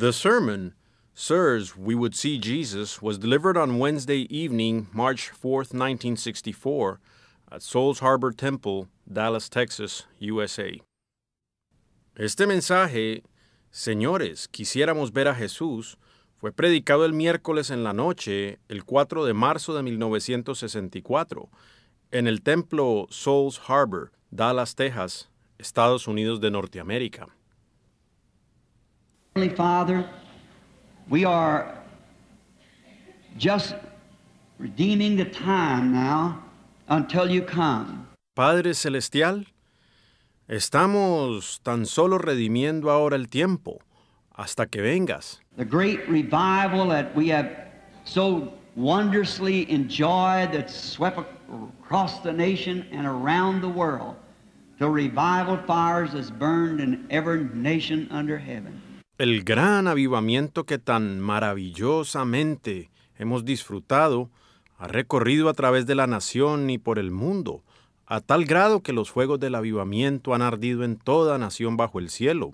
The sermon, Sirs, We Would See Jesus, was delivered on Wednesday evening, March 4, 1964, at Souls Harbor Temple, Dallas, Texas, USA. Este mensaje, Señores, quisiéramos ver a Jesús, fue predicado el miércoles en la noche, el 4 de marzo de 1964, en el templo Souls Harbor, Dallas, Texas, Estados Unidos de Norteamérica. Heavenly Father, we are just redeeming the time now until you come. Padre Celestial, estamos tan solo redimiendo ahora el tiempo hasta que vengas. The great revival that we have so wondrously enjoyed that swept across the nation and around the world till revival fires has burned in every nation under heaven. el gran avivamiento que tan maravillosamente hemos disfrutado ha recorrido a través de la nación y por el mundo, a tal grado que los fuegos del avivamiento han ardido en toda nación bajo el cielo.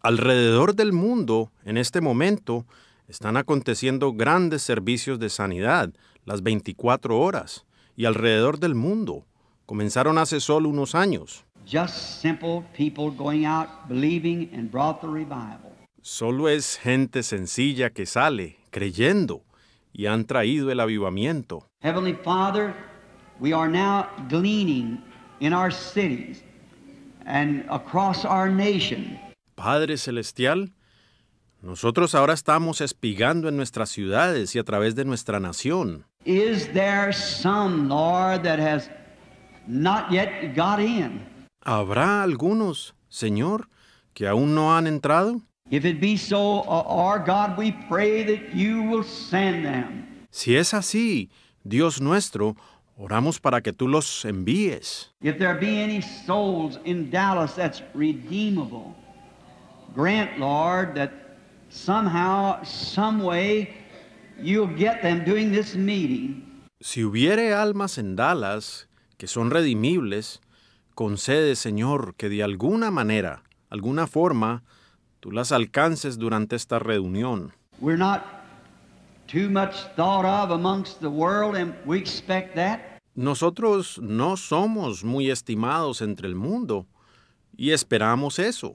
Alrededor del mundo, en este momento, están aconteciendo grandes servicios de sanidad las 24 horas y alrededor del mundo. Comenzaron hace solo unos años. Just Solo es gente sencilla que sale creyendo y han traído el avivamiento. Padre celestial, nosotros ahora estamos espigando en nuestras ciudades y a través de nuestra nación. ¿Habrá algunos, Señor, que aún no han entrado? Si es así, Dios nuestro, oramos para que tú los envíes. Grant, Lord, that si hubiere almas en Dallas que son redimibles, concede, Señor, que de alguna manera, alguna forma, tú las alcances durante esta reunión. Nosotros no somos muy estimados entre el mundo y esperamos eso.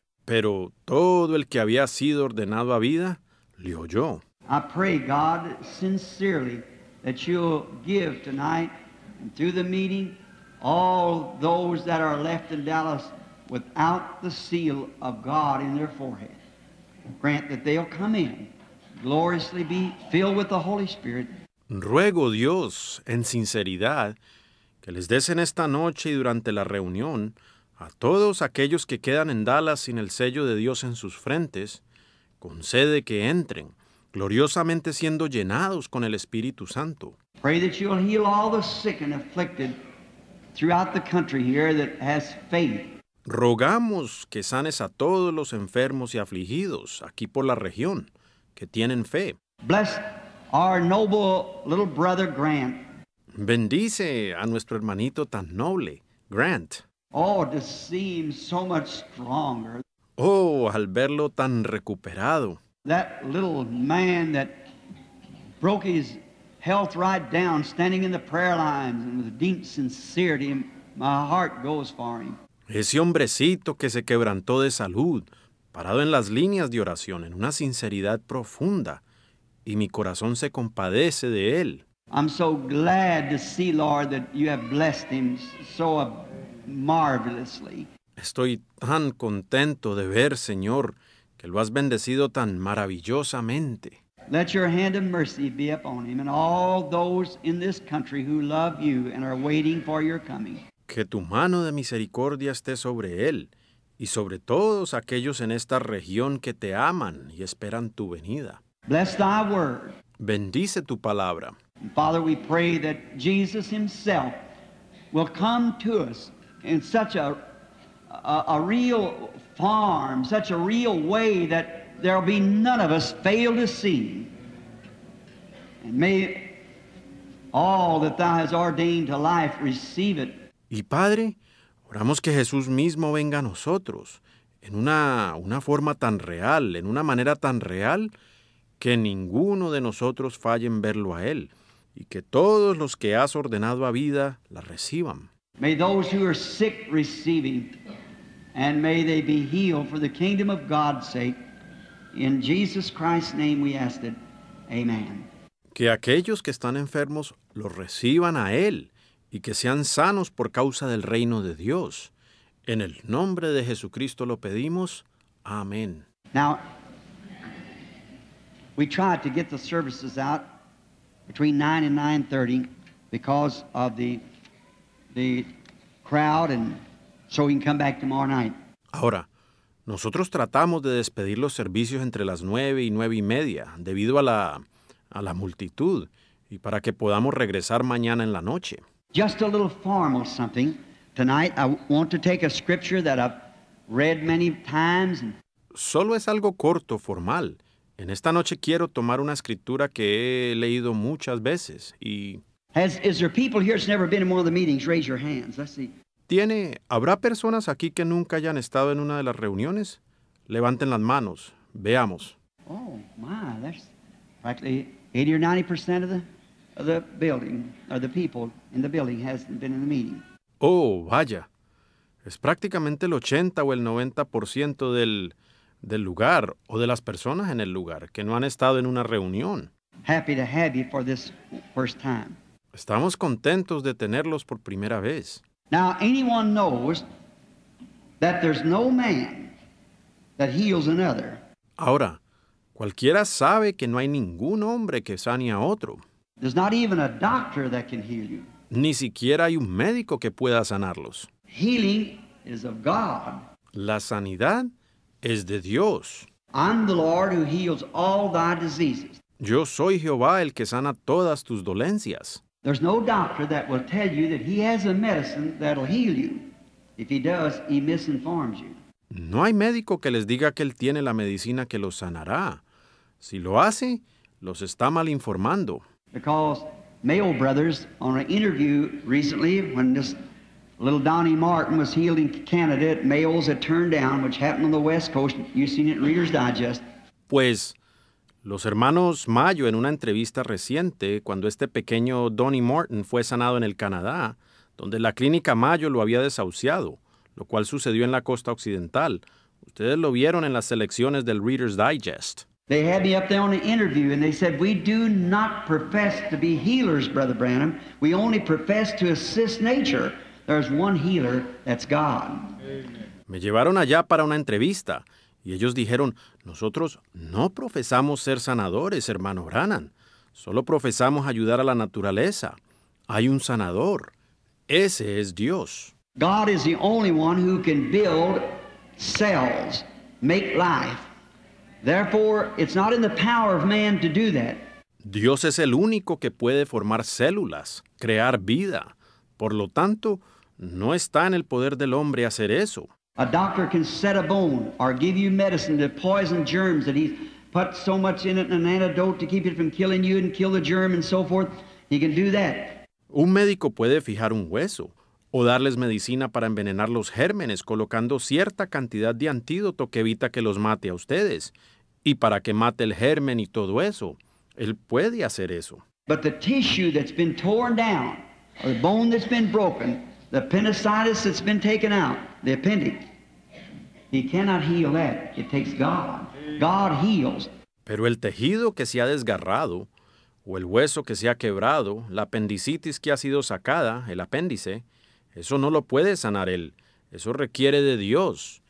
Pero todo el que había sido ordenado a vida le oyó. I pray, God, sincerely that you'll give tonight and through the meeting all those that are left in Dallas without the seal of God in their forehead. Grant that they'll come in, gloriously be filled with the Holy Spirit. Ruego Dios, en sinceridad, que les des en esta noche y durante la reunión a todos aquellos que quedan en Dallas sin el sello de Dios en sus frentes, concede que entren, gloriosamente siendo llenados con el Espíritu Santo. Rogamos que sanes a todos los enfermos y afligidos aquí por la región que tienen fe. Bendice a nuestro hermanito tan noble, Grant. Oh, oh, al verlo tan recuperado. That little man that broke his health right down, standing in the prayer lines, and with deep sincerity, my heart goes for him. Ese hombrecito que se quebrantó de salud, parado en las líneas de oración, en una sinceridad profunda, y mi corazón se compadece de él. I'm so glad to see, Lord, that you have blessed him so Estoy tan contento de ver, Señor, que lo has bendecido tan maravillosamente. Let your hand of mercy be upon him and all those in this country who love you and are waiting for your coming. Que tu mano de misericordia esté sobre él y sobre todos aquellos en esta región que te aman y esperan tu venida. Bless thy word. Bendice tu palabra. Father, we pray that Jesus himself will come to us in such a, real such a real way that be none of us fail to see. And may all that thou hast ordained to life receive it. Y Padre, oramos que Jesús mismo venga a nosotros en una, una forma tan real, en una manera tan real, que ninguno de nosotros falle en verlo a Él, y que todos los que has ordenado a vida la reciban. May those who are sick receive him, and may they be healed for the kingdom of God's sake. In Jesus Christ's name we ask it. Amen. Que aquellos que están enfermos los reciban a él y que sean sanos por causa del reino de Dios. En el nombre de Jesucristo lo pedimos. Amén. Now, we tried to get the services out between 9 and 9:30 because of the Ahora, nosotros tratamos de despedir los servicios entre las nueve y nueve y media debido a la, a la multitud y para que podamos regresar mañana en la noche. Solo es algo corto, formal. En esta noche quiero tomar una escritura que he leído muchas veces y Has, is people never been in of the meetings? Raise your ¿Tiene, ¿Habrá personas aquí que nunca hayan estado en una de las reuniones? Levanten las manos. Veamos. Oh, my, that's practically 80 or 90% of the, of the building, or the people in the building hasn't been in the meeting. Oh, vaya. Es prácticamente el 80 o el 90% del, del lugar o de las personas en el lugar que no han estado en una reunión. Happy to have you for this first time. Estamos contentos de tenerlos por primera vez. Ahora, cualquiera sabe que no hay ningún hombre que sane a otro. Ni siquiera hay un médico que pueda sanarlos. La sanidad es de Dios. Yo soy Jehová el que sana todas tus dolencias. There's no doctor that will tell you that he has a medicine that'll heal you. If he does, he misinforms you. No hay médico que les diga que él tiene la medicina que los sanará. Si lo hace, los está mal informando. Because Mayo Brothers, on an interview recently, when this little Donnie Martin was healed in Canada Mayo's had turned down, which happened on the West Coast, you've seen it in Reader's Digest. Pues Los hermanos Mayo, en una entrevista reciente, cuando este pequeño Donnie Morton fue sanado en el Canadá, donde la clínica Mayo lo había desahuciado, lo cual sucedió en la costa occidental. Ustedes lo vieron en las selecciones del Reader's Digest. They had me up there on interview and they said, We do not profess to be healers, Brother We only profess to assist nature. There's one healer, that's God. Me llevaron allá para una entrevista y ellos dijeron, nosotros no profesamos ser sanadores, hermano Brannan, solo profesamos ayudar a la naturaleza. Hay un sanador, ese es Dios. Therefore, it's not in the power of man to do that. Dios es el único que puede formar células, crear vida. Por lo tanto, no está en el poder del hombre hacer eso. A doctor can set a bone or give you medicine to poison germs that he's put so much in it, an antidote to keep it from killing you and kill the germ and so forth. He can do that. Un médico puede fijar un hueso o darles medicina para envenenar los gérmenes colocando cierta cantidad de antídoto que evita que los mate a ustedes y para que mate el germen y todo eso. Él puede hacer eso. But the tissue that's been torn down, or the bone that's been broken, the appendicitis that's been taken out, the appendix. He cannot heal that. It takes God. God heals. Pero el tejido que se ha desgarrado, o el hueso que se ha quebrado, la apendicitis que ha sido sacada, el apéndice, eso no lo puede sanar él. Eso requiere de Dios.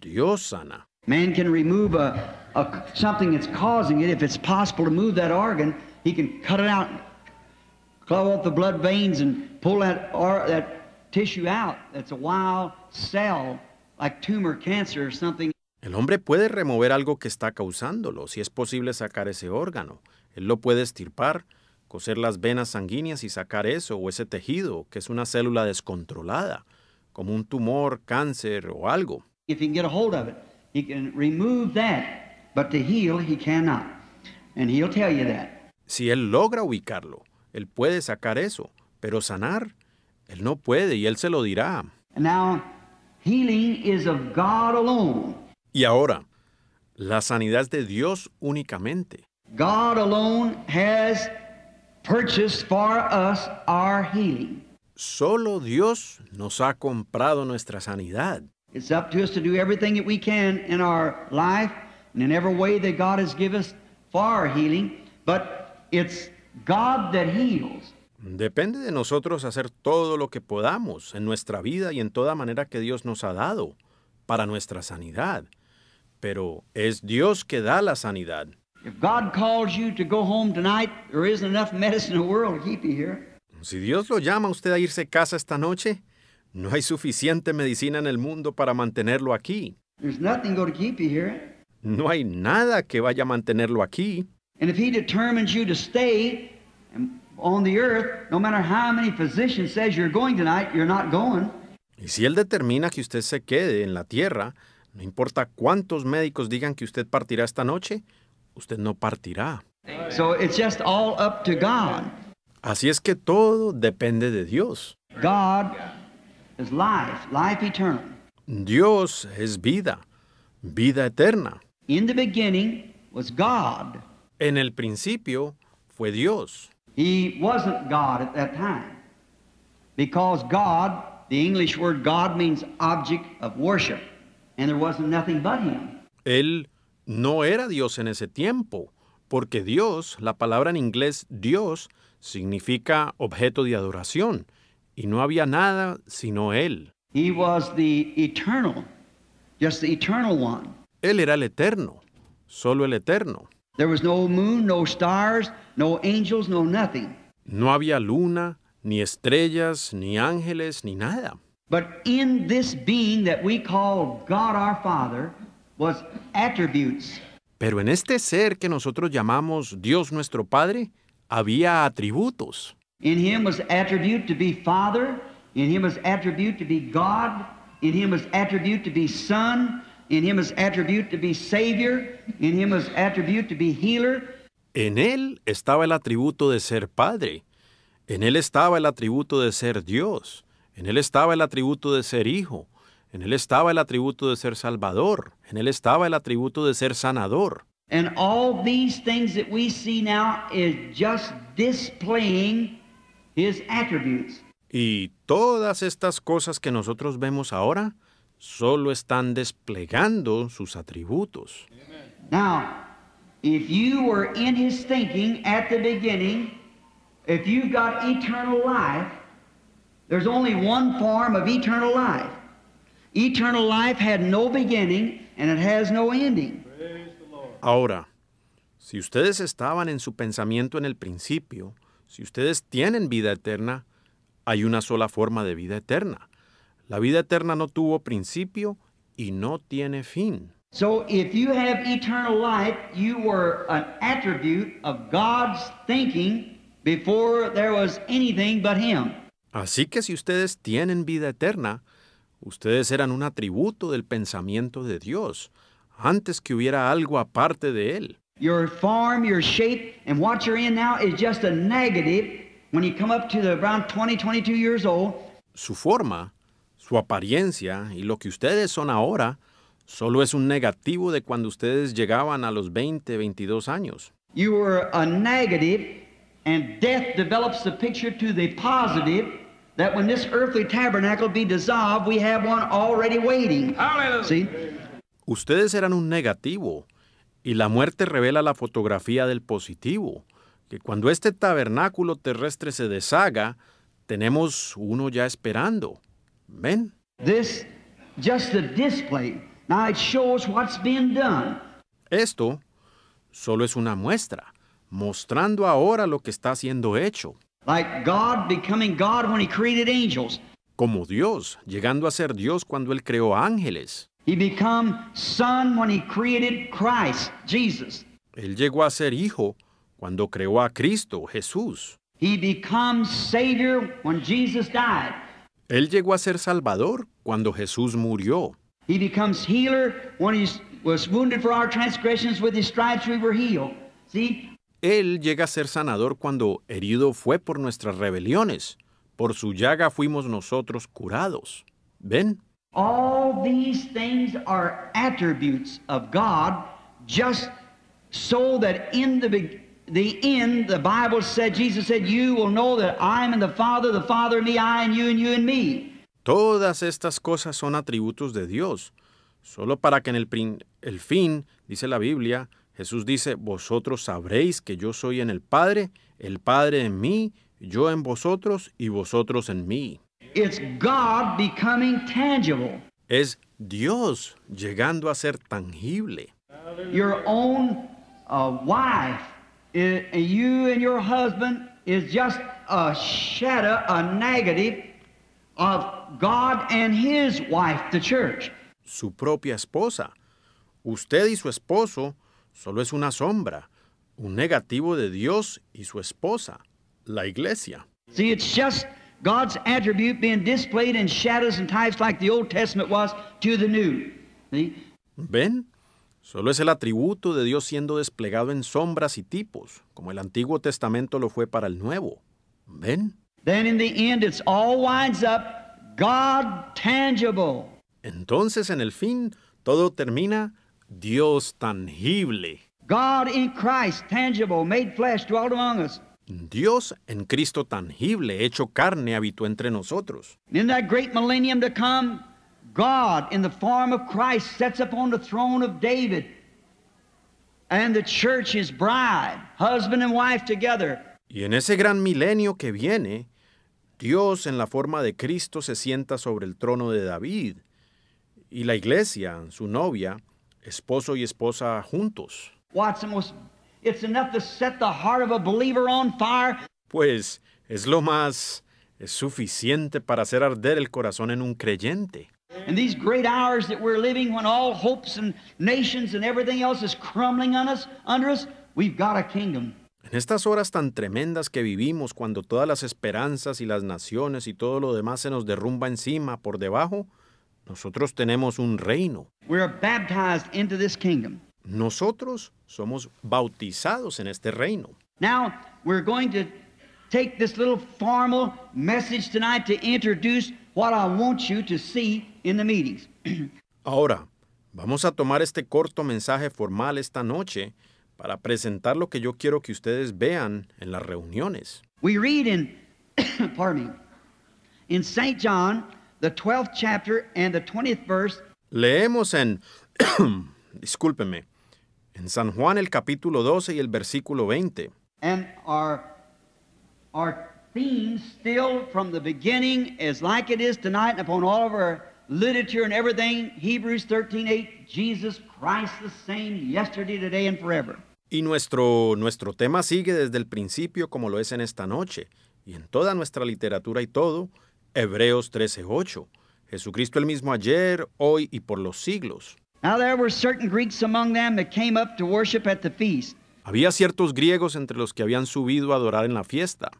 Dios sana. Man can remove a, a, something that's causing it. If it's possible to move that organ, he can cut it out, claw off the blood veins, and pull that, or, that tissue out. That's a wild el hombre puede remover algo que está causándolo, si es posible sacar ese órgano. Él lo puede estirpar, coser las venas sanguíneas y sacar eso o ese tejido, que es una célula descontrolada, como un tumor, cáncer o algo. Si él logra ubicarlo, él puede sacar eso, pero sanar, él no puede y él se lo dirá. Healing is of God alone. Y ahora, la sanidad de Dios únicamente. God alone has purchased for us our healing. Solo Dios nos ha comprado nuestra sanidad. It's up to us to do everything that we can in our life and in every way that God has given us for our healing, but it's God that heals. Depende de nosotros hacer todo lo que podamos en nuestra vida y en toda manera que Dios nos ha dado para nuestra sanidad. Pero es Dios que da la sanidad. Si Dios lo llama a usted a irse a casa esta noche, no hay suficiente medicina en el mundo para mantenerlo aquí. No hay nada que vaya a mantenerlo aquí. And if he determines you to stay, y si él determina que usted se quede en la tierra, no importa cuántos médicos digan que usted partirá esta noche, usted no partirá. Así es que todo depende de Dios. Dios es vida, vida eterna. En el principio fue Dios. He wasn't God at that time. Because God, the English word God means object of worship, and there wasn't nothing but him. Él no era Dios en ese tiempo, porque Dios, la palabra en inglés Dios, significa objeto de adoración, y no había nada sino él. He was the eternal, just the eternal one. Él era el eterno, solo el eterno. There was no moon, no stars, no angels, no nothing. No había luna, ni estrellas, ni ángeles, ni nada. But in this being that we call God our Father was attributes. Pero en este ser que nosotros llamamos Dios nuestro Padre había atributos. In him was attribute to be Father, in him was attribute to be God, in him was attribute to be Son, in him was attribute to be Savior, in him was attribute to be Healer, En Él estaba el atributo de ser Padre, en Él estaba el atributo de ser Dios, en Él estaba el atributo de ser Hijo, en Él estaba el atributo de ser Salvador, en Él estaba el atributo de ser Sanador. Y todas estas cosas que nosotros vemos ahora solo están desplegando sus atributos. If you were in his thinking at the beginning, if you've got eternal life, there's only one form of eternal life. Eternal life had no beginning and it has no ending. Ahora, si ustedes estaban en su pensamiento en el principio, si ustedes tienen vida eterna, hay una sola forma de vida eterna. La vida eterna no tuvo principio y no tiene fin. So if you have eternal life, you were an attribute of God's thinking before there was anything but him. Así que si ustedes tienen vida eterna, ustedes eran un atributo del pensamiento de Dios antes que hubiera algo aparte de él. Your form, your shape, and what you're in now is just a negative when you come up to the around 20, 22 years old. Su forma, su apariencia y lo que ustedes son ahora Solo es un negativo de cuando ustedes llegaban a los 20, 22 años. Ustedes eran un negativo y la muerte revela la fotografía del positivo, que cuando este tabernáculo terrestre se deshaga, tenemos uno ya esperando. ¿Ven? display esto solo es una muestra, mostrando ahora lo que está siendo hecho. Como Dios, llegando a ser Dios cuando él creó ángeles. Él llegó a ser hijo cuando creó a Cristo, Jesús. Él llegó a ser salvador cuando Jesús murió. He becomes healer when he was wounded for our transgressions, with his stripes we were healed. See? Él llega a ser sanador cuando herido fue por nuestras rebeliones. Por su llaga fuimos nosotros curados. ¿Ven? All these things are attributes of God, just so that in the, the end, the Bible said, Jesus said, You will know that I am in the Father, the Father in me, I and you, and you in me. Todas estas cosas son atributos de Dios, solo para que en el, fin, dice la Biblia, Jesús dice, vosotros sabréis que yo soy en el Padre, el Padre en mí, yo en vosotros y vosotros en mí. Es Dios llegando a ser tangible. Your own uh, wife, you and your husband is just a shadow, a negative of su propia esposa. Usted y su esposo solo es una sombra, un negativo de Dios y su esposa, la iglesia. ¿Ven? Solo es el atributo de Dios siendo desplegado en sombras y tipos, como el Antiguo Testamento lo fue para el Nuevo. ¿Ven? Then in the end it's all God tangible. Entonces en el fin todo termina Dios tangible. God in Christ tangible, made flesh, dwelt among us. Dios en Cristo tangible, hecho carne, habitó entre nosotros. In that great millennium to come, God in the form of Christ sets upon the throne of David and the church his bride, husband and wife together. Y en ese gran milenio que viene, Dios en la forma de Cristo se sienta sobre el trono de David y la iglesia, su novia, esposo y esposa juntos. Pues es lo más es suficiente para hacer arder el corazón en un creyente. En these great hours that we're living when all hopes and nations and everything else is crumbling on us, under us, we've got a kingdom. En estas horas tan tremendas que vivimos, cuando todas las esperanzas y las naciones y todo lo demás se nos derrumba encima, por debajo, nosotros tenemos un reino. Nosotros somos bautizados en este reino. Ahora, vamos a tomar este corto mensaje formal esta noche para presentar lo que yo quiero que ustedes vean en las reuniones. We read in, pardon me, in St. John, the 12th chapter and the 20th verse. Leemos en, discúlpeme, en San Juan el capítulo 12 y el versículo 20. And our, our theme still from the beginning is like it is tonight and upon all of our literature and everything, Hebrews 13, 8, Jesus Christ the same yesterday, today, and forever. Y nuestro, tema sigue desde el principio como lo es en esta noche, y en toda nuestra literatura y todo, Hebreos 13:8. Jesucristo el mismo ayer, hoy y por los siglos. Había ciertos griegos entre los que habían subido a adorar en la fiesta.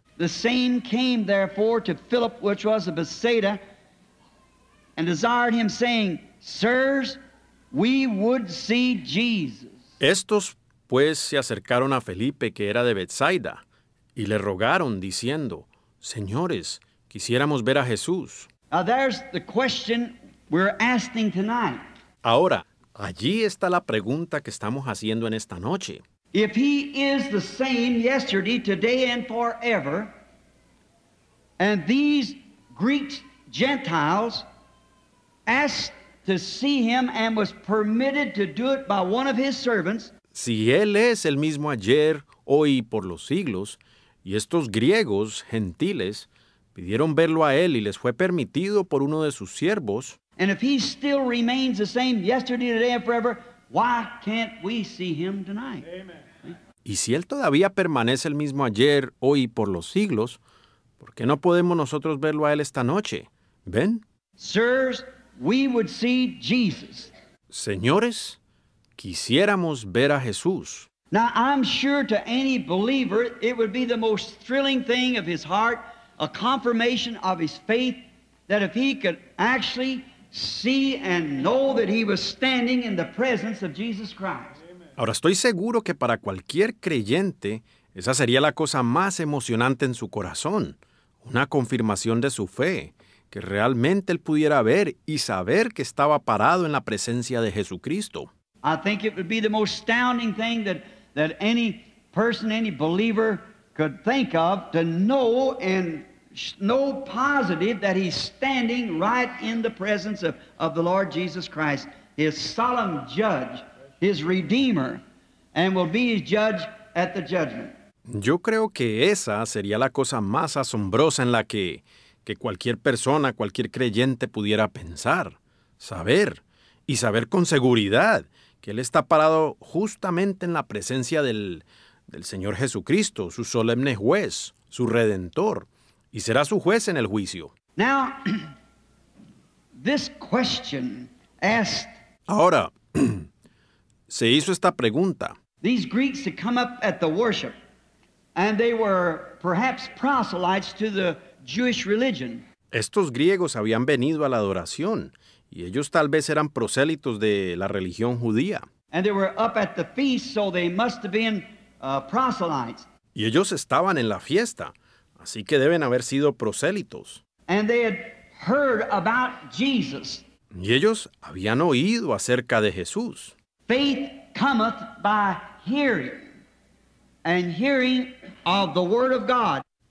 Estos Después se acercaron a Felipe, que era de Bethsaida, y le rogaron, diciendo, Señores, quisiéramos ver a Jesús. Ahora, allí está la pregunta que estamos haciendo en esta noche. If he is the same yesterday, today, and forever, and these Greek Gentiles asked to see him and was permitted to do it by one of his servants, si Él es el mismo ayer, hoy y por los siglos, y estos griegos, gentiles, pidieron verlo a Él y les fue permitido por uno de sus siervos, Y si Él todavía permanece el mismo ayer, hoy y por los siglos, ¿por qué no podemos nosotros verlo a Él esta noche? ¿Ven? Señores, Quisiéramos ver a Jesús. Ahora estoy seguro que para cualquier creyente esa sería la cosa más emocionante en su corazón, una confirmación de su fe, que realmente él pudiera ver y saber que estaba parado en la presencia de Jesucristo. I think it would be the most astounding thing that, that any person, any believer could think of to know and know positive that he's standing right in the presence of, of the Lord Jesus Christ, his solemn judge, his redeemer, and will be his judge at the judgment. Yo creo que esa sería la cosa más asombrosa en la que, que cualquier persona, cualquier creyente pudiera pensar, saber, y saber con seguridad que él está parado justamente en la presencia del, del Señor Jesucristo, su solemne juez, su redentor, y será su juez en el juicio. Ahora, se hizo esta pregunta. Estos griegos habían venido a la adoración y ellos tal vez eran prosélitos de la religión judía. Y ellos estaban en la fiesta, así que deben haber sido prosélitos. Y ellos habían oído acerca de Jesús.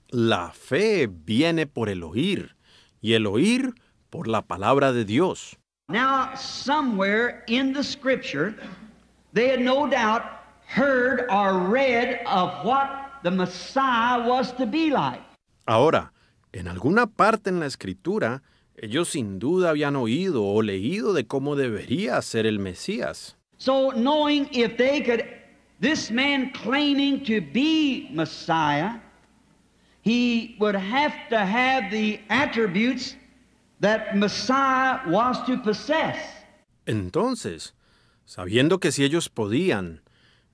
La fe viene por el oír, y el oír por la palabra de Dios. Now, somewhere in the scripture, they had no doubt heard or read of what the Messiah was to be like. Ahora, en alguna parte en la escritura, ellos sin duda habían oído o leído de cómo debería ser el Mesías. So, knowing if they could, this man claiming to be Messiah, he would have to have the attributes that Messiah was to possess. Entonces, sabiendo que si ellos podían,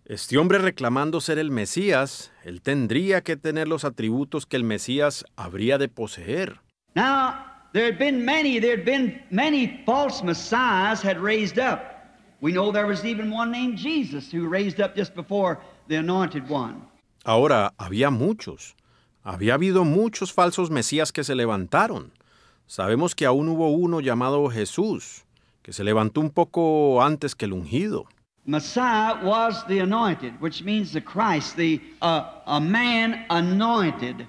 este hombre reclamando ser el Mesías, él tendría que tener los atributos que el Mesías habría de poseer. Now, been many, been many false messiahs had raised up. We know there was even one named Jesus who raised up just before the anointed one. Ahora había muchos. Había habido muchos falsos mesías que se levantaron. Sabemos que aún hubo uno llamado Jesús, que se levantó un poco antes que el ungido. Messiah was the anointed, which means the Christ, the uh, man anointed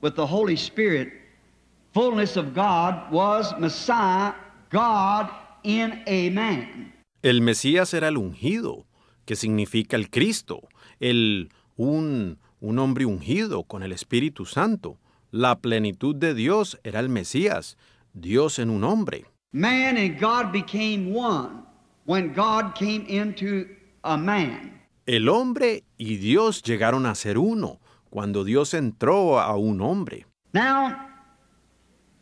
with the Holy Spirit. Fullness of God was Messiah, God in a man. El Mesías era el ungido, que significa el Cristo, el un hombre ungido con el Espíritu Santo la plenitud de Dios era el Mesías, Dios en un hombre. Man and God became one when God came into a man. El hombre y Dios llegaron a ser uno cuando Dios entró a un hombre. Now,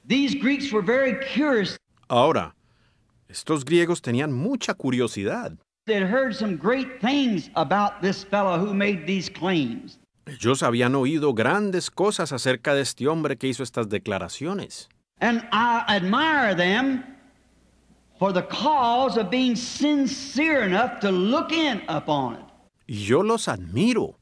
these Greeks were very curious. Ahora, estos griegos tenían mucha curiosidad. They heard some great things about this fellow who made these claims. Ellos habían oído grandes cosas acerca de este hombre que hizo estas declaraciones. And I admire them for the cause of being sincere enough to look in upon it. Y yo los admiro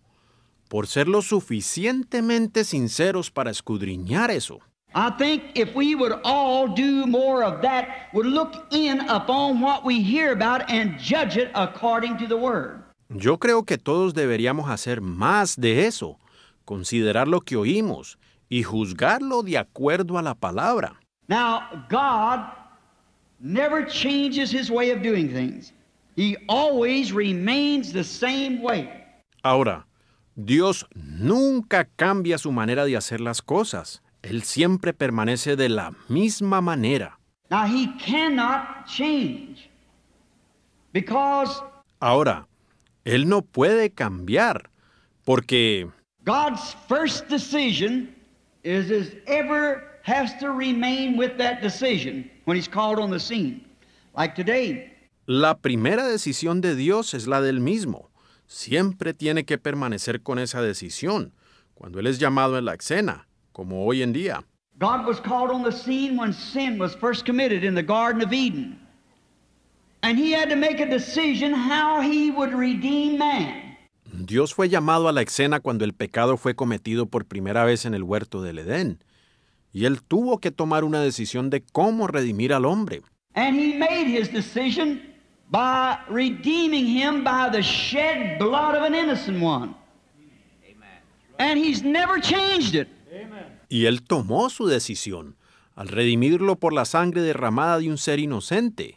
por ser lo suficientemente sinceros para escudriñar eso. I think if we would all do more of that, would look in upon what we hear about and judge it according to the word. Yo creo que todos deberíamos hacer más de eso, considerar lo que oímos y juzgarlo de acuerdo a la palabra. Now, God never changes his way of doing things. He always remains the same way. Ahora, Dios nunca cambia su manera de hacer las cosas. Él siempre permanece de la misma manera. Now, he cannot change because Ahora, él no puede cambiar porque God's first decision is as ever has to remain with that decision when he's called on the scene, like today. La primera decisión de Dios es la del mismo. Siempre tiene que permanecer con esa decisión cuando él es llamado en la escena, como hoy en día. God was called on the scene when sin was first committed in the Garden of Eden. Dios fue llamado a la escena cuando el pecado fue cometido por primera vez en el huerto del Edén, y él tuvo que tomar una decisión de cómo redimir al hombre. And he made his decision by redeeming him by the shed blood of an innocent one. And he's never changed it. Y él tomó su decisión al redimirlo por la sangre derramada de un ser inocente.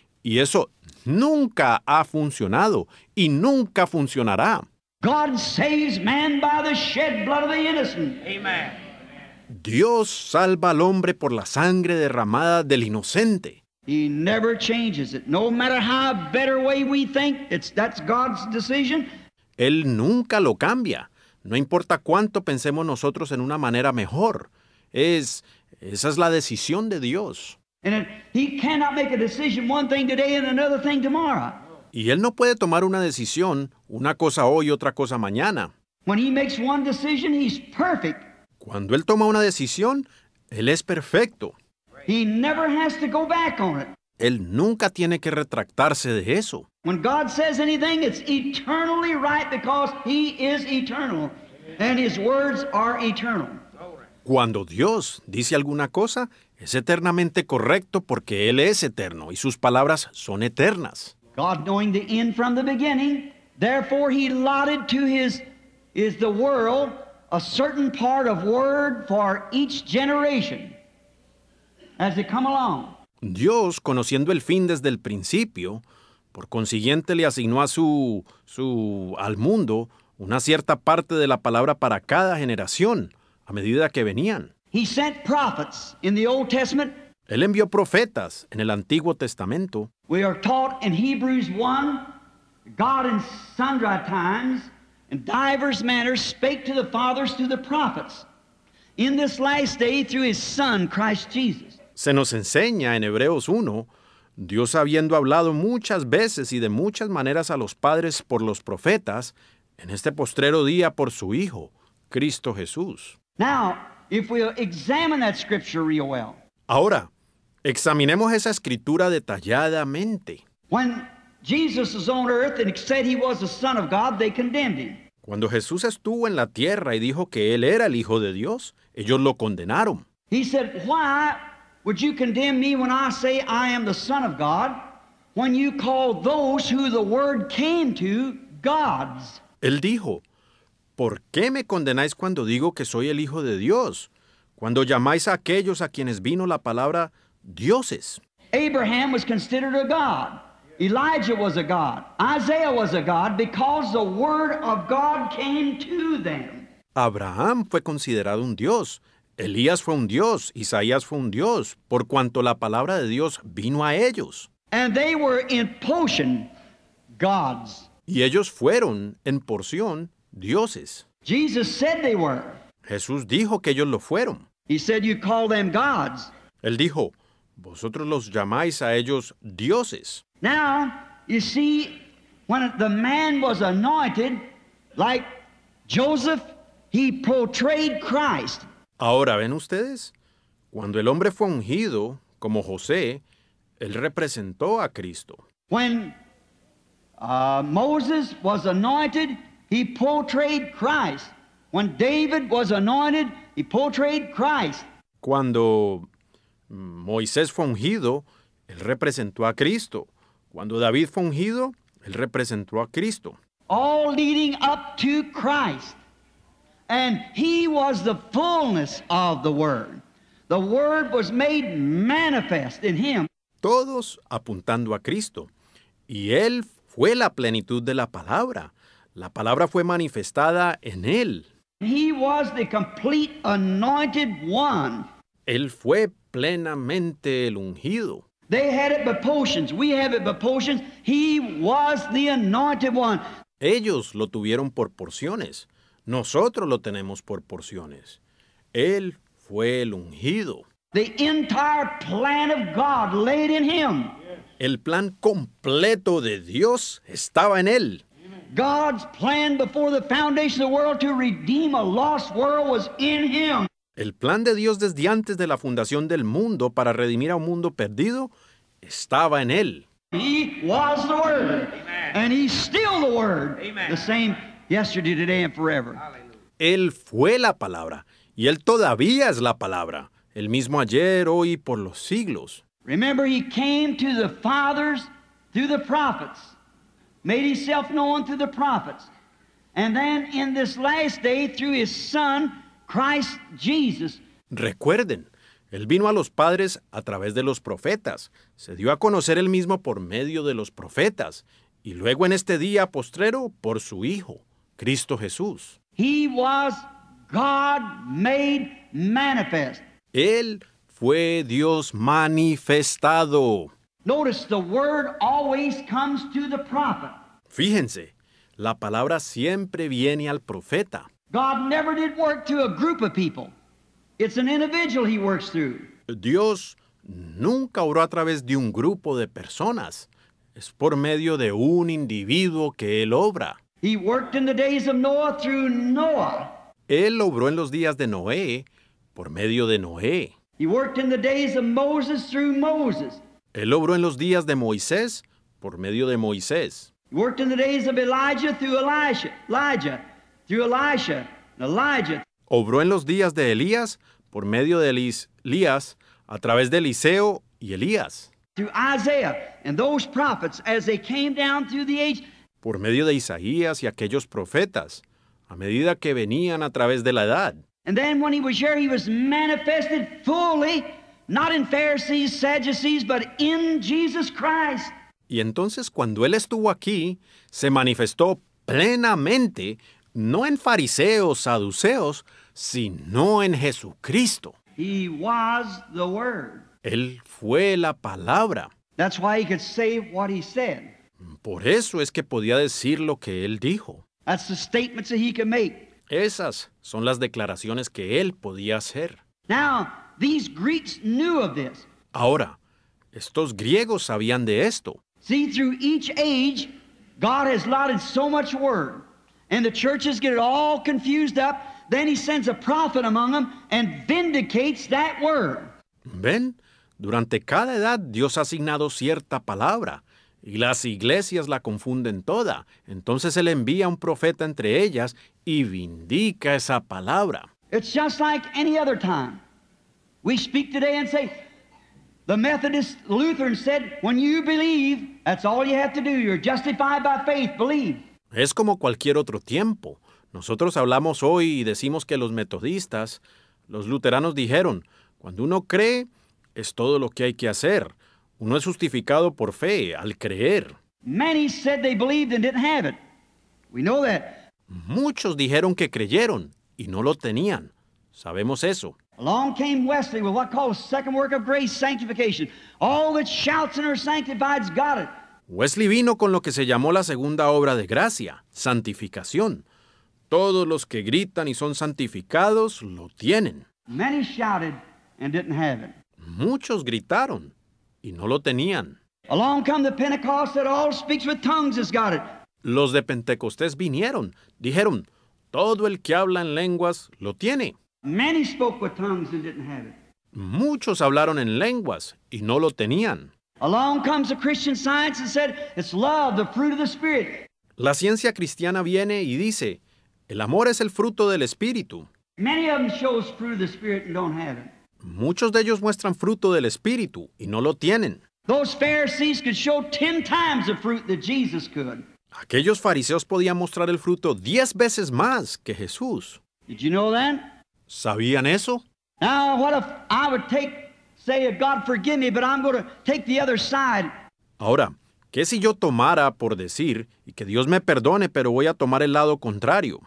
Y eso nunca ha funcionado y nunca funcionará. Dios salva al hombre por la sangre derramada del inocente. Él nunca lo cambia. No importa cuánto pensemos nosotros en una manera mejor. Es esa es la decisión de Dios. And he cannot make a decision one thing today and another thing tomorrow. Y él no puede tomar una decisión, una cosa hoy otra cosa mañana. When he makes one decision, he's perfect. Cuando él toma una decisión, él es perfecto. He never has to go back on it. Él nunca tiene que retractarse de eso. When God says anything, it's eternally right because he is eternal and his words are eternal. Cuando Dios dice alguna cosa, es eternamente correcto porque Él es eterno y sus palabras son eternas. Dios, conociendo el fin desde el principio, por consiguiente le asignó a su, su al mundo una cierta parte de la palabra para cada generación a medida que venían. He sent prophets in the Old Testament. Él envió profetas en el Antiguo Testamento. We are taught in Hebrews 1, God in sundry times and divers manners spake to the fathers through the prophets. In this last day through his son Christ Jesus. Se nos enseña en Hebreos 1 Dios habiendo hablado muchas veces y de muchas maneras a los padres por los profetas, en este postrero día por su Hijo, Cristo Jesús. Now, If we examine that scripture real well. Ahora, examinemos esa escritura detalladamente. Cuando Jesús estuvo en la tierra y dijo que él era el hijo de Dios, ellos lo condenaron. He said, "Why would you condemn me when I say I am the son of God, when you call those who the word came to gods?" Él dijo, ¿por qué me condenáis cuando digo que soy el Hijo de Dios? Cuando llamáis a aquellos a quienes vino la palabra dioses. Abraham was considered a god. Elijah was a god. Isaiah was a god because the word of God came to them. Abraham fue considerado un dios. Elías fue un dios, Isaías fue un dios, por cuanto la palabra de Dios vino a ellos. And they were in gods. Y ellos fueron, en porción, dioses. Jesus said they were. Jesús dijo que ellos lo fueron. He said you call them gods. Él dijo, vosotros los llamáis a ellos dioses. Now, you see, when the man was anointed, like Joseph, he portrayed Christ. Ahora, ¿ven ustedes? Cuando el hombre fue ungido, como José, él representó a Cristo. When uh, Moses was anointed, He portrayed Christ. When David was anointed, he portrayed Christ. Cuando Moisés fue ungido, él representó a Cristo. Cuando David fue ungido, él representó a Cristo. All leading up to Christ. And he was the fullness of the word. The word was made manifest in him. Todos apuntando a Cristo. Y él fue la plenitud de la palabra. La palabra fue manifestada en él. He was the complete anointed one. Él fue plenamente el ungido. They had it by We have it by He was the anointed one. Ellos lo tuvieron por porciones. Nosotros lo tenemos por porciones. Él fue el ungido. The entire plan of God laid in him. El plan completo de Dios estaba en él. God's plan before the foundation of the world to redeem a lost world was in him. El plan de Dios desde antes de la fundación del mundo para redimir a un mundo perdido estaba en él. He was the word Amen. and he's still the word. Amen. The same yesterday, today and forever. Hallelujah. Él fue la palabra y él todavía es la palabra, el mismo ayer, hoy y por los siglos. Remember he came to the fathers through the prophets. Recuerden, él vino a los padres a través de los profetas, se dio a conocer él mismo por medio de los profetas, y luego en este día postrero por su Hijo, Cristo Jesús. He Él fue Dios manifestado. Notice the word always comes to the prophet. Fíjense, la palabra siempre viene al profeta. God never did work to a group of people. It's an individual he works through. Dios nunca oró a través de un grupo de personas. Es por medio de un individuo que él obra. He worked in the days of Noah through Noah. Él obró en los días de Noé por medio de Noé. He worked in the days of Moses through Moses. Él obró en los días de Moisés por medio de Moisés. Obró en los días de Elías por medio de Elías a través de Eliseo y Elías. Por medio de Isaías y aquellos profetas a medida que venían a través de la edad. And then when he was here, he Not in Pharisees, but in Jesus Y entonces cuando él estuvo aquí, se manifestó plenamente, no en fariseos, saduceos, sino en Jesucristo. He was the word. Él fue la palabra. That's why he could say what he said. Por eso es que podía decir lo que él dijo. Esas son las declaraciones que él podía hacer. Now, These Greeks knew of this. Ahora, estos griegos sabían de esto. See, through each age, God has lotted so much word, and the churches get it all confused up. Then he sends a prophet among them and vindicates that word. Ven, durante cada edad Dios ha asignado cierta palabra y las iglesias la confunden toda. Entonces él envía un profeta entre ellas y vindica esa palabra. It's just like any other time. We speak today and say, the Methodist said, when you believe, that's all you have to do. You're justified by faith, believe. Es como cualquier otro tiempo. Nosotros hablamos hoy y decimos que los metodistas, los luteranos dijeron, cuando uno cree, es todo lo que hay que hacer. Uno es justificado por fe, al creer. Muchos dijeron que creyeron y no lo tenían. Sabemos eso. Along came Wesley vino con lo que se llamó la segunda obra de gracia, santificación. Todos los que gritan y son santificados lo tienen. Muchos gritaron y no lo tenían. Along the all speaks with Los de Pentecostés vinieron, dijeron, todo el que habla en lenguas lo tiene. Muchos hablaron en lenguas y no lo tenían. La ciencia cristiana viene y dice, el amor es el fruto del Espíritu. Muchos de ellos muestran fruto del Espíritu y no lo tienen. Aquellos fariseos podían mostrar el fruto diez veces más que Jesús. Did you ¿Sabían eso? Ahora, ¿qué si yo tomara por decir, y que Dios me perdone, pero voy a tomar el lado contrario?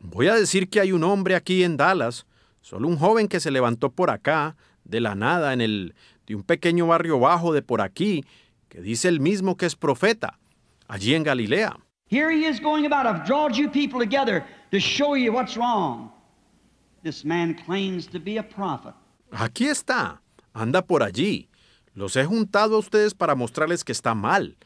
Voy a decir que hay un hombre aquí en Dallas, solo un joven que se levantó por acá, de la nada, en el de un pequeño barrio bajo de por aquí, que dice el mismo que es profeta, allí en Galilea. Here he is going about, I've drawn you people together to show you what's wrong. This man claims to be a prophet. Aquí está, anda por allí. Los he juntado a ustedes para mostrarles que está mal.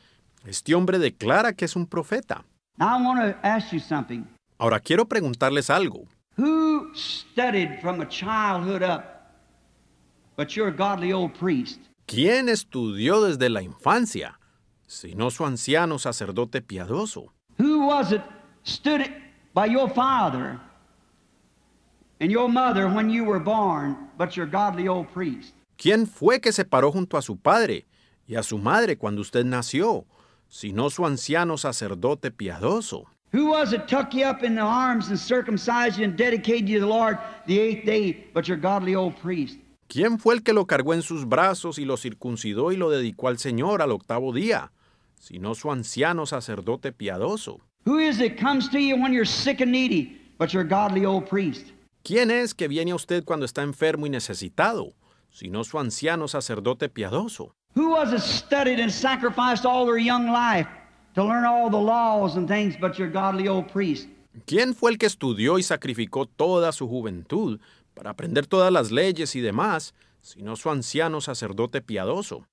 Este hombre declara que es un profeta. Now I want to ask you something. Ahora quiero preguntarles algo. Who studied from a childhood up but you're a godly old priest? ¿Quién estudió desde la infancia, sino su anciano sacerdote piadoso? Who was it stood by your father and your mother when you were born, but your godly old priest? ¿Quién fue que se paró junto a su padre y a su madre cuando usted nació, sino su anciano sacerdote piadoso? Who was it took you up in the arms and circumcised you and dedicated you to the Lord the eighth day, but your godly old priest? ¿Quién fue el que lo cargó en sus brazos y lo circuncidó y lo dedicó al Señor al octavo día? Sino su anciano sacerdote piadoso. ¿Quién es que viene a usted cuando está enfermo y necesitado? Sino su anciano sacerdote piadoso. ¿Quién fue el que estudió y sacrificó toda su juventud para aprender todas las leyes y demás, sino su anciano sacerdote piadoso.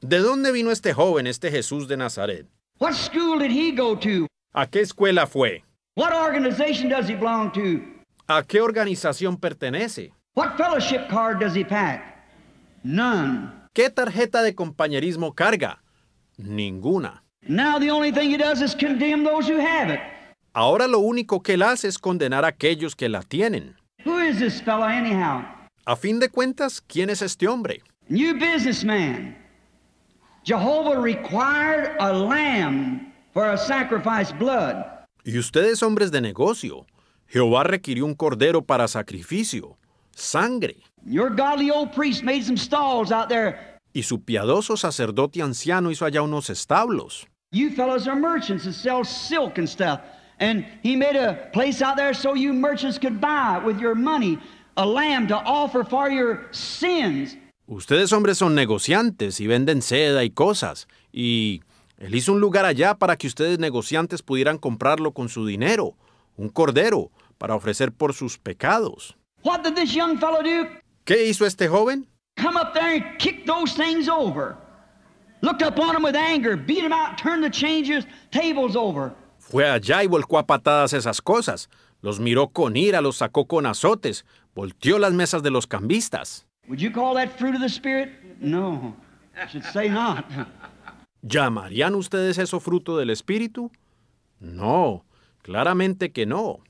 ¿De dónde vino este joven, este Jesús de Nazaret? ¿A qué escuela fue? ¿A qué organización pertenece? ¿Qué tarjeta de compañerismo carga? Ninguna. Now the only thing he does is condemn those who have it. Ahora lo único que él hace es condenar a aquellos que la tienen. A fin de cuentas, ¿quién es este hombre? Y ustedes hombres de negocio, Jehová requirió un cordero para sacrificio, sangre. Y su piadoso sacerdote anciano hizo allá unos establos. You merchants silk And he made a place out there so you merchants could buy with your money a lamb to offer for your sins. Ustedes hombres son negociantes y venden seda y cosas. Y él hizo un lugar allá para que ustedes negociantes pudieran comprarlo con su dinero, un cordero, para ofrecer por sus pecados. What did this young fellow do? ¿Qué hizo este joven? Come up there and kick those things over. Looked up on him with anger, beat him out, turned the changers, tables over. Fue allá y volcó a patadas esas cosas. Los miró con ira, los sacó con azotes, volteó las mesas de los cambistas. No. ¿Llamarían ustedes eso fruto del espíritu? No, claramente que no.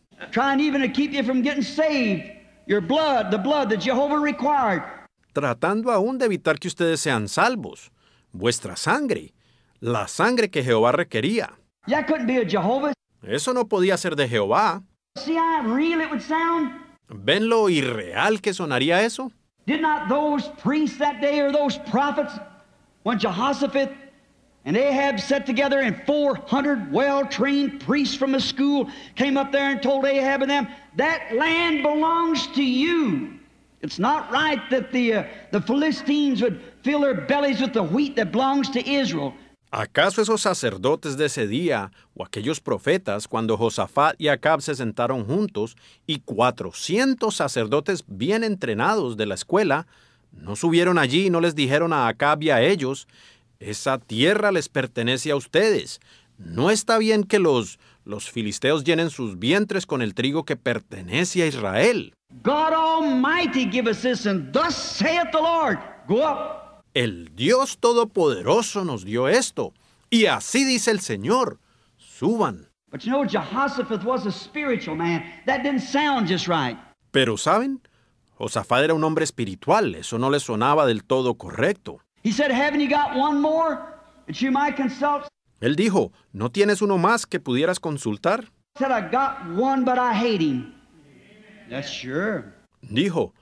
Tratando aún de evitar que ustedes sean salvos, vuestra sangre, la sangre que Jehová requería. That couldn't be a Jehovah. Eso no podía ser de Jehová. See how real it would sound? ¿Ven lo irreal que sonaría eso? Did not those priests that day or those prophets, when Jehoshaphat and Ahab set together and 400 well-trained priests from a school came up there and told Ahab and them, that land belongs to you. It's not right that the, uh, the Philistines would fill their bellies with the wheat that belongs to Israel. ¿Acaso esos sacerdotes de ese día o aquellos profetas cuando Josafat y Acab se sentaron juntos y 400 sacerdotes bien entrenados de la escuela no subieron allí y no les dijeron a Acab y a ellos, esa tierra les pertenece a ustedes, no está bien que los, los filisteos llenen sus vientres con el trigo que pertenece a Israel? God Almighty give us thus saith the Lord, go up el Dios Todopoderoso nos dio esto. Y así dice el Señor, suban. Pero saben, Josafat era un hombre espiritual, eso no le sonaba del todo correcto. Él dijo, ¿no tienes uno más que pudieras consultar? Dijo,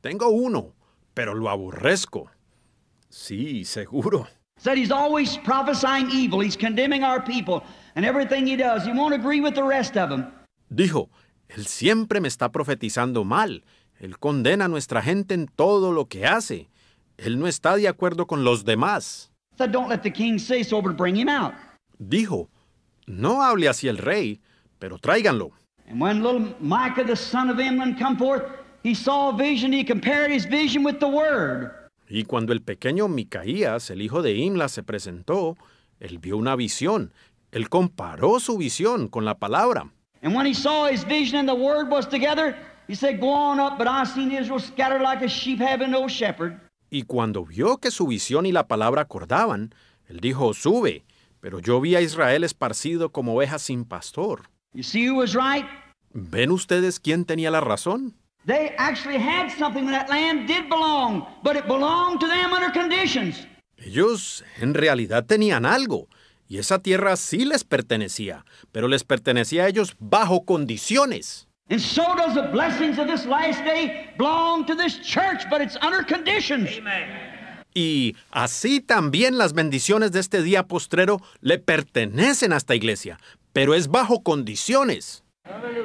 tengo uno, pero lo aborrezco. Sí, seguro. Said he's always prophesying evil. He's condemning our people. And everything he does, he won't agree with the rest of them. Dijo, él siempre me está profetizando mal. Él condena a nuestra gente en todo lo que hace. Él no está de acuerdo con los demás. So don't let the king say so, but bring him out. Dijo, no hable así el rey, pero tráiganlo. And when little Micah, the son of Imlan, come forth, he saw a vision. He compared his vision with the word. Y cuando el pequeño Micaías, el hijo de Imla, se presentó, él vio una visión. Él comparó su visión con la palabra. Y cuando vio que su visión y la palabra acordaban, él dijo, Sube, pero yo vi a Israel esparcido como ovejas sin pastor. ¿Ven ustedes quién tenía la razón? They actually had something that land did belong, but it belonged to them under conditions. Ellos en realidad tenían algo, y esa tierra sí les pertenecía, pero les pertenecía a ellos bajo condiciones. And so does the blessings of this last day belong to this church, but it's under conditions. Amen. Y así también las bendiciones de este día postrero le pertenecen a esta iglesia, pero es bajo condiciones.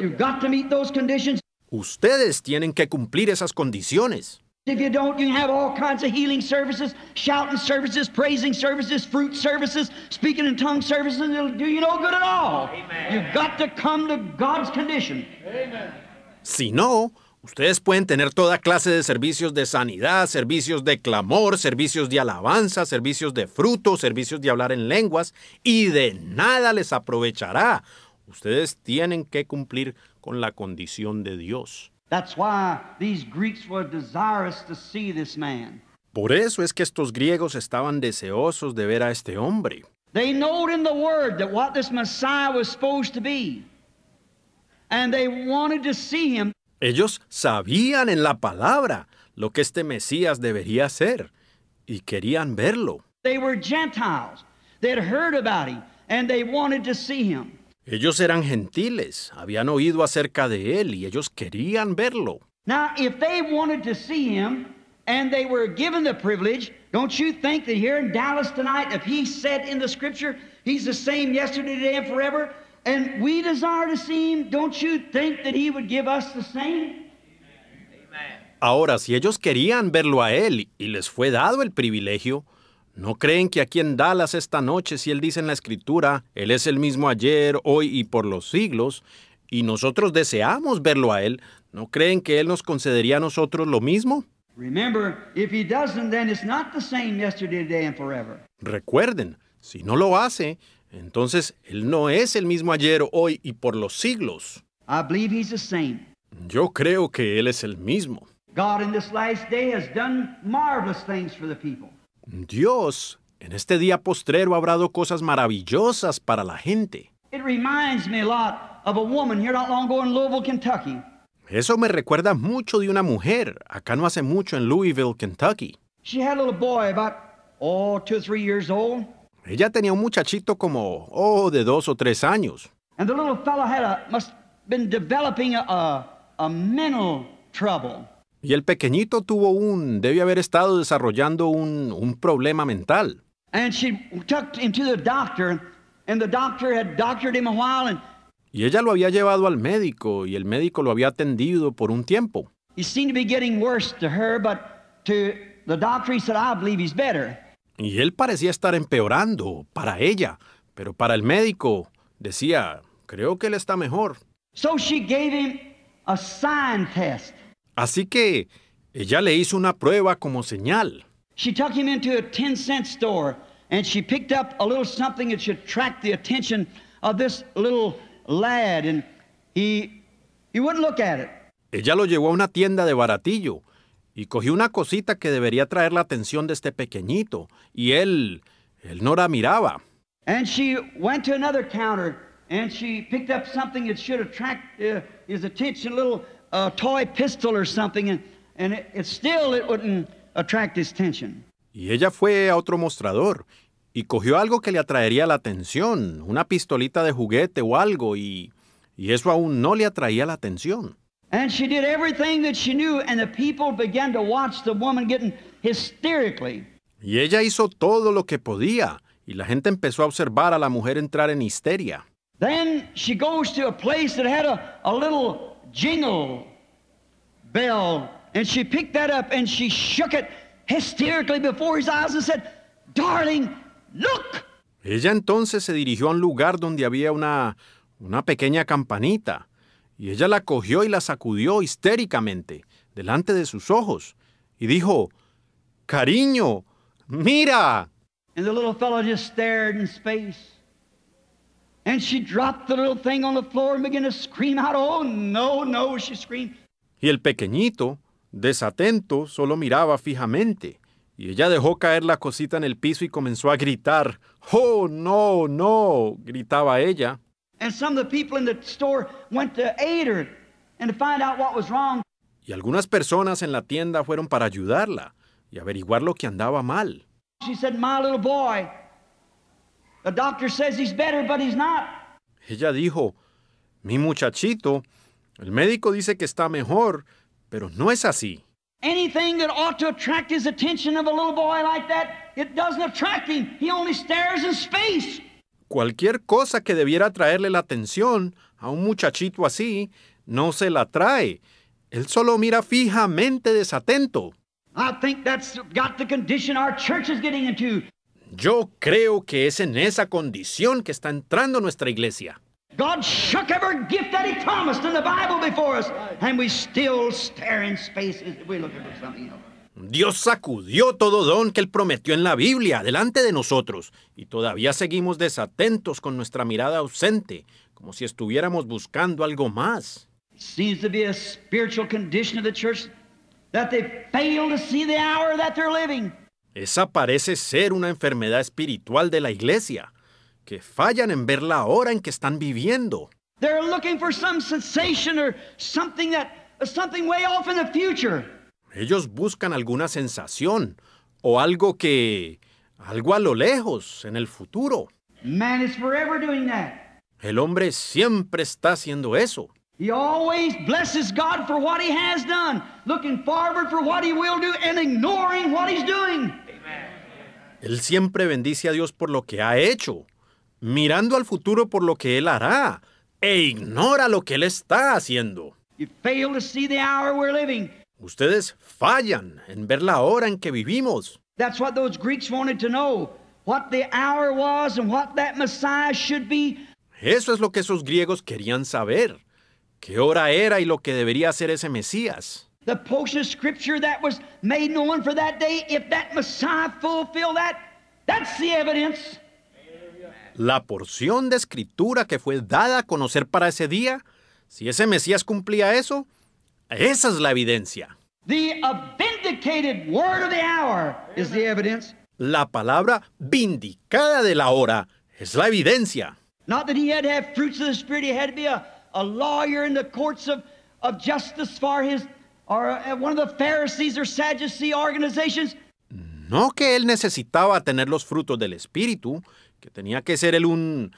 You've got to meet those conditions. Ustedes tienen que cumplir esas condiciones. Si no, ustedes pueden tener toda clase de servicios de sanidad, servicios de clamor, servicios de alabanza, servicios de fruto, servicios de hablar en lenguas, y de nada les aprovechará. Ustedes tienen que cumplir con la condición de Dios. Por eso es que estos griegos estaban deseosos de ver a este hombre. They knowed in the word that what this Messiah was supposed to be. And they wanted to see him. Ellos sabían en la palabra lo que este Mesías debería ser y querían verlo. They were Gentiles. They had heard about him and they wanted to see him. Ellos eran gentiles, habían oído acerca de él y ellos querían verlo. Now, if they wanted to see him and they were given the privilege, don't you think that here in Dallas tonight, if he said in the scripture, he's the same yesterday, today, and forever, and we desire to see him, don't you think that he would give us the same? Ahora, si ellos querían verlo a él y les fue dado el privilegio, ¿No creen que aquí en Dallas esta noche, si Él dice en la Escritura, Él es el mismo ayer, hoy y por los siglos, y nosotros deseamos verlo a Él, ¿no creen que Él nos concedería a nosotros lo mismo? Recuerden, si no lo hace, entonces Él no es el mismo ayer, hoy y por los siglos. Yo creo que Él es el mismo. God in this last day has done marvelous things for the people. Dios, en este día postrero habrá dado cosas maravillosas para la gente. Eso me recuerda mucho de una mujer, acá no hace mucho en Louisville, Kentucky. Ella tenía un muchachito como, oh, de dos o tres años. And the little fellow had mental y el pequeñito tuvo un, debe haber estado desarrollando un, problema mental. Y ella lo había llevado al médico y el médico lo había atendido por un tiempo. Y él parecía estar empeorando para ella, pero para el médico decía, creo que él está mejor. So she gave him a sign test. Así que ella le hizo una prueba como señal. She took him into a 10 cent store and she picked up a little something that should attract the attention of this little lad and he he wouldn't look at it. Ella lo llevó a una tienda de baratillo y cogió una cosita que debería traer la atención de este pequeñito y él él no la miraba. And she went to another counter and she picked up something that should attract uh, his attention a little a toy pistol or something, and, and it, it still it wouldn't attract his attention. Y ella fue a otro mostrador y cogió algo que le atraería la atención, una pistolita de juguete o algo, y, y eso aún no le atraía la atención. And she did everything that she knew, and the people began to watch the woman getting hysterically. Y ella hizo todo lo que podía, y la gente empezó a observar a la mujer entrar en histeria. Then she goes to a place that had a, a little jingle bell. And she picked that up and she shook it hysterically before his eyes and said, Darling, look. Ella entonces se dirigió a un lugar donde había una, una pequeña campanita, y ella la cogió y la sacudió histéricamente delante de sus ojos, y dijo, Cariño, mira. And the little fellow just stared in space. And she dropped the little thing on the floor and began to scream out, "Oh no, no!" She screamed. Y el pequeñito, desatento, solo miraba fijamente. Y ella dejó caer la cosita en el piso y comenzó a gritar. "Oh no, no!" gritaba ella. And some of the people in the store went to aid her and to find out what was wrong. Y algunas personas en la tienda fueron para ayudarla y averiguar lo que andaba mal. She said, "My little boy." The doctor says he's better, but he's not. Ella dijo, mi muchachito, el médico dice que está mejor, pero no es así. Anything that ought to attract his attention of a little boy like that, it doesn't attract him. He only stares in space. Cualquier cosa que debiera atraerle la atención a un muchachito así, no se la trae. Él solo mira fijamente desatento. I think that's got the condition our church is getting into. Yo creo que es en esa condición que está entrando nuestra iglesia. Dios sacudió todo don que Él prometió en la Biblia delante de nosotros, y todavía seguimos desatentos con nuestra mirada ausente, como si estuviéramos buscando algo más. de la iglesia que ver la hora que esa parece ser una enfermedad espiritual de la iglesia, que fallan en ver la hora en que están viviendo. Ellos buscan alguna sensación o algo que algo a lo lejos en el futuro. El hombre siempre está haciendo eso. Él siempre bendice a Dios por lo que ha hecho, mirando al futuro por lo que Él hará, e ignora lo que Él está haciendo. Ustedes fallan en ver la hora en que vivimos. Eso es lo que esos griegos querían saber, qué hora era y lo que debería ser ese Mesías the portion of Scripture that was made known for that day, if that Messiah fulfill that, that's the evidence. La porción de Escritura que fue dada a conocer para ese día, si ese Mesías cumplía eso, esa es la evidencia. The vindicated word of the hour is the evidence. La palabra vindicada de la hora es la evidencia. Not that he had to have fruits of the Spirit, he had to be a, a lawyer in the courts of, of justice for his Uh, no que él necesitaba tener los frutos del Espíritu, que tenía que ser él un,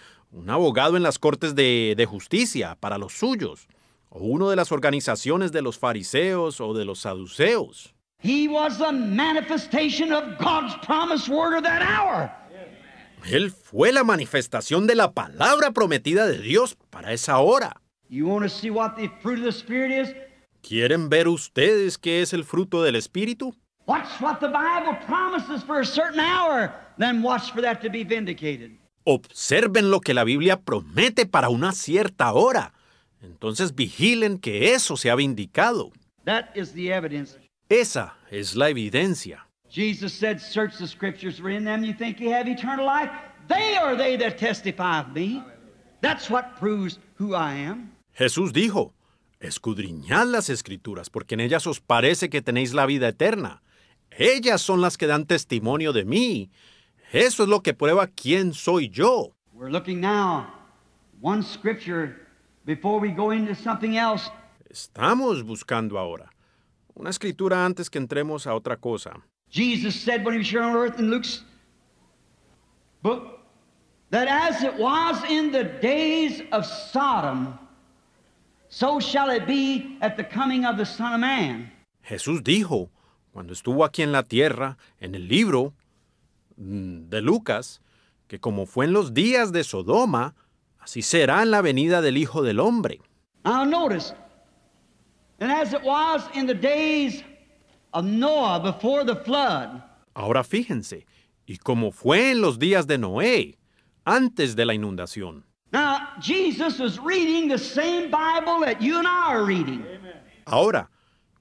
abogado en las cortes de, justicia para los suyos, o uno de las organizaciones de los fariseos o de los saduceos. Él fue la manifestación de la palabra prometida de Dios para esa hora. You see what the fruit of ¿Quieren ver ustedes qué es el fruto del Espíritu? Observen lo que la Biblia promete para una cierta hora. Entonces vigilen que eso sea vindicado. That is the evidence. Esa es la evidencia. Jesus said, "Search the scriptures, for in them you think you have eternal life. They are they that testify of me. That's what proves who I am." Jesús dijo, Escudriñad las escrituras, porque en ellas os parece que tenéis la vida eterna. Ellas son las que dan testimonio de mí. Eso es lo que prueba quién soy yo. Estamos buscando ahora una escritura antes que entremos a otra cosa. Jesus said when he was on earth in Luke's book that as it was in the Sodom Jesús dijo, cuando estuvo aquí en la tierra, en el libro mm, de Lucas, que como fue en los días de Sodoma, así será en la venida del Hijo del Hombre. Ahora fíjense, y como fue en los días de Noé, antes de la inundación. Ahora,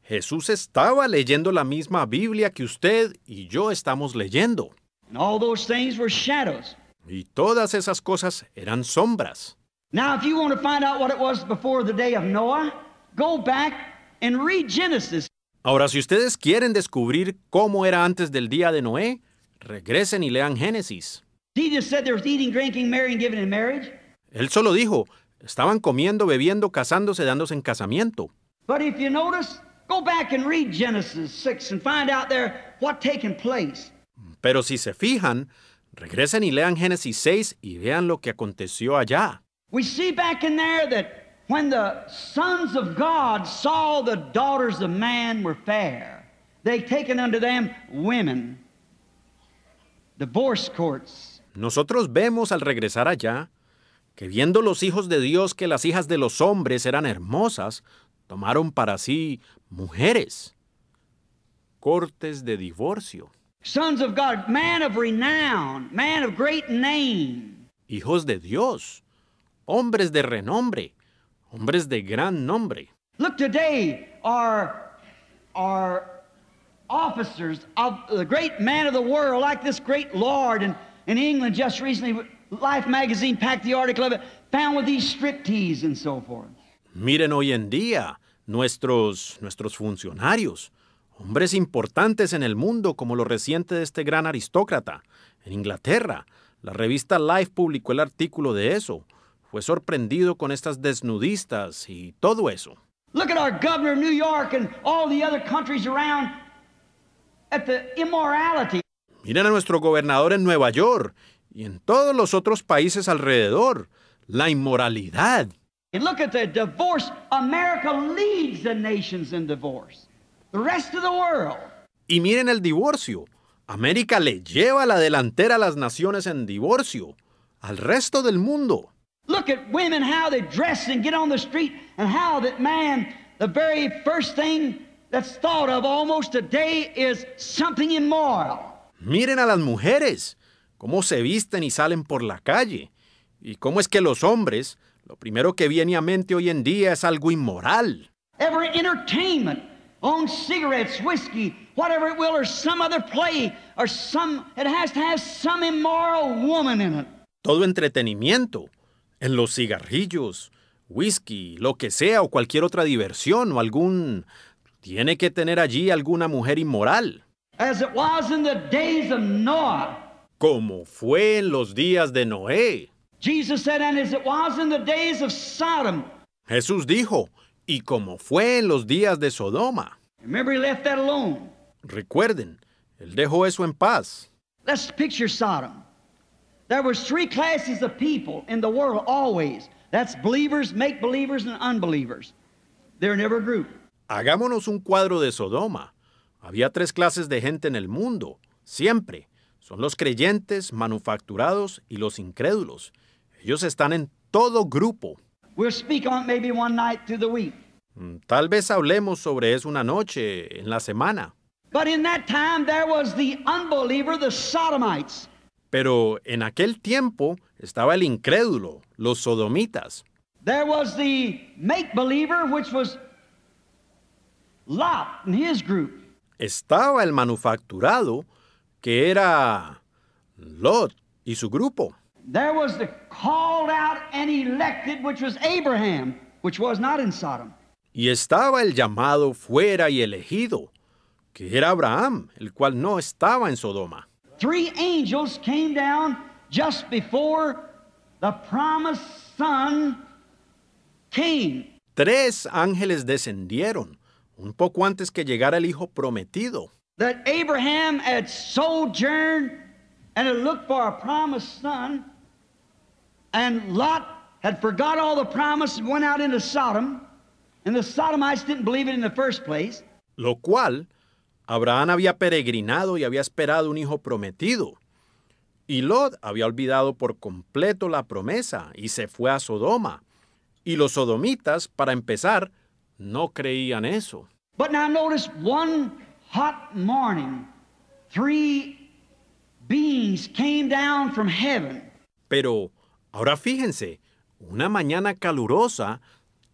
Jesús estaba leyendo la misma Biblia que usted y yo estamos leyendo. those things were shadows. Y todas esas cosas eran sombras. Now, if you want to find out what it was before the day of Noah, go back and read Genesis. Ahora, si ustedes quieren descubrir cómo era antes del día de Noé, regresen y lean Génesis. He said there was eating, drinking, marrying, giving in marriage. Él solo dijo, estaban comiendo, bebiendo, casándose, dándose en casamiento. But if you notice, go back and read Genesis 6 and find out there what taken place. Pero si se fijan, regresen y lean Génesis 6 y vean lo que aconteció allá. We see back in there that when the sons of God saw the daughters of man were fair, they taken unto them women. Divorce courts. Nosotros vemos al regresar allá que viendo los hijos de Dios que las hijas de los hombres eran hermosas, tomaron para sí mujeres. Cortes de divorcio. Sons of God, man of renown, man of great name. Hijos de Dios, hombres de renombre, hombres de gran nombre. Look today our our officers of the great man of the world like this great lord in, in England just recently Life magazine packed the article found with these and so forth. Miren hoy en día nuestros, nuestros funcionarios, hombres importantes en el mundo como lo reciente de este gran aristócrata. En Inglaterra, la revista Life publicó el artículo de eso. Fue sorprendido con estas desnudistas y todo eso. Miren a nuestro gobernador en Nueva York y en todos los otros países alrededor, la inmoralidad. look at the divorce. America leads the nations in divorce. The rest of the world. Y miren el divorcio. América le lleva la delantera a las naciones en divorcio, al resto del mundo. Look at women how they dress and get on the street and how that man, the very first thing that's thought of almost a day is something immoral. Miren a las mujeres cómo se visten y salen por la calle, y cómo es que los hombres, lo primero que viene a mente hoy en día es algo inmoral. Todo entretenimiento, en los cigarrillos, whisky, lo que sea, o cualquier otra diversión, o algún... Tiene que tener allí alguna mujer inmoral. As it was in the days of Noah como fue en los días de Noé. Jesús dijo, y como fue en los días de Sodoma. Recuerden, él dejó eso en paz. Let's picture Sodom. There were three classes of people in the world always. That's believers, make believers and unbelievers. They're never grouped. group. Hagámonos un cuadro de Sodoma. Había tres clases de gente en el mundo, siempre son los creyentes, manufacturados y los incrédulos. Ellos están en todo grupo. Mm, tal vez hablemos sobre eso una noche, en la semana. Pero en aquel tiempo estaba el incrédulo, los sodomitas. Estaba el manufacturado, que era Lot y su grupo. Y estaba el llamado fuera y elegido, que era Abraham, el cual no estaba en Sodoma. Tres ángeles descendieron un poco antes que llegara el hijo prometido that Abraham had sojourned and had looked for a promised son, and Lot had forgot all the promise and went out into Sodom, and the Sodomites didn't believe it in the first place. Lo cual, Abraham había peregrinado y había esperado un hijo prometido. Y Lot había olvidado por completo la promesa y se fue a Sodoma. Y los sodomitas, para empezar, no creían eso. But now notice one hot morning, three beings came down from heaven. Pero ahora fíjense, una mañana calurosa,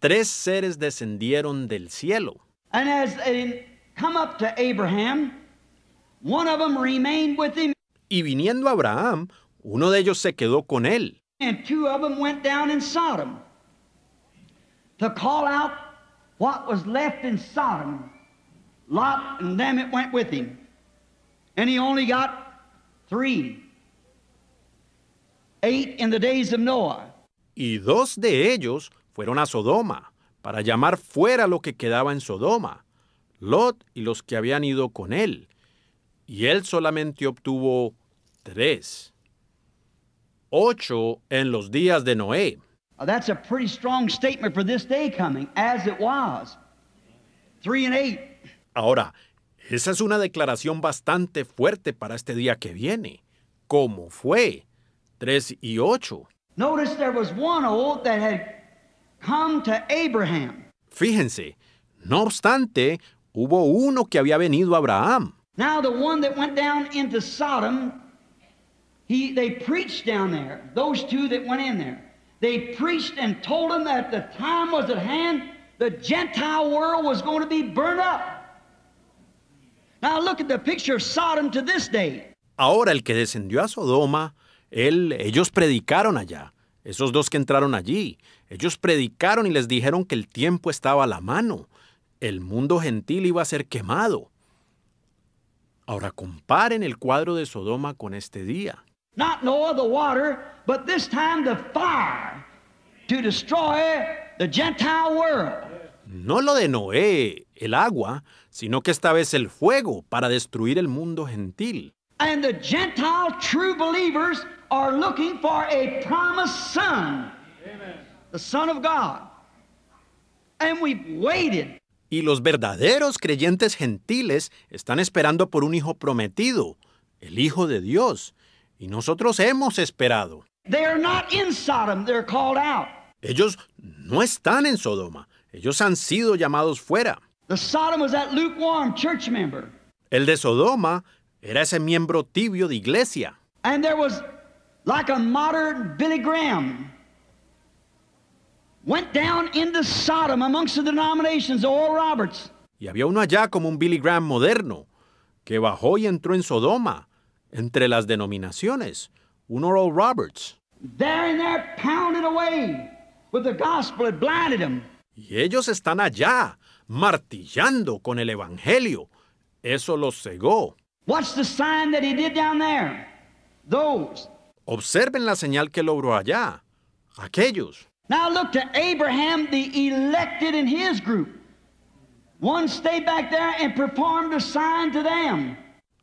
tres seres descendieron del cielo. And as they come up to Abraham, one of them remained with him. Y viniendo a Abraham, uno de ellos se quedó con él. And two of them went down in Sodom to call out what was left in Sodom Lot and them it went with him. And he only got three. Eight in the days of Noah. Y dos de ellos fueron a Sodoma, para llamar fuera lo que quedaba en Sodoma, Lot y los que habían ido con él. Y él solamente obtuvo tres. Ocho en los días de Noé. that's a pretty strong statement for this day coming, as it was. Three and eight. Ahora, esa es una declaración bastante fuerte para este día que viene. ¿Cómo fue? 3 y 8. Fíjense, no obstante, hubo uno que había venido a Abraham. Now the one that went down into Sodom, he, they preached down there, those two that went in there. They preached and told them that the time was at hand, the Gentile world was going to be burned up. Ahora el que descendió a Sodoma, él, ellos predicaron allá. Esos dos que entraron allí, ellos predicaron y les dijeron que el tiempo estaba a la mano. El mundo gentil iba a ser quemado. Ahora comparen el cuadro de Sodoma con este día. no No lo de Noé, el agua, sino que esta vez el fuego para destruir el mundo gentil. Y los verdaderos creyentes gentiles están esperando por un hijo prometido, el Hijo de Dios. Y nosotros hemos esperado. Ellos no están en Sodoma, ellos han sido llamados fuera. The Sodom was that lukewarm church member. El de Sodoma era ese miembro tibio de iglesia. And there was like a modern Billy Graham went down into Sodom amongst the denominations, Oral Roberts. Y había uno allá como un Billy Graham moderno que bajó y entró en Sodoma entre las denominaciones, un Oral Roberts. There and there pounded away with the gospel it blinded them. Y ellos están allá martillando con el Evangelio. Eso los cegó. Observen la señal que logró allá. Aquellos. Now look to Abraham, the elected in his group. One stayed back there and performed a sign to them.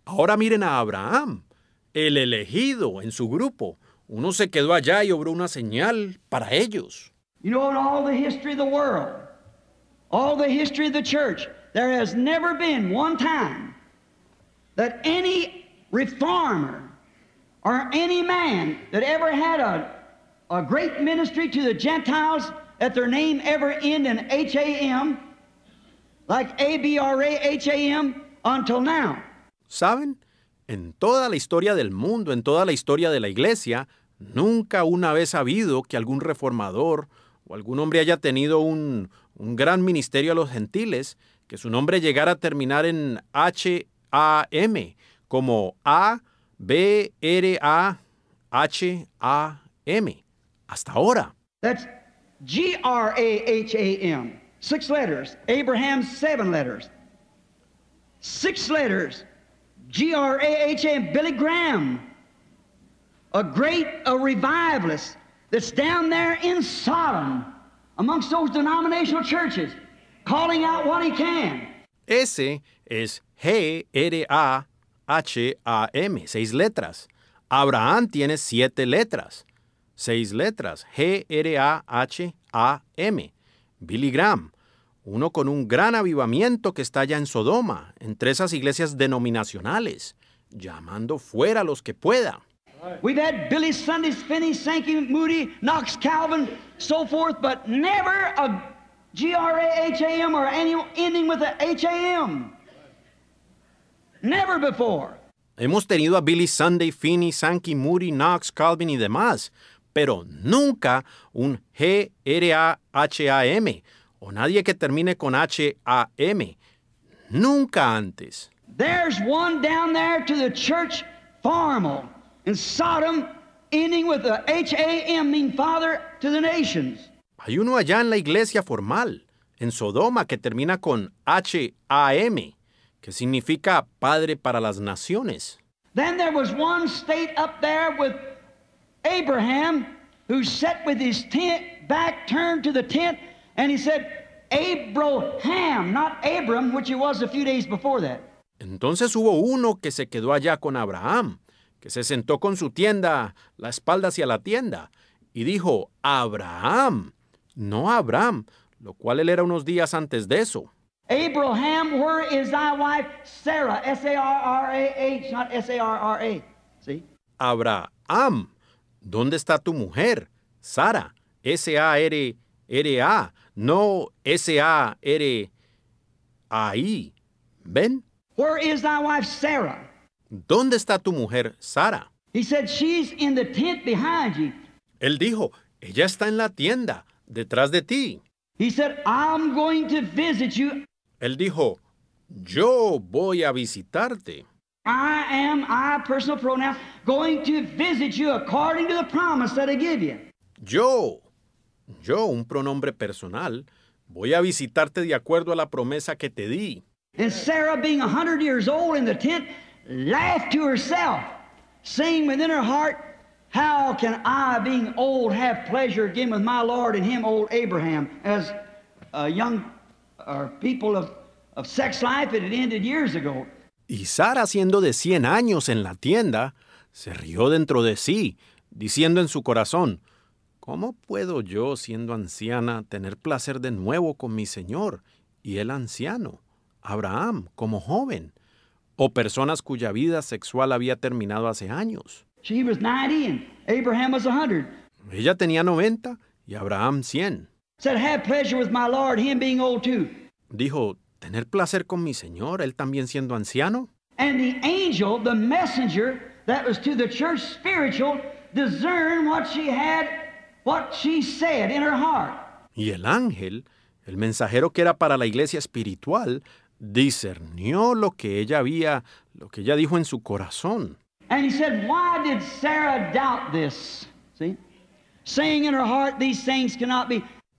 Ahora miren a Abraham, el elegido en su grupo. Uno se quedó allá y obró una señal para ellos. You know, in all the history of the world, all the history of the church, there has never been one time that any reformer or any man that ever had a, a great ministry to the Gentiles that their name ever end in H-A-M, like A-B-R-A-H-A-M, until now. ¿Saben? En toda la historia del mundo, en toda la historia de la iglesia, nunca una vez ha habido que algún reformador o algún hombre haya tenido un, un gran ministerio a los gentiles, que su nombre llegara a terminar en H-A-M, como A, B, R, A, H, A, M. Hasta ahora. That's G R A H A M. Six letters. Abraham, seven letters. Six letters. G R A H A M. Billy Graham. A great a revivalist that's down there in Sodom amongst those denominational churches, calling out what he can. S es G-R-A-H-A-M, seis letras. Abraham tiene siete letras. Seis letras, G-R-A-H-A-M. Billy Graham, uno con un gran avivamiento que está ya en Sodoma, entre esas iglesias denominacionales, llamando fuera a los que pueda. We've had Billy Sunday, Finney, Sankey, Moody, Knox, Calvin, so forth, but never a G R A H A M or any ending with a H A M. Never before. Hemos tenido a Billy Sunday, Finney, Sankey, Moody, Knox, Calvin y demás, pero nunca un G R A H A M o nadie que termine con H A M. Nunca antes. There's one down there to the church formal in Sodom ending with a H-A-M, father to the nations. Hay uno allá en la iglesia formal, en Sodoma, que termina con H-A-M, que significa padre para las naciones. Then there was one state up there with Abraham, who sat with his tent back turned to the tent, and he said, Abraham, not Abram, which he was a few days before that. Entonces hubo uno que se quedó allá con Abraham, que se sentó con su tienda, la espalda hacia la tienda, y dijo, Abraham, no Abraham, lo cual él era unos días antes de eso. Abraham, where is thy wife Sarah? S-A-R-R-A-H, not S-A-R-R-A. r a ¿dónde está tu mujer? Sara, S-A-R-R-A, no S-A-R-A-I. ¿Ven? Where is thy wife Sarah? ¿dónde está tu mujer, Sara? He said, She's in the tent behind you. Él dijo, ella está en la tienda, detrás de ti. He said, I'm going to visit you. Él dijo, yo voy a visitarte. I am, I personal pronoun, going to visit you according to the promise that I give you. Yo, yo, un pronombre personal, voy a visitarte de acuerdo a la promesa que te di. And Sarah being 100 years old in the tent, laugh to herself, saying within her heart, How can I, being old, have pleasure again with my Lord and him, old Abraham? As uh, young uh, people of, of sex life, it had ended years ago. Y Sara, siendo de 100 años en la tienda, se rió dentro de sí, diciendo en su corazón, ¿Cómo puedo yo, siendo anciana, tener placer de nuevo con mi Señor y el anciano, Abraham, como joven? o personas cuya vida sexual había terminado hace años. Ella tenía 90 y Abraham 100. Dijo, tener placer con mi Señor, él también siendo anciano. Y el ángel, el mensajero que era para la iglesia espiritual, discernió lo que ella había, lo que ella dijo en su corazón.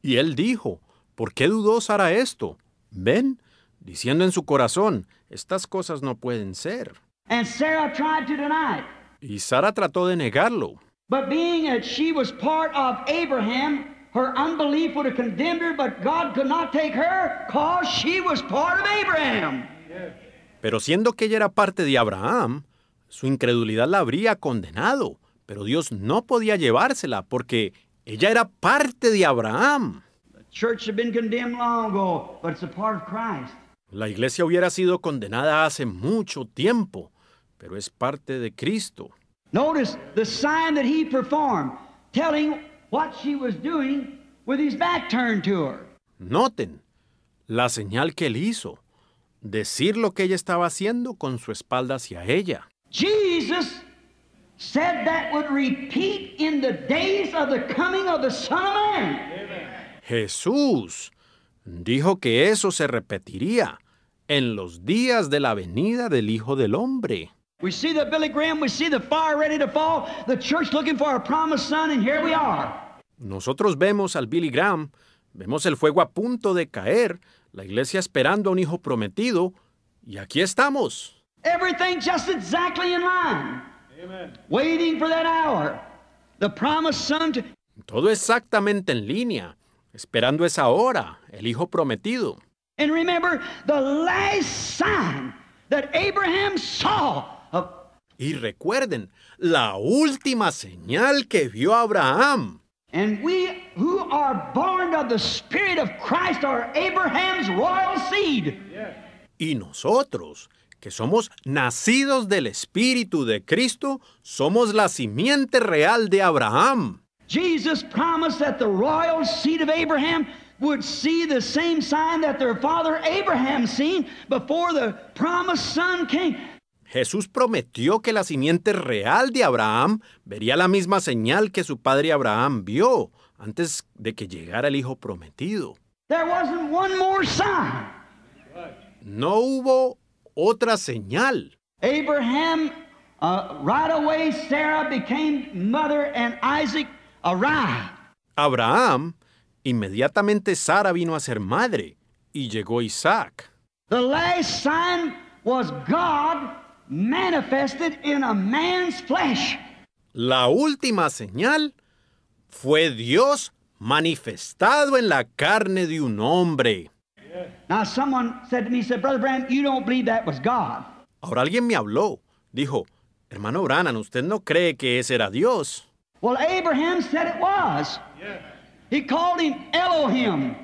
Y él dijo, ¿por qué dudó Sara esto? Ven, diciendo en su corazón, estas cosas no pueden ser. Y Sara trató de negarlo. Abraham, Abraham. Pero siendo que ella era parte de Abraham, su incredulidad la habría condenado, pero Dios no podía llevársela porque ella era parte de Abraham. La iglesia hubiera sido condenada hace mucho tiempo, pero es parte de Cristo. Notice the sign that he performed, telling what she was doing with his back turned to her. Noten la señal que él hizo, decir lo que ella estaba haciendo con su espalda hacia ella. said that would repeat in the days of the coming of the Son of Man. Jesús dijo que eso se repetiría en los días de la venida del Hijo del Hombre. We see the Billy Graham, we see the fire ready to fall, the church looking for a promised son, and here we are. Nosotros vemos al Billy Graham, vemos el fuego a punto de caer, la iglesia esperando a un hijo prometido, y aquí estamos. Everything just exactly in line. Amen. Waiting for that hour. The promised son to... Todo exactamente en línea, esperando esa hora, el hijo prometido. And remember the last sign that Abraham saw y recuerden, la última señal que vio Abraham. And we who are born of the Spirit of Christ are Abraham's royal seed. Y nosotros, que somos nacidos del Espíritu de Cristo, somos la simiente real de Abraham. Jesus promised that the royal seed of Abraham would see the same sign that their father Abraham seen before the promised son came. Jesús prometió que la simiente real de Abraham vería la misma señal que su padre Abraham vio antes de que llegara el hijo prometido. No hubo otra señal. Abraham, uh, right away Sarah became mother and Isaac arrived. Abraham, inmediatamente Sara vino a ser madre y llegó Isaac. The last sign was God manifested in a man's flesh. La última señal fue Dios manifestado en la carne de un hombre. Now someone said to me, said, Brother Branham, you don't believe that was God. Ahora alguien me habló, dijo, hermano Branham, usted no cree que ese era Dios. Well, Abraham said it was. He called him Elohim.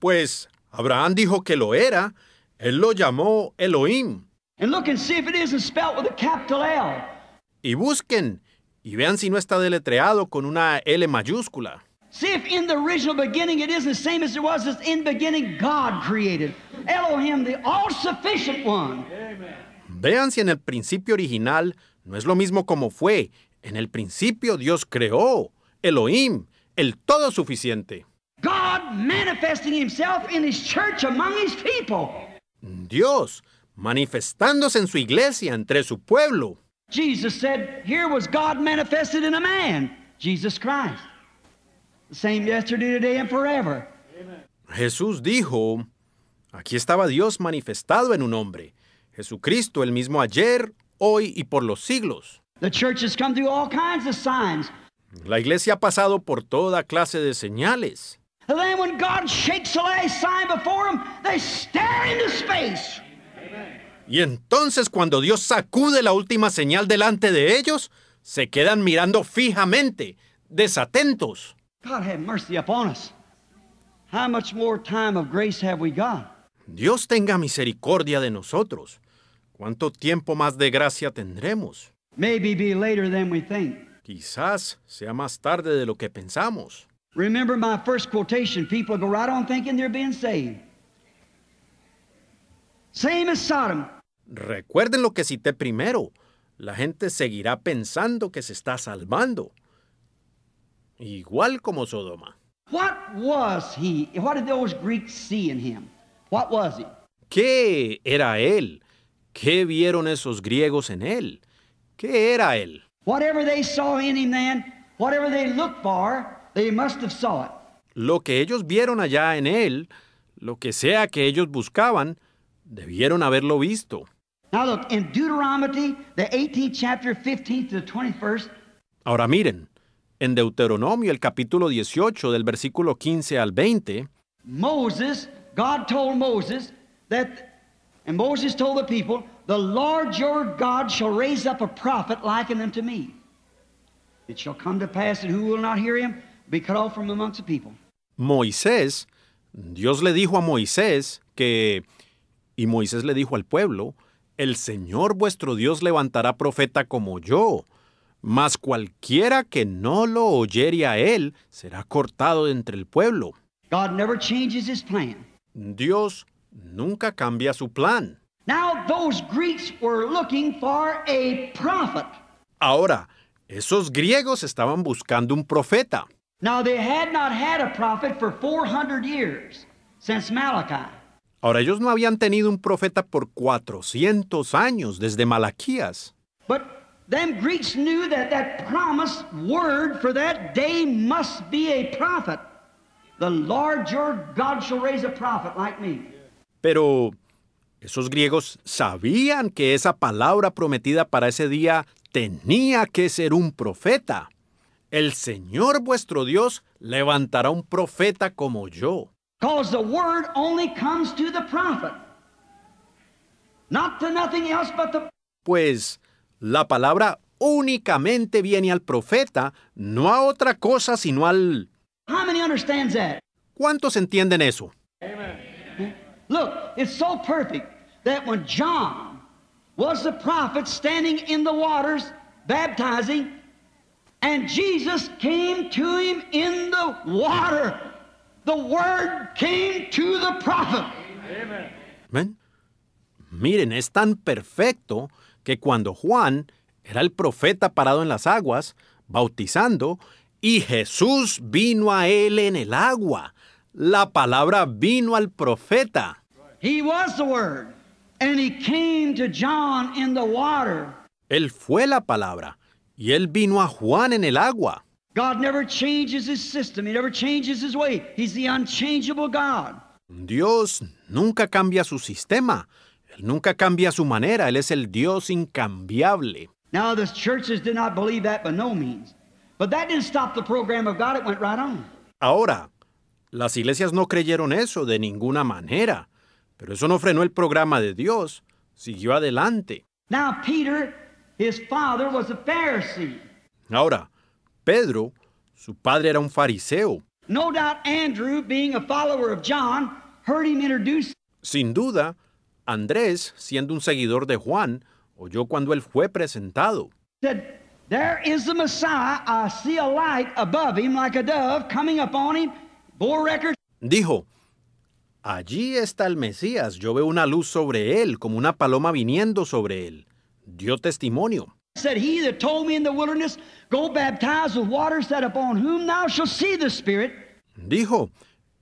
Pues Abraham dijo que lo era. Él lo llamó Elohim. And Y busquen y vean si no está deletreado con una L mayúscula. See if in the original beginning it is the same as it was as in beginning God created. Elohim, the all-sufficient one. Amen. Vean si en el principio original no es lo mismo como fue. En el principio Dios creó. Elohim, el todo suficiente. God manifesting himself in his church among his people. Dios manifestándose en su iglesia, entre su pueblo. Jesus said, here was God manifested in a man, Jesus Christ. The same yesterday, today and forever. Jesús dijo, aquí estaba Dios manifestado en un hombre, Jesucristo el mismo ayer, hoy y por los siglos. The church has come through all kinds of signs. La iglesia ha pasado por toda clase de señales. And then when God shakes a sign before them, they stare into space. Y entonces cuando Dios sacude la última señal delante de ellos, se quedan mirando fijamente, desatentos. Dios tenga misericordia de nosotros. ¿Cuánto tiempo más de gracia tendremos? Maybe be later than we think. Quizás sea más tarde de lo que pensamos. Remember my first quotation, people go right on thinking they're being saved. Same as Sodom. Recuerden lo que cité primero. La gente seguirá pensando que se está salvando. Igual como Sodoma. ¿Qué era él? ¿Qué vieron esos griegos en él? ¿Qué era él? Lo que ellos vieron allá en él, lo que sea que ellos buscaban, debieron haberlo visto. Ahora miren, en Deuteronomio el capítulo 18 del versículo 15 al 20, Moses, God told Moses that and Moses told the people, "The Lord your God shall raise up a prophet like unto me. It shall come to pass that who will not hear him be cut off from amongst the people." Moisés, Dios le dijo a Moisés que y Moisés le dijo al pueblo el Señor vuestro Dios levantará profeta como yo, mas cualquiera que no lo oyere a él será cortado de entre el pueblo. Dios nunca cambia su plan. Ahora, esos griegos estaban buscando un profeta. Now they had not had a prophet for 400 years since Malachi. Ahora, ellos no habían tenido un profeta por 400 años, desde Malaquías. Pero esos griegos sabían que esa palabra prometida para ese día tenía que ser un profeta. El Señor vuestro Dios levantará un profeta como yo. Because the word only comes to the prophet. Not to nothing else but the... Pues la palabra únicamente viene al profeta, no a otra cosa sino al... How many understands that? ¿Cuántos entienden eso? Amen. Look, it's so perfect that when John was the prophet standing in the waters baptizing, and Jesus came to him in the water. The Miren, es tan perfecto que cuando Juan era el profeta parado en las aguas, bautizando, y Jesús vino a él en el agua. La palabra vino al profeta. He was the word, and he came to John in the water. Él fue la palabra, y él vino a Juan en el agua. God never changes his system. He never changes his way. He's the unchangeable God. Dios nunca cambia su sistema. Él nunca cambia su manera. Él es el Dios incambiable. Now the churches did not believe that by no means. But that didn't stop the program of God. It went right on. Ahora, las iglesias no creyeron eso de ninguna manera, pero eso no frenó el programa de Dios. Siguió adelante. Now Peter, his father was a Pharisee. Ahora, Pedro, su padre era un fariseo. Sin duda, Andrés, siendo un seguidor de Juan, oyó cuando él fue presentado. Dijo, Allí está el Mesías. Yo veo una luz sobre él, como una paloma viniendo sobre él. Dio testimonio said, He that told me in the wilderness, go baptize with water, said upon whom thou shalt see the Spirit. Dijo,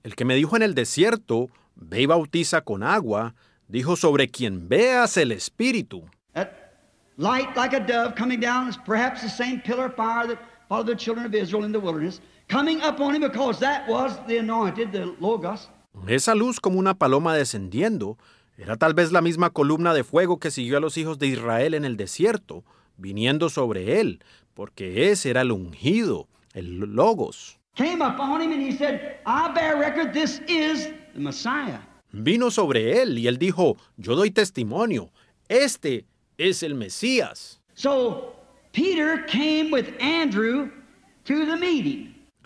el que me dijo en el desierto, ve bautiza con agua, dijo sobre quien veas el Espíritu. That light like a dove coming down is perhaps the same pillar of fire that followed the children of Israel in the wilderness, coming up on him because that was the anointed, the Logos. Esa luz como una paloma descendiendo era tal vez la misma columna de fuego que siguió a los hijos de Israel en el desierto, viniendo sobre él, porque ese era el ungido, el logos. Vino sobre él y él dijo, yo doy testimonio, este es el Mesías.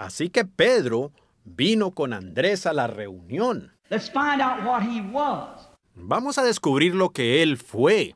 Así que Pedro vino con Andrés a la reunión. Vamos a descubrir lo que él fue.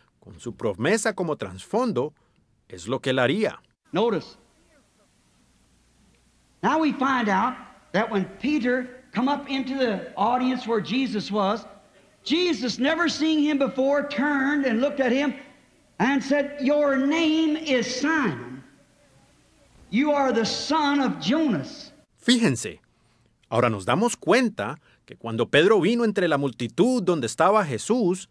con su promesa como trasfondo, es lo que él haría. Notice. Now we find out that when Peter come up into the audience where Jesus was, Jesus, never seeing him before, turned and looked at him and said, Your name is Simon. You are the son of Jonas. Fíjense, ahora nos damos cuenta que cuando Pedro vino entre la multitud donde estaba Jesús,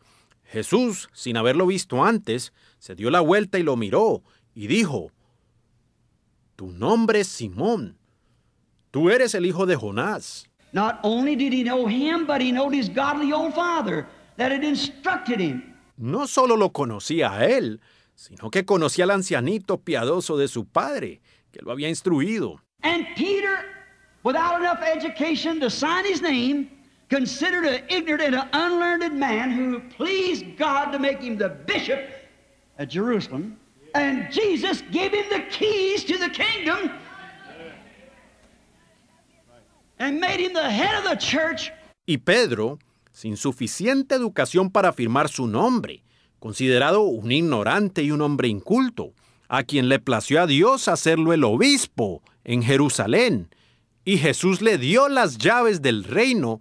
Jesús, sin haberlo visto antes, se dio la vuelta y lo miró y dijo, Tu nombre es Simón, tú eres el hijo de Jonás. Not only did he know him, but he knew his godly old father that had instructed him. No solo lo conocía a él, sino que conocía al ancianito piadoso de su padre, que lo había instruido. And Peter, without enough education to sign his name, considered an ignorant and an unlearned man who pleased God to make him the bishop at Jerusalem. And Jesus gave him the keys to the kingdom and made him the head of the church. Y Pedro, sin suficiente educación para afirmar su nombre, considerado un ignorante y un hombre inculto, a quien le plació a Dios hacerlo el obispo en Jerusalén. Y Jesús le dio las llaves del reino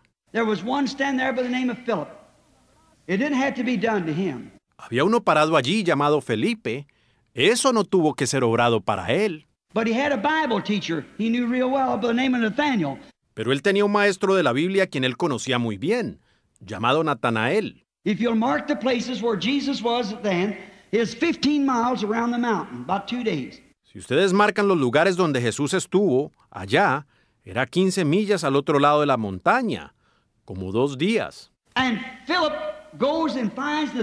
Había uno parado allí llamado Felipe. Eso no tuvo que ser obrado para él. Pero él tenía un maestro de la Biblia quien él conocía muy bien, llamado Natanael. Si ustedes marcan los lugares donde Jesús estuvo, allá, era 15 millas al otro lado de la montaña, como dos días. And and and Philip goes finds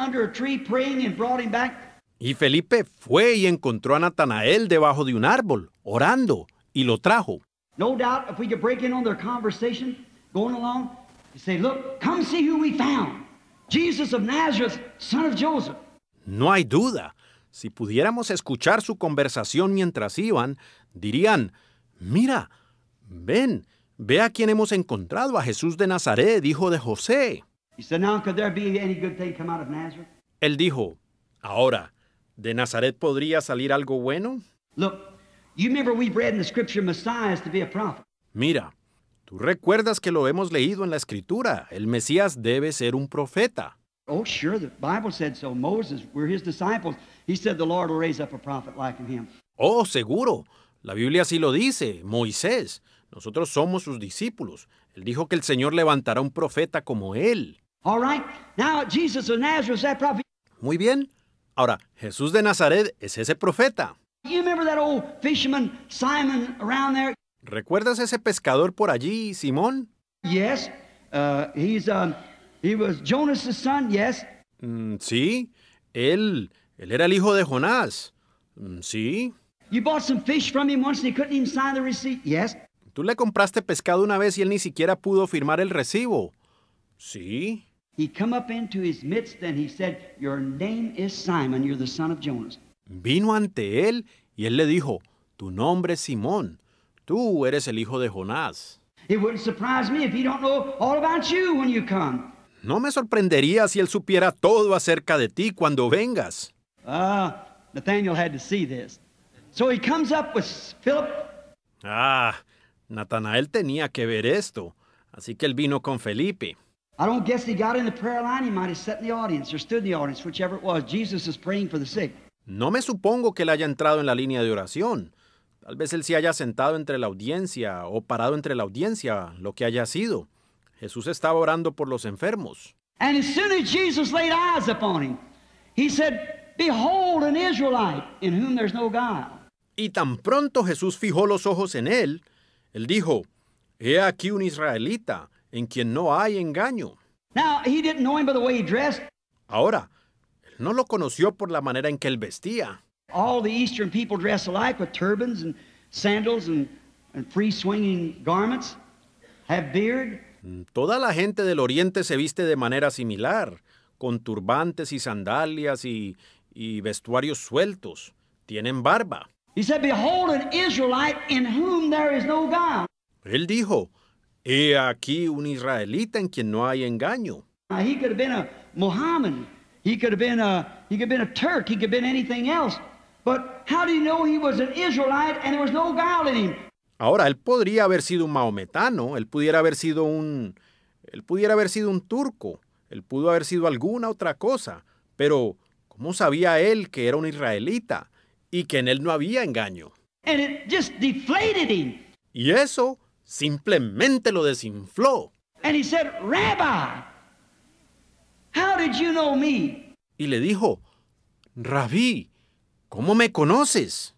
under a tree praying brought him back. Y Felipe fue y encontró a Natanael debajo de un árbol, orando, y lo trajo. No doubt if we could break in on their conversation going along and say, look, come see who we found. Jesus of Nazareth, son of Joseph. No hay duda. Si pudiéramos escuchar su conversación mientras iban, dirían, mira, ven, Ve a quien hemos encontrado, a Jesús de Nazaret, hijo de José. Él dijo, ahora, ¿de Nazaret podría salir algo bueno? Mira, tú recuerdas que lo hemos leído en la escritura, el Mesías debe ser un profeta. Oh, Oh, seguro. La Biblia sí lo dice, Moisés. Nosotros somos sus discípulos. Él dijo que el Señor levantará un profeta como él. Muy bien. Ahora, Jesús de Nazaret es ese profeta. ¿Recuerdas ese pescador por allí, Simón? Uh, um, mm, sí, él, él era el hijo de Jonás. sí. Tú le compraste pescado una vez y él ni siquiera pudo firmar el recibo. Sí. Vino ante él y él le dijo, Tu nombre es Simón, tú eres el hijo de Jonás. No me sorprendería si él supiera todo acerca de ti cuando vengas. Ah, Nathaniel had to see this. So he comes up with Philip. Ah, Natanael tenía que ver esto, así que él vino con Felipe. No me supongo que él haya entrado en la línea de oración. Tal vez él se haya sentado entre la audiencia o parado entre la audiencia, lo que haya sido. Jesús estaba orando por los enfermos. Y tan pronto Jesús fijó los ojos en él, él dijo, He aquí un israelita en quien no hay engaño. Ahora, él no lo conoció por la manera en que él vestía. Toda la gente del Oriente se viste de manera similar, con turbantes y sandalias y, y vestuarios sueltos. Tienen barba. He said, Behold an Israelite in whom there is no Él dijo, He aquí un israelita en quien no hay engaño. he could have been a Mohammedan. He could have been a he could have been a Turk. He could have been anything else. But how do you know he was an Israelite and there was no guile in him? Ahora él podría haber sido un maometano, él pudiera haber sido un él pudiera haber sido un turco, él pudo haber sido alguna otra cosa, pero ¿cómo sabía él que era un israelita? y que en él no había engaño. Y eso simplemente lo desinfló. Y le dijo, Rabí, ¿cómo me conoces?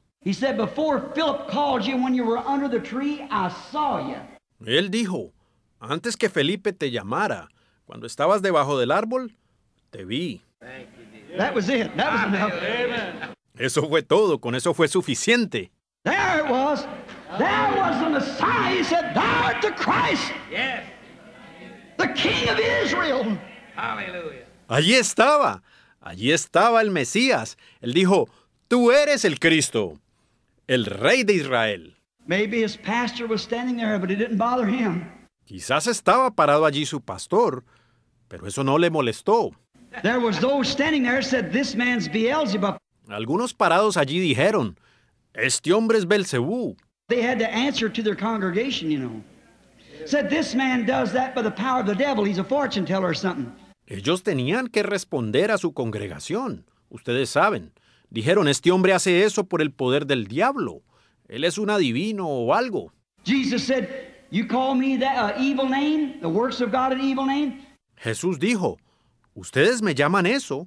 Él dijo, antes que Felipe te llamara, cuando estabas debajo del árbol, te vi. Eso fue todo, con eso fue suficiente. There it was. There was the Messiah. He said, Thou art the Christ. Yes. The King of Israel. Hallelujah. Allí estaba. Allí estaba el Mesías. Él dijo, Tú eres el Cristo, el Rey de Israel. Maybe his pastor was standing there, but it didn't bother him. Quizás estaba parado allí su pastor, pero eso no le molestó. There was those standing there said, "This man's Beelzebub." Algunos parados allí dijeron, este hombre es Belcebú. They had to answer to their congregation, you know. Said this man does that by the power of the devil, he's a fortune teller or something. Ellos tenían que responder a su congregación. Ustedes saben, dijeron, este hombre hace eso por el poder del diablo. Él es un adivino o algo. Jesus said, you call me that uh, evil name, the works of God an evil name? Jesús dijo, ustedes me llaman eso,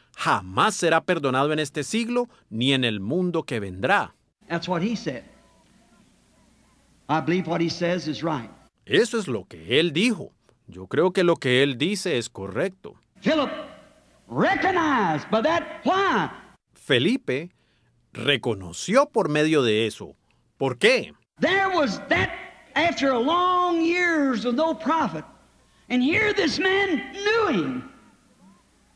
jamás será perdonado en este siglo ni en el mundo que vendrá. Eso es lo que él dijo. Yo creo que lo que él dice es correcto. Felipe reconoció por medio de eso. ¿Por qué? There was that after long years of no prophet. And here this man knew him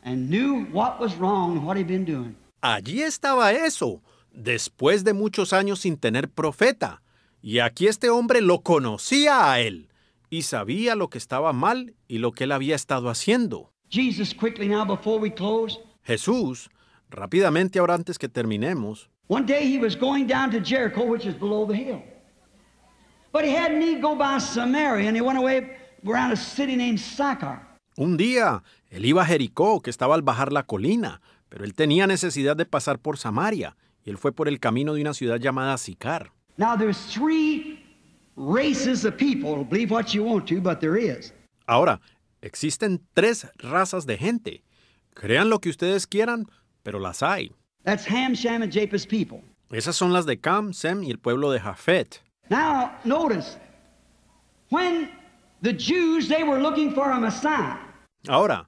and knew what was wrong and what he'd been doing. Allí estaba eso, después de muchos años sin tener profeta. Y aquí este hombre lo conocía a él y sabía lo que estaba mal y lo que él había estado haciendo. Jesus, quickly now before we close. Jesús, rápidamente ahora antes que terminemos. One day he was going down to Jericho, which is below the hill. But he had need go by Samaria and he went away around a city named Sychar. Un día él iba a Jericó, que estaba al bajar la colina, pero él tenía necesidad de pasar por Samaria, y él fue por el camino de una ciudad llamada Sicar. Ahora, existen tres razas de gente. Crean lo que ustedes quieran, pero las hay. Esas son las de Cam, Sem y el pueblo de Jafet. Messiah. Ahora,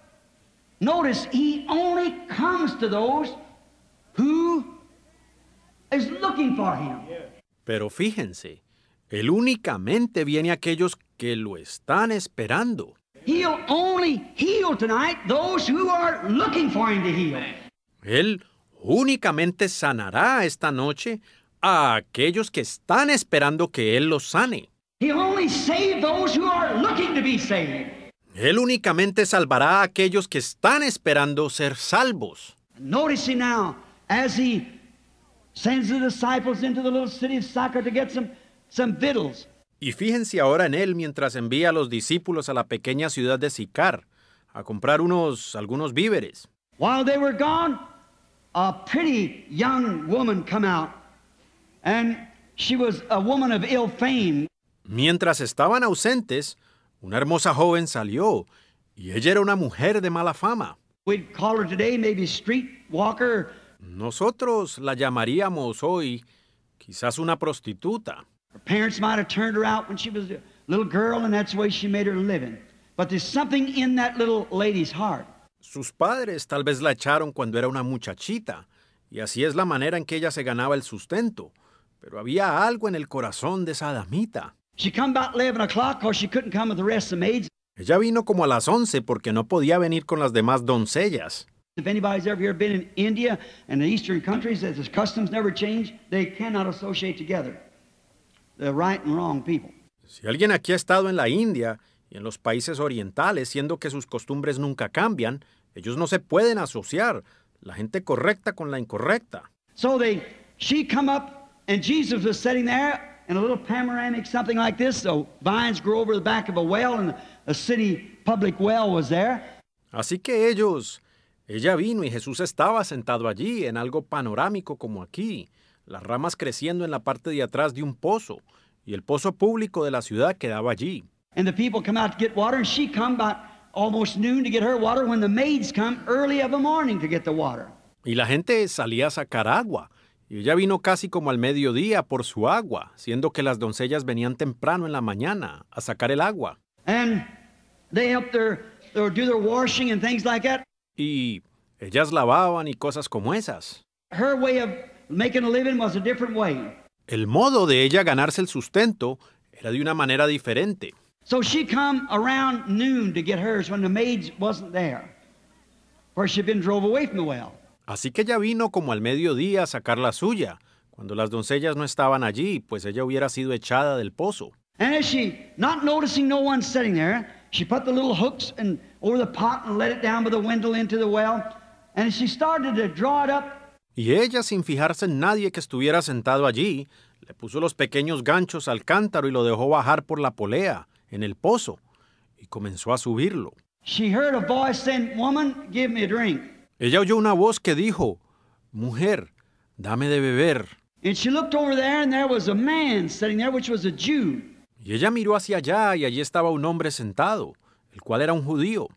Notice he only comes to those who is looking for him. Pero fíjense, él únicamente viene a aquellos que lo están esperando. He'll only heal tonight those who are looking for him to heal. Él únicamente sanará esta noche a aquellos que están esperando que él los sane. He only save those who are looking to be saved. Él únicamente salvará a aquellos que están esperando ser salvos. Y fíjense ahora en él mientras envía a los discípulos a la pequeña ciudad de Sicar a comprar unos algunos víveres. Mientras estaban ausentes, una hermosa joven salió, y ella era una mujer de mala fama. Nosotros la llamaríamos hoy quizás una prostituta. Sus padres tal vez la echaron cuando era una muchachita, y así es la manera en que ella se ganaba el sustento. Pero había algo en el corazón de esa damita. Ella vino como a las 11 porque no podía venir con las demás doncellas. Si alguien aquí ha estado en la India y en los países orientales, siendo que sus costumbres nunca cambian, ellos no se pueden asociar, la gente correcta con la incorrecta. So they, she come up and Jesus was sitting there and a little panoramic something like this. So vines grew over the back of a well, and a city public well was there. Así que ellos, ella vino y Jesús estaba sentado allí en algo panorámico como aquí, las ramas creciendo en la parte de atrás de un pozo, y el pozo público de la ciudad quedaba allí. And the people come out to get water, and she come by almost noon to get her water when the maids come early of a morning to get the water. Y la gente salía a sacar agua y ella vino casi como al mediodía por su agua, siendo que las doncellas venían temprano en la mañana a sacar el agua. Y ellas lavaban y cosas como esas. El modo de ella ganarse el sustento era de una manera diferente. So she come around noon to get hers when the maids wasn't there, or she'd been drove away from the well. Así que ella vino como al mediodía a sacar la suya, cuando las doncellas no estaban allí, pues ella hubiera sido echada del pozo. Y ella, sin fijarse en nadie que estuviera sentado allí, le puso los pequeños ganchos al cántaro y lo dejó bajar por la polea, en el pozo, y comenzó a subirlo. She heard a voice "Woman, give me a ella oyó una voz que dijo, Mujer, dame de beber. Y ella miró hacia allá y allí estaba un hombre sentado, el cual era un judío.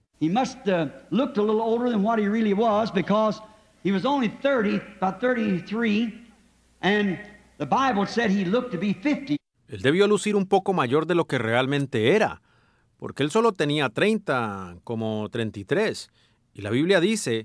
Él debió lucir un poco mayor de lo que realmente era, porque él solo tenía 30, como 33, y la Biblia dice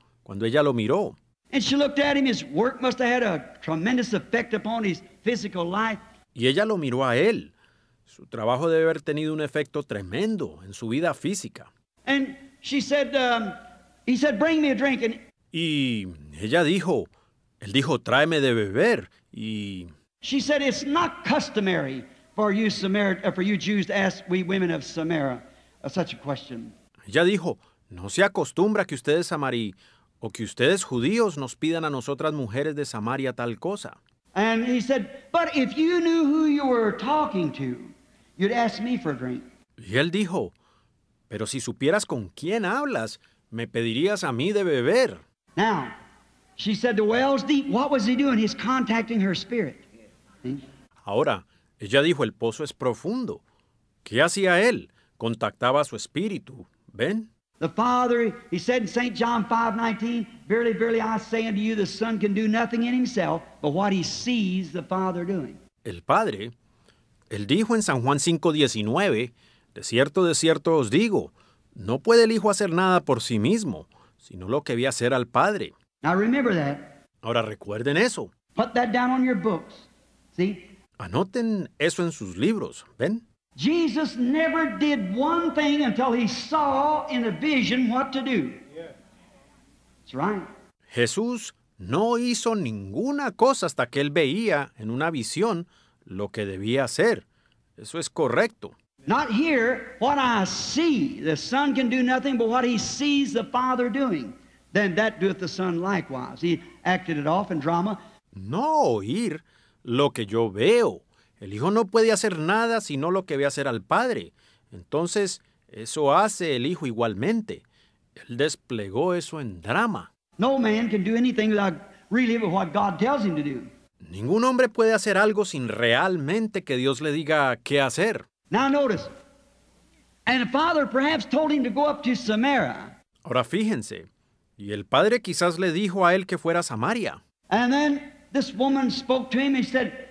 cuando ella lo miró. Y ella lo miró a él. Su trabajo debe haber tenido un efecto tremendo en su vida física. Y ella dijo, él dijo, tráeme de beber. Y ella dijo, no se acostumbra que ustedes samarí o que ustedes judíos nos pidan a nosotras mujeres de Samaria tal cosa. Y él dijo, pero si supieras con quién hablas, me pedirías a mí de beber. Ahora, ella dijo, el pozo es profundo. ¿Qué hacía él? Contactaba a su espíritu. ¿Ven? The Father, he said in St. John 5 19, Verily, verily, I say unto you, the Son can do nothing in himself, but what he sees the Father doing. El Padre, él dijo en San Juan 5 19, De cierto, de cierto os digo, no puede el Hijo hacer nada por sí mismo, sino lo que ve hacer al Padre. Now remember that. Ahora recuerden eso. Put that down on your books. See? Anoten eso en sus libros, ¿ven? Jesus never did one thing until he saw in a vision what to do. That's right. Jesús no hizo ninguna cosa hasta que él veía en una visión lo que debía hacer. Eso es correcto. Not here, what I see. The Son can do nothing but what he sees the Father doing. Then that doeth the Son likewise. He acted it off in drama. No oír lo que yo veo El Hijo no puede hacer nada sino lo que ve hacer al Padre. Entonces, eso hace el Hijo igualmente. Él desplegó eso en drama. No man can do anything like what God tells him to do. Ningún hombre puede hacer algo sin realmente que Dios le diga qué hacer. Now notice. And father perhaps told him to go up to Samaria. Ahora fíjense, y el padre quizás le dijo a él que fuera a Samaria. And then this woman spoke to him and said,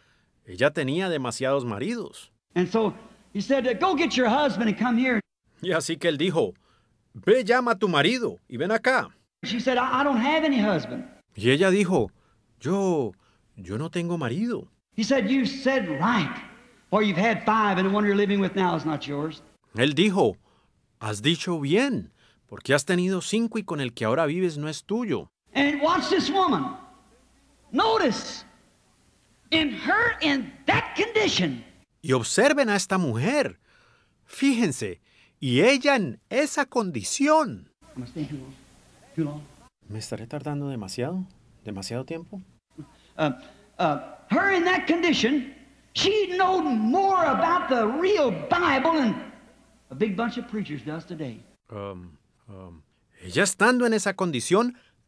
Ella tenía demasiados maridos. Y así que él dijo, ve llama a tu marido y ven acá. Y ella dijo, yo, yo no tengo marido. Él dijo, has dicho bien, porque has tenido cinco y con el que ahora vives no es tuyo. And watch this woman. Notice in her in that condition. Y observen a esta mujer. Fíjense, y ella en esa condición. ¿Me estaré tardando demasiado? ¿Demasiado tiempo? Uh, uh, her in that condition, she knowed more about the real Bible than a big bunch of preachers does today. Um, um, ella estando en esa condición,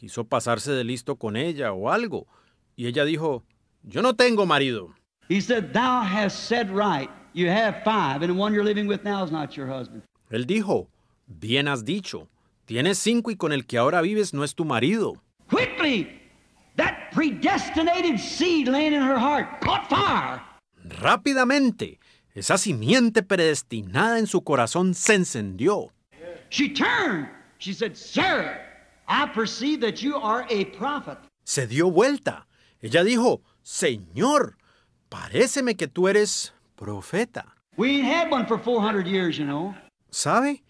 Quiso pasarse de listo con ella o algo. Y ella dijo, yo no tengo marido. Él dijo, bien has dicho. Tienes cinco y con el que ahora vives no es tu marido. Rápidamente, esa simiente predestinada en su corazón se encendió. She turned. She said, Sir, I perceive that you are a prophet. Se dio vuelta. Ella dijo, Señor, paréceme que tú eres profeta. We ain't had one for 400 years, you know. ¿Sabe?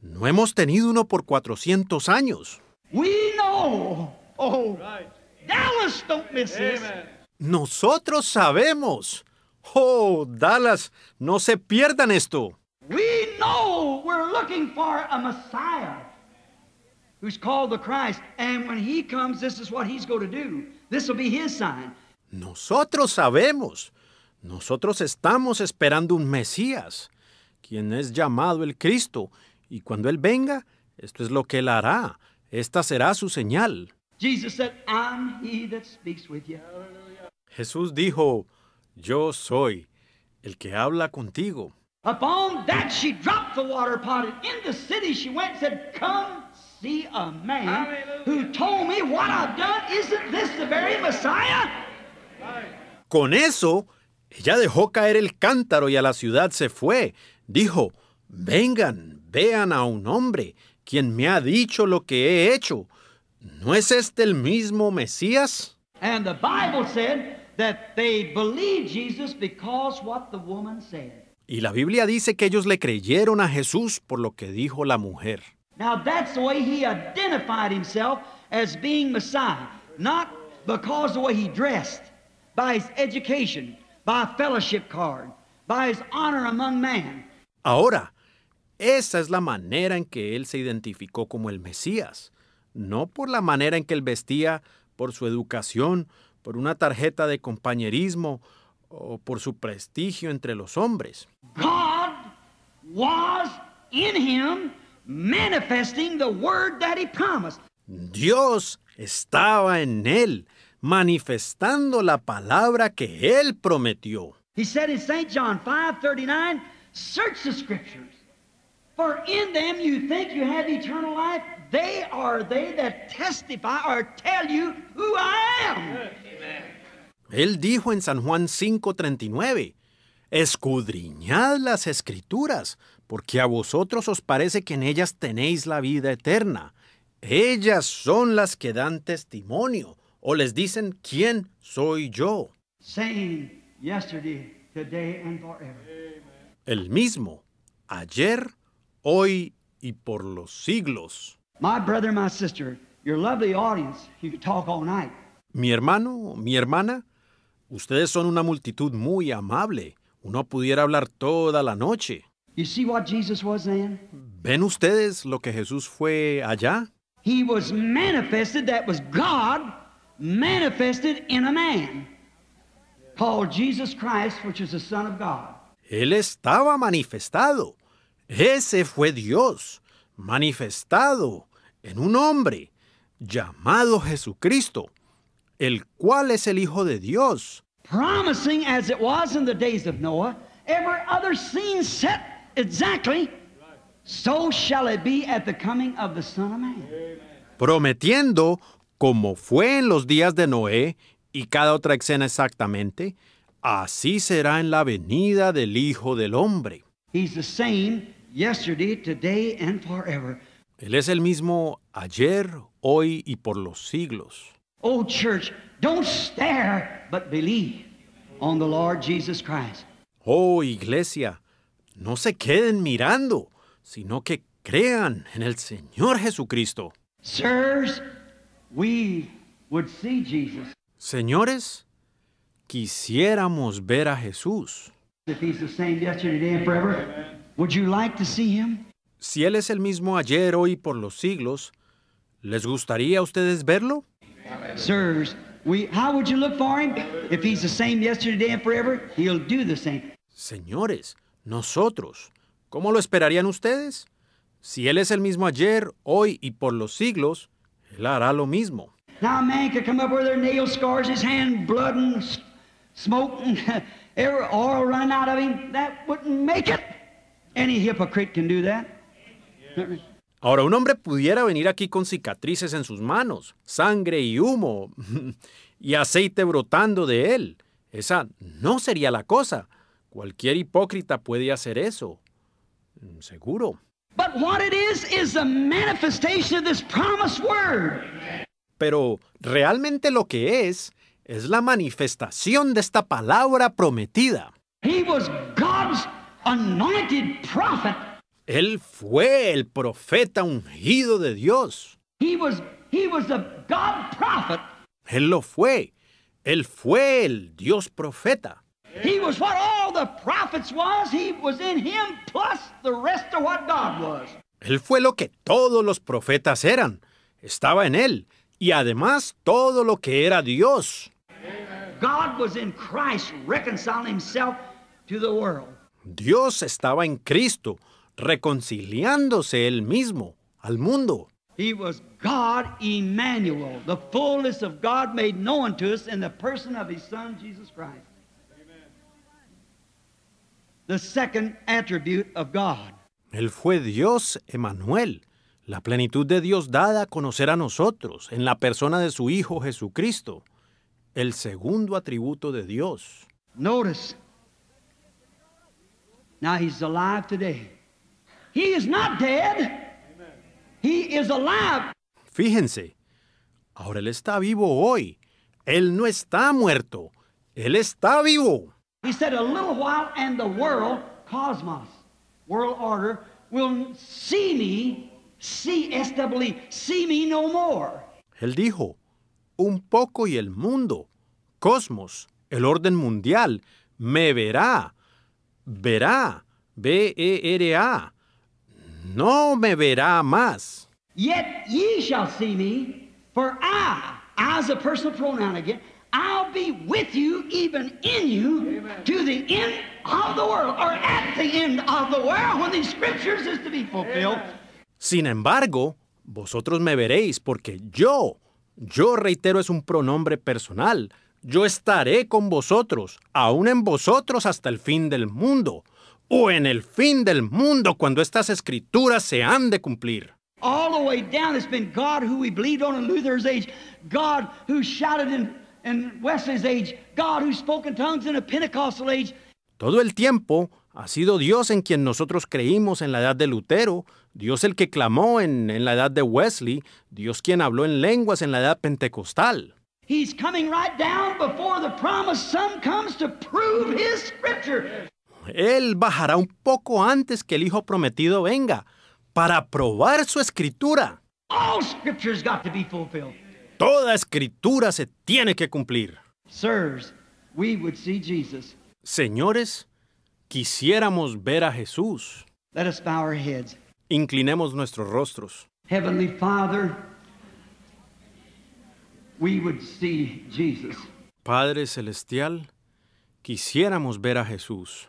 No hemos tenido uno por 400 años. We know. Oh, right. Dallas, don't miss Amen. this. Nosotros sabemos. Oh, Dallas, no se pierdan esto. We know we're looking for a Messiah who's called the Christ. And when he comes, this is what he's going to do. This will be his sign. Nosotros sabemos. Nosotros estamos esperando un Mesías, quien es llamado el Cristo. Y cuando Él venga, esto es lo que Él hará. Esta será su señal. Jesus said, I'm he that speaks with you. Jesús dijo, Yo soy el que habla contigo. Upon that she dropped the water pot and in the city she went and said, Come con eso, ella dejó caer el cántaro y a la ciudad se fue. Dijo, vengan, vean a un hombre, quien me ha dicho lo que he hecho. ¿No es este el mismo Mesías? Y la Biblia dice que ellos le creyeron a Jesús por lo que dijo la mujer. Now dressed, Ahora, esa es la manera en que él se identificó como el Mesías, no por la manera en que él vestía, por su educación, por una tarjeta de compañerismo o por su prestigio entre los hombres. was in him manifesting the word that he promised. Dios estaba en él, manifestando la palabra que él prometió. He said in St. John 5:39, "Search the scriptures, for in them you think you have eternal life. They are they that testify or tell you who I am." Él dijo en Juan 5:39, "Escudriñad las escrituras, porque a vosotros os parece que en ellas tenéis la vida eterna. Ellas son las que dan testimonio o les dicen quién soy yo. El mismo, ayer, hoy y por los siglos. Mi hermano, mi hermana, ustedes son una multitud muy amable. Uno pudiera hablar toda la noche. You see what Jesus was then? ¿Ven ustedes lo que Jesús fue allá? He was manifested, that was God manifested in a man, called Jesus Christ, which is the Son of God. Él estaba manifestado. Ese fue Dios, manifestado en un hombre llamado Jesucristo, el cual es el Hijo de Dios. Promising as it was in the days of Noah, every other scene set exactly, so shall it be at the coming of the Son of Man. Prometiendo, como fue en los días de Noé y cada otra escena exactamente, así será en la venida del Hijo del Hombre. He's the same yesterday, today and forever. Él es el mismo ayer, hoy y por los siglos. Oh church, don't stare but believe on the Lord Jesus Christ. Oh iglesia, no se queden mirando, sino que crean en el Señor Jesucristo. Señores, quisiéramos ver a Jesús. Si Él es el mismo ayer, hoy, por los siglos, ¿les gustaría a ustedes verlo? Señores, nosotros. ¿Cómo lo esperarían ustedes? Si Él es el mismo ayer, hoy y por los siglos, Él hará lo mismo. Ahora, un hombre pudiera venir aquí con cicatrices en sus manos, sangre y humo, y aceite brotando de él. Esa no sería la cosa. Cualquier hipócrita puede hacer eso. Seguro. Pero realmente lo que es es la manifestación de esta palabra prometida. Él fue el profeta ungido de Dios. Él lo fue. Él fue el Dios profeta. He was what all the prophets was. He was in him plus the rest of what God was. Él fue lo que todos los profetas eran. Estaba en él y además todo lo que era Dios. God was in Christ reconciling himself to the world. Dios estaba en Cristo reconciliándose él mismo al mundo. He was God Emmanuel, the fullness of God made known to us in the person of his son Jesus Christ the Él fue Dios Emanuel, la plenitud de Dios dada a conocer a nosotros en la persona de su Hijo Jesucristo, el segundo atributo de Dios. Notice. Now he's alive today. He is not dead. He is alive. Fíjense, ahora él está vivo hoy. Él no está muerto. Él está vivo. He said, A little while and the world, cosmos, world order, will see me, see, S-E-E, see me no more. Él dijo, un poco y el mundo, cosmos, el orden mundial, me verá, verá, B-E-R-A, no me verá más. Yet ye shall see me, for I, I a personal pronoun again, I'll be with you, even in you, to the end of the world, or at the end of the world, when these scriptures is to be fulfilled. Sin embargo, vosotros me veréis, porque yo, yo reitero, es un pronombre personal. Yo estaré con vosotros, aún en vosotros hasta el fin del mundo, o en el fin del mundo cuando estas escrituras se han de cumplir. All the way down, it's been God who we believed on in Luther's age, God who shouted in Wesley's age, God who in Pentecostal Todo el tiempo ha sido Dios en quien nosotros creímos en la edad de Lutero, Dios el que clamó en, la edad de Wesley, Dios quien habló en lenguas en la edad pentecostal. Él bajará un poco antes que el hijo prometido venga para probar su escritura. fulfilled. Toda escritura se tiene que cumplir. Señores, quisiéramos ver a Jesús. Inclinemos nuestros rostros. Padre celestial, quisiéramos ver a Jesús.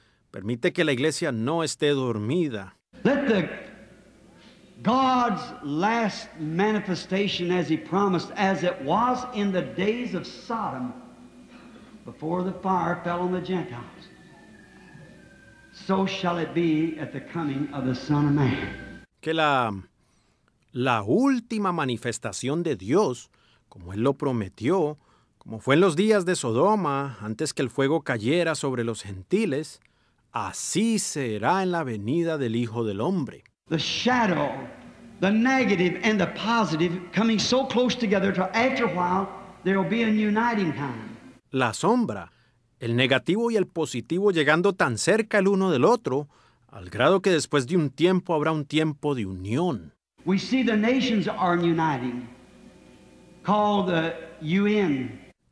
Permite que la iglesia no esté dormida. Let the God's last manifestation as he promised as it was in the days of Sodom before the fire fell on the Gentiles. So shall it be at the coming of the Son of Man. Que la la última manifestación de Dios, como él lo prometió, como fue en los días de Sodoma, antes que el fuego cayera sobre los gentiles, Así será en la venida del Hijo del Hombre. La sombra, el negativo y el positivo llegando tan cerca el uno del otro, al grado que después de un tiempo habrá un tiempo de unión.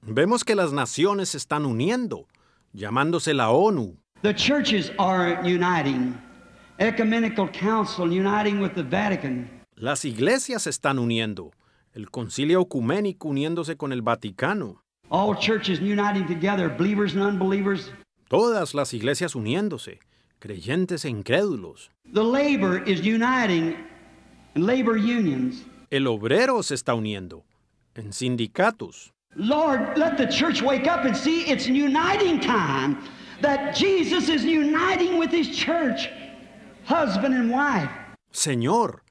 Vemos que las naciones se están uniendo, llamándose la ONU. The churches are uniting. Ecumenical Council uniting with the Vatican. Las iglesias están uniendo. El Concilio Ecuménico uniéndose con el Vaticano. All churches uniting together, believers and unbelievers. Todas las iglesias uniéndose, creyentes e incrédulos. The labor is uniting in labor unions. El obrero se está uniendo en sindicatos. Lord, let the church wake up and see it's uniting time that Jesus is uniting with his church, husband and wife. Señor,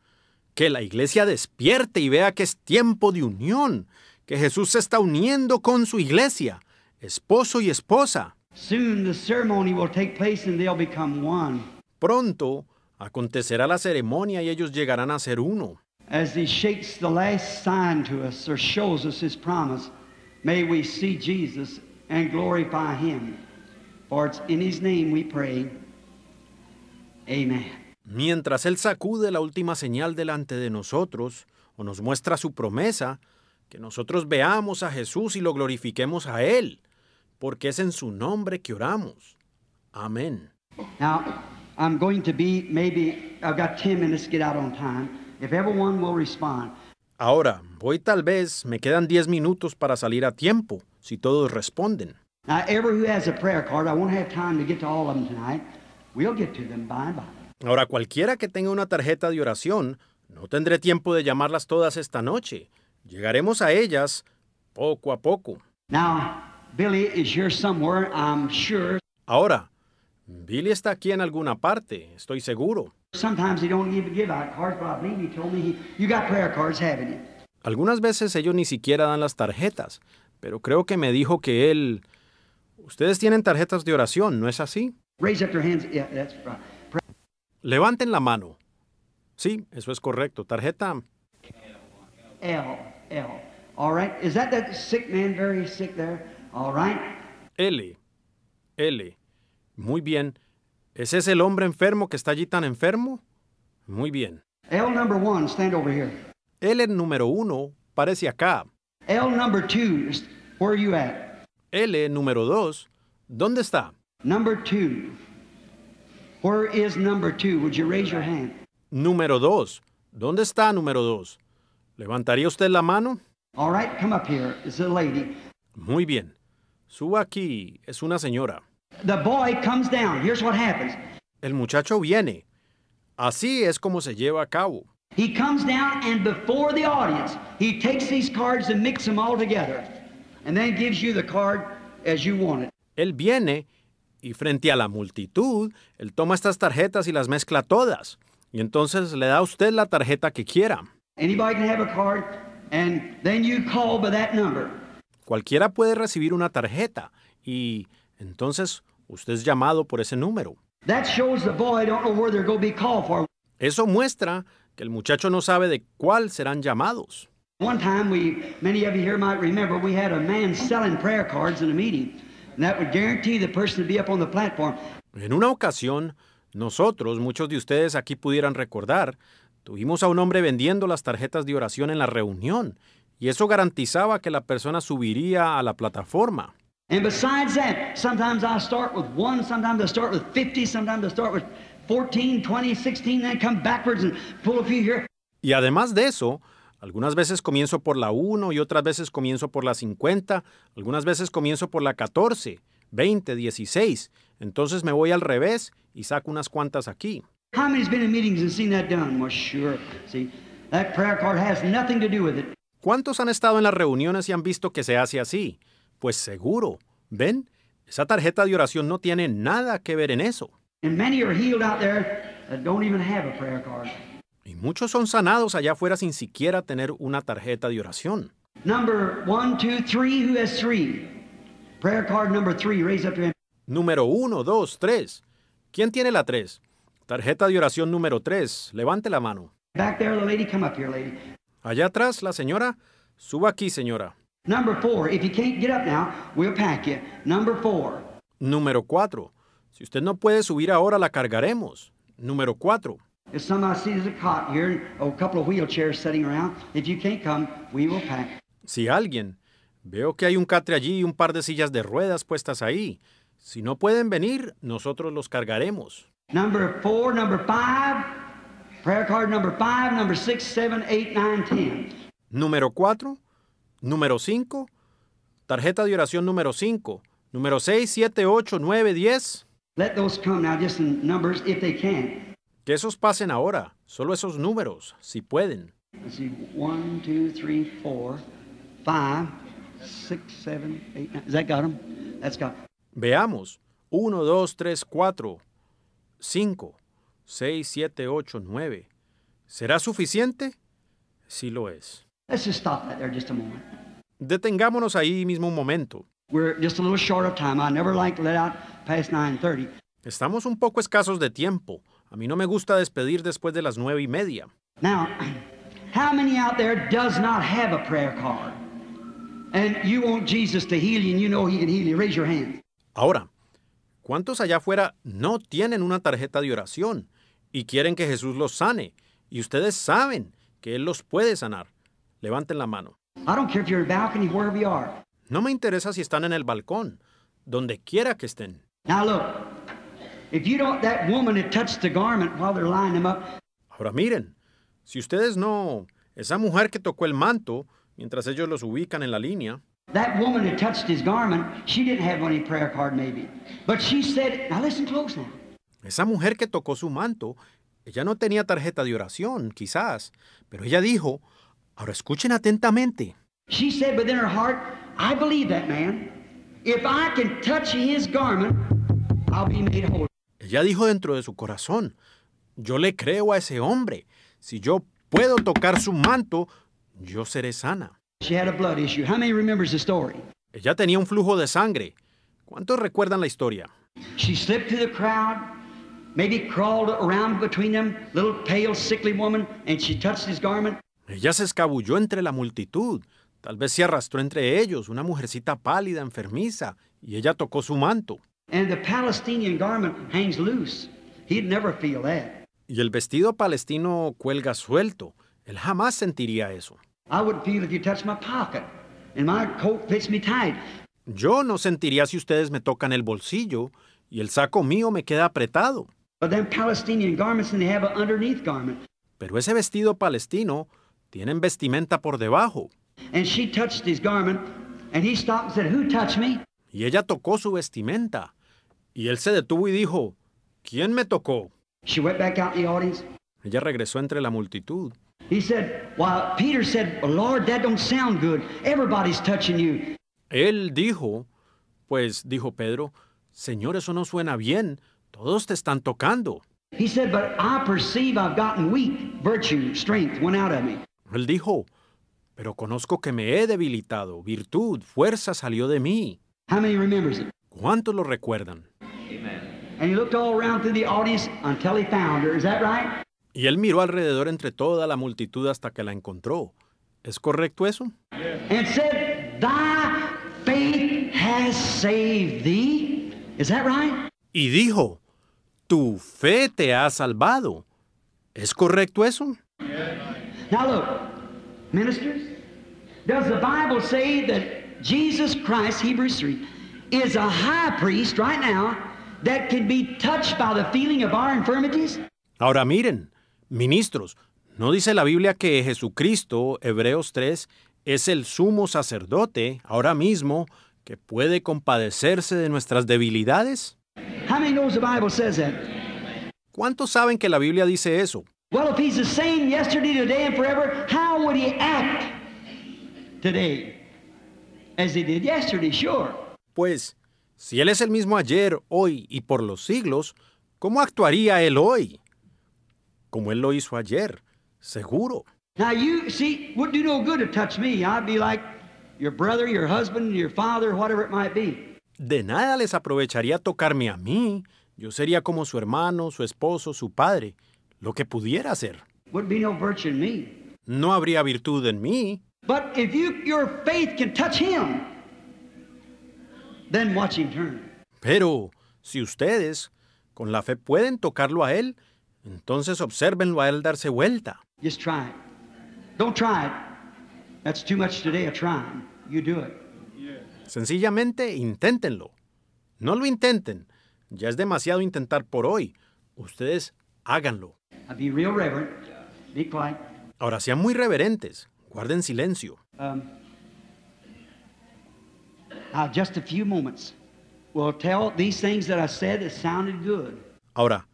que la iglesia despierte y vea que es tiempo de unión, que Jesús se está uniendo con su iglesia, esposo y esposa. Soon the ceremony will take place and they'll become one. Pronto acontecerá la ceremonia y ellos llegarán a ser uno. As he shakes the last sign to us or shows us his promise, may we see Jesus and glorify him. Mientras Él sacude la última señal delante de nosotros, o nos muestra su promesa, que nosotros veamos a Jesús y lo glorifiquemos a Él, porque es en su nombre que oramos. Amén. Ahora, voy tal vez, me quedan 10 minutos para salir a tiempo, si todos responden. Ahora, cualquiera que tenga una tarjeta de oración, no tendré tiempo de llamarlas todas esta noche. Llegaremos a ellas poco a poco. Ahora, Billy está aquí en alguna parte, estoy seguro. Algunas veces ellos ni siquiera dan las tarjetas, pero creo que me dijo que él Ustedes tienen tarjetas de oración, ¿no es así? Levanten la mano. Sí, eso es correcto. Tarjeta L. L. All right. Is that that sick man very sick there? All right. L. L. Muy bien. ¿Es ese el hombre enfermo que está allí tan enfermo? Muy bien. L number one, stand over here. L número uno, parece acá. L number two, where are you at? L, número 2, ¿dónde está? Number 2. Where is number 2? Would you raise your hand? Número 2. ¿Dónde está número 2? ¿Levantaría usted la mano? All right, come up here. It's a lady. Muy bien. Suba aquí. Es una señora. The boy comes down. Here's what happens. El muchacho viene. Así es como se lleva a cabo. He comes down and before the audience, he takes these cards and mix them all together. Él viene y frente a la multitud, él toma estas tarjetas y las mezcla todas. Y entonces le da a usted la tarjeta que quiera. Cualquiera puede recibir una tarjeta y entonces usted es llamado por ese número. Eso muestra que el muchacho no sabe de cuál serán llamados. One time, we, many of you here might remember, we had a man selling prayer cards in a meeting, and that would guarantee the person to be up on the platform. En una ocasión, nosotros, muchos de ustedes aquí pudieran recordar, tuvimos a un hombre vendiendo las tarjetas de oración en la reunión, y eso garantizaba que la persona subiría a la plataforma. And besides that, sometimes I start with one, sometimes I start with 50, sometimes I start with 14, 20, 16, then come backwards and pull a few here. Y además de eso, algunas veces comienzo por la 1 y otras veces comienzo por la 50, algunas veces comienzo por la 14, 20, 16. Entonces me voy al revés y saco unas cuantas aquí. ¿Cuántos han estado en las reuniones y han visto que se hace así? Pues seguro. ¿Ven? Esa tarjeta de oración no tiene nada que ver en eso muchos son sanados allá afuera sin siquiera tener una tarjeta de oración. Number one, two, three, who has three? Prayer card number three, raise up your hand. Número 1, 2, 3. ¿Quién tiene la 3? Tarjeta de oración número 3. Levante la mano. Back there, the lady, come up here, lady. Allá atrás, la señora. Suba aquí, señora. Number 4, if you can't get up now, we'll pack you. Number Número 4. Si usted no puede subir ahora, la cargaremos. Número 4. If somebody uh, sees a cot here and a couple of wheelchairs around, if you can't come, we will pack. Si alguien veo que hay un catre allí y un par de sillas de ruedas puestas ahí, si no pueden venir, nosotros los cargaremos. Number number prayer card number number Número 4, número 5, tarjeta de oración número 5, número 6, 7, 8, 9, 10. Let those come now just in numbers if they que esos pasen ahora, solo esos números, si pueden. Is that got em? That's got em. Veamos. 1, 2, 3, 4, 5, 6, 7, 8, 9. ¿Será suficiente? Sí lo es. that Detengámonos ahí mismo un momento. Estamos un poco escasos de tiempo. A mí no me gusta despedir después de las nueve y media. Ahora, ¿cuántos allá afuera no tienen una tarjeta de oración y quieren que Jesús los sane? Y ustedes saben que él los puede sanar. Levanten la mano. No me interesa si están en el balcón, donde quiera que estén. Now If you don't, that woman that touched the garment while they're lining him up. Ahora miren, si ustedes no, esa mujer que tocó el manto mientras ellos los ubican en la línea. That woman that touched his garment. She didn't have any prayer card maybe, but she said, now listen close now. Esa mujer que tocó su manto, ella no tenía tarjeta de oración, quizás, pero ella dijo, ahora escuchen atentamente. She said within her heart, I believe that man. If I can touch his garment, I'll be made whole. Ella dijo dentro de su corazón, yo le creo a ese hombre. Si yo puedo tocar su manto, yo seré sana. Ella tenía un flujo de sangre. ¿Cuántos recuerdan la historia? Ella se escabulló entre la multitud. Tal vez se arrastró entre ellos, una mujercita pálida, enfermiza, y ella tocó su manto. Y el vestido palestino cuelga suelto. Él jamás sentiría eso. Yo no sentiría si ustedes me tocan el bolsillo y el saco mío me queda apretado. Pero ese vestido palestino tienen vestimenta por debajo. Y ella tocó su vestimenta. Y él se detuvo y dijo, ¿quién me tocó? Ella regresó entre la multitud. Él dijo, pues dijo Pedro, Señor, eso no suena bien. Todos te están tocando. Él dijo, pero conozco que me he debilitado. Virtud, fuerza salió de mí. ¿Cuántos lo recuerdan? and he he looked all around through the audience until found her. Is that right? Y él miró alrededor entre toda la multitud hasta que la encontró. ¿Es correcto eso? And said, Thy faith has saved thee. Is that right? Y dijo, tu fe te ha salvado. ¿Es correcto eso? Now look, ministers, does the Bible say that Jesus Christ, Hebrews 3, is a high priest right now that can be touched by the feeling of our infirmities? Ahora miren, ministros, ¿no dice la Biblia que Jesucristo, Hebreos 3, es el sumo sacerdote ahora mismo que puede compadecerse de nuestras debilidades? How many knows the Bible says that? ¿Cuántos saben que la Biblia dice eso? Well, if he's the same yesterday, today and forever, how would he act today as he did yesterday, sure? Pues si Él es el mismo ayer, hoy y por los siglos, ¿cómo actuaría Él hoy? Como Él lo hizo ayer, seguro. De nada les aprovecharía tocarme a mí. Yo sería como su hermano, su esposo, su padre, lo que pudiera ser. no habría virtud en mí. Pero si ustedes con la fe pueden tocarlo a él, entonces observenlo a él darse vuelta. Sencillamente inténtenlo. No lo intenten. Ya es demasiado intentar por hoy. Ustedes háganlo. Ahora sean muy reverentes. Guarden silencio. Um, Ahora,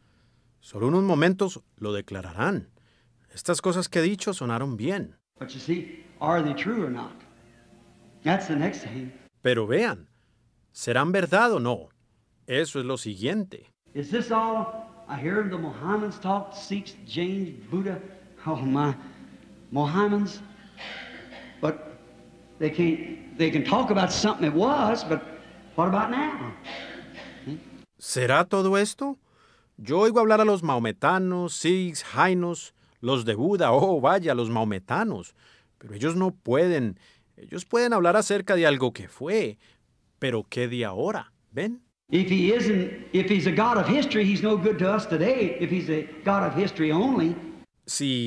solo unos momentos lo declararán. Estas cosas que he dicho sonaron bien. Pero vean, ¿serán verdad o no? Eso es lo siguiente. Is this all I hear the Mohammedans talk, Sikhs, Jain, Buddha? Oh my, But ¿Será todo esto? Yo oigo hablar a los maometanos, sikhs, jainos, los de Buda, oh vaya, los maometanos, pero ellos no pueden. Ellos pueden hablar acerca de algo que fue, pero ¿qué de ahora? ¿Ven? Si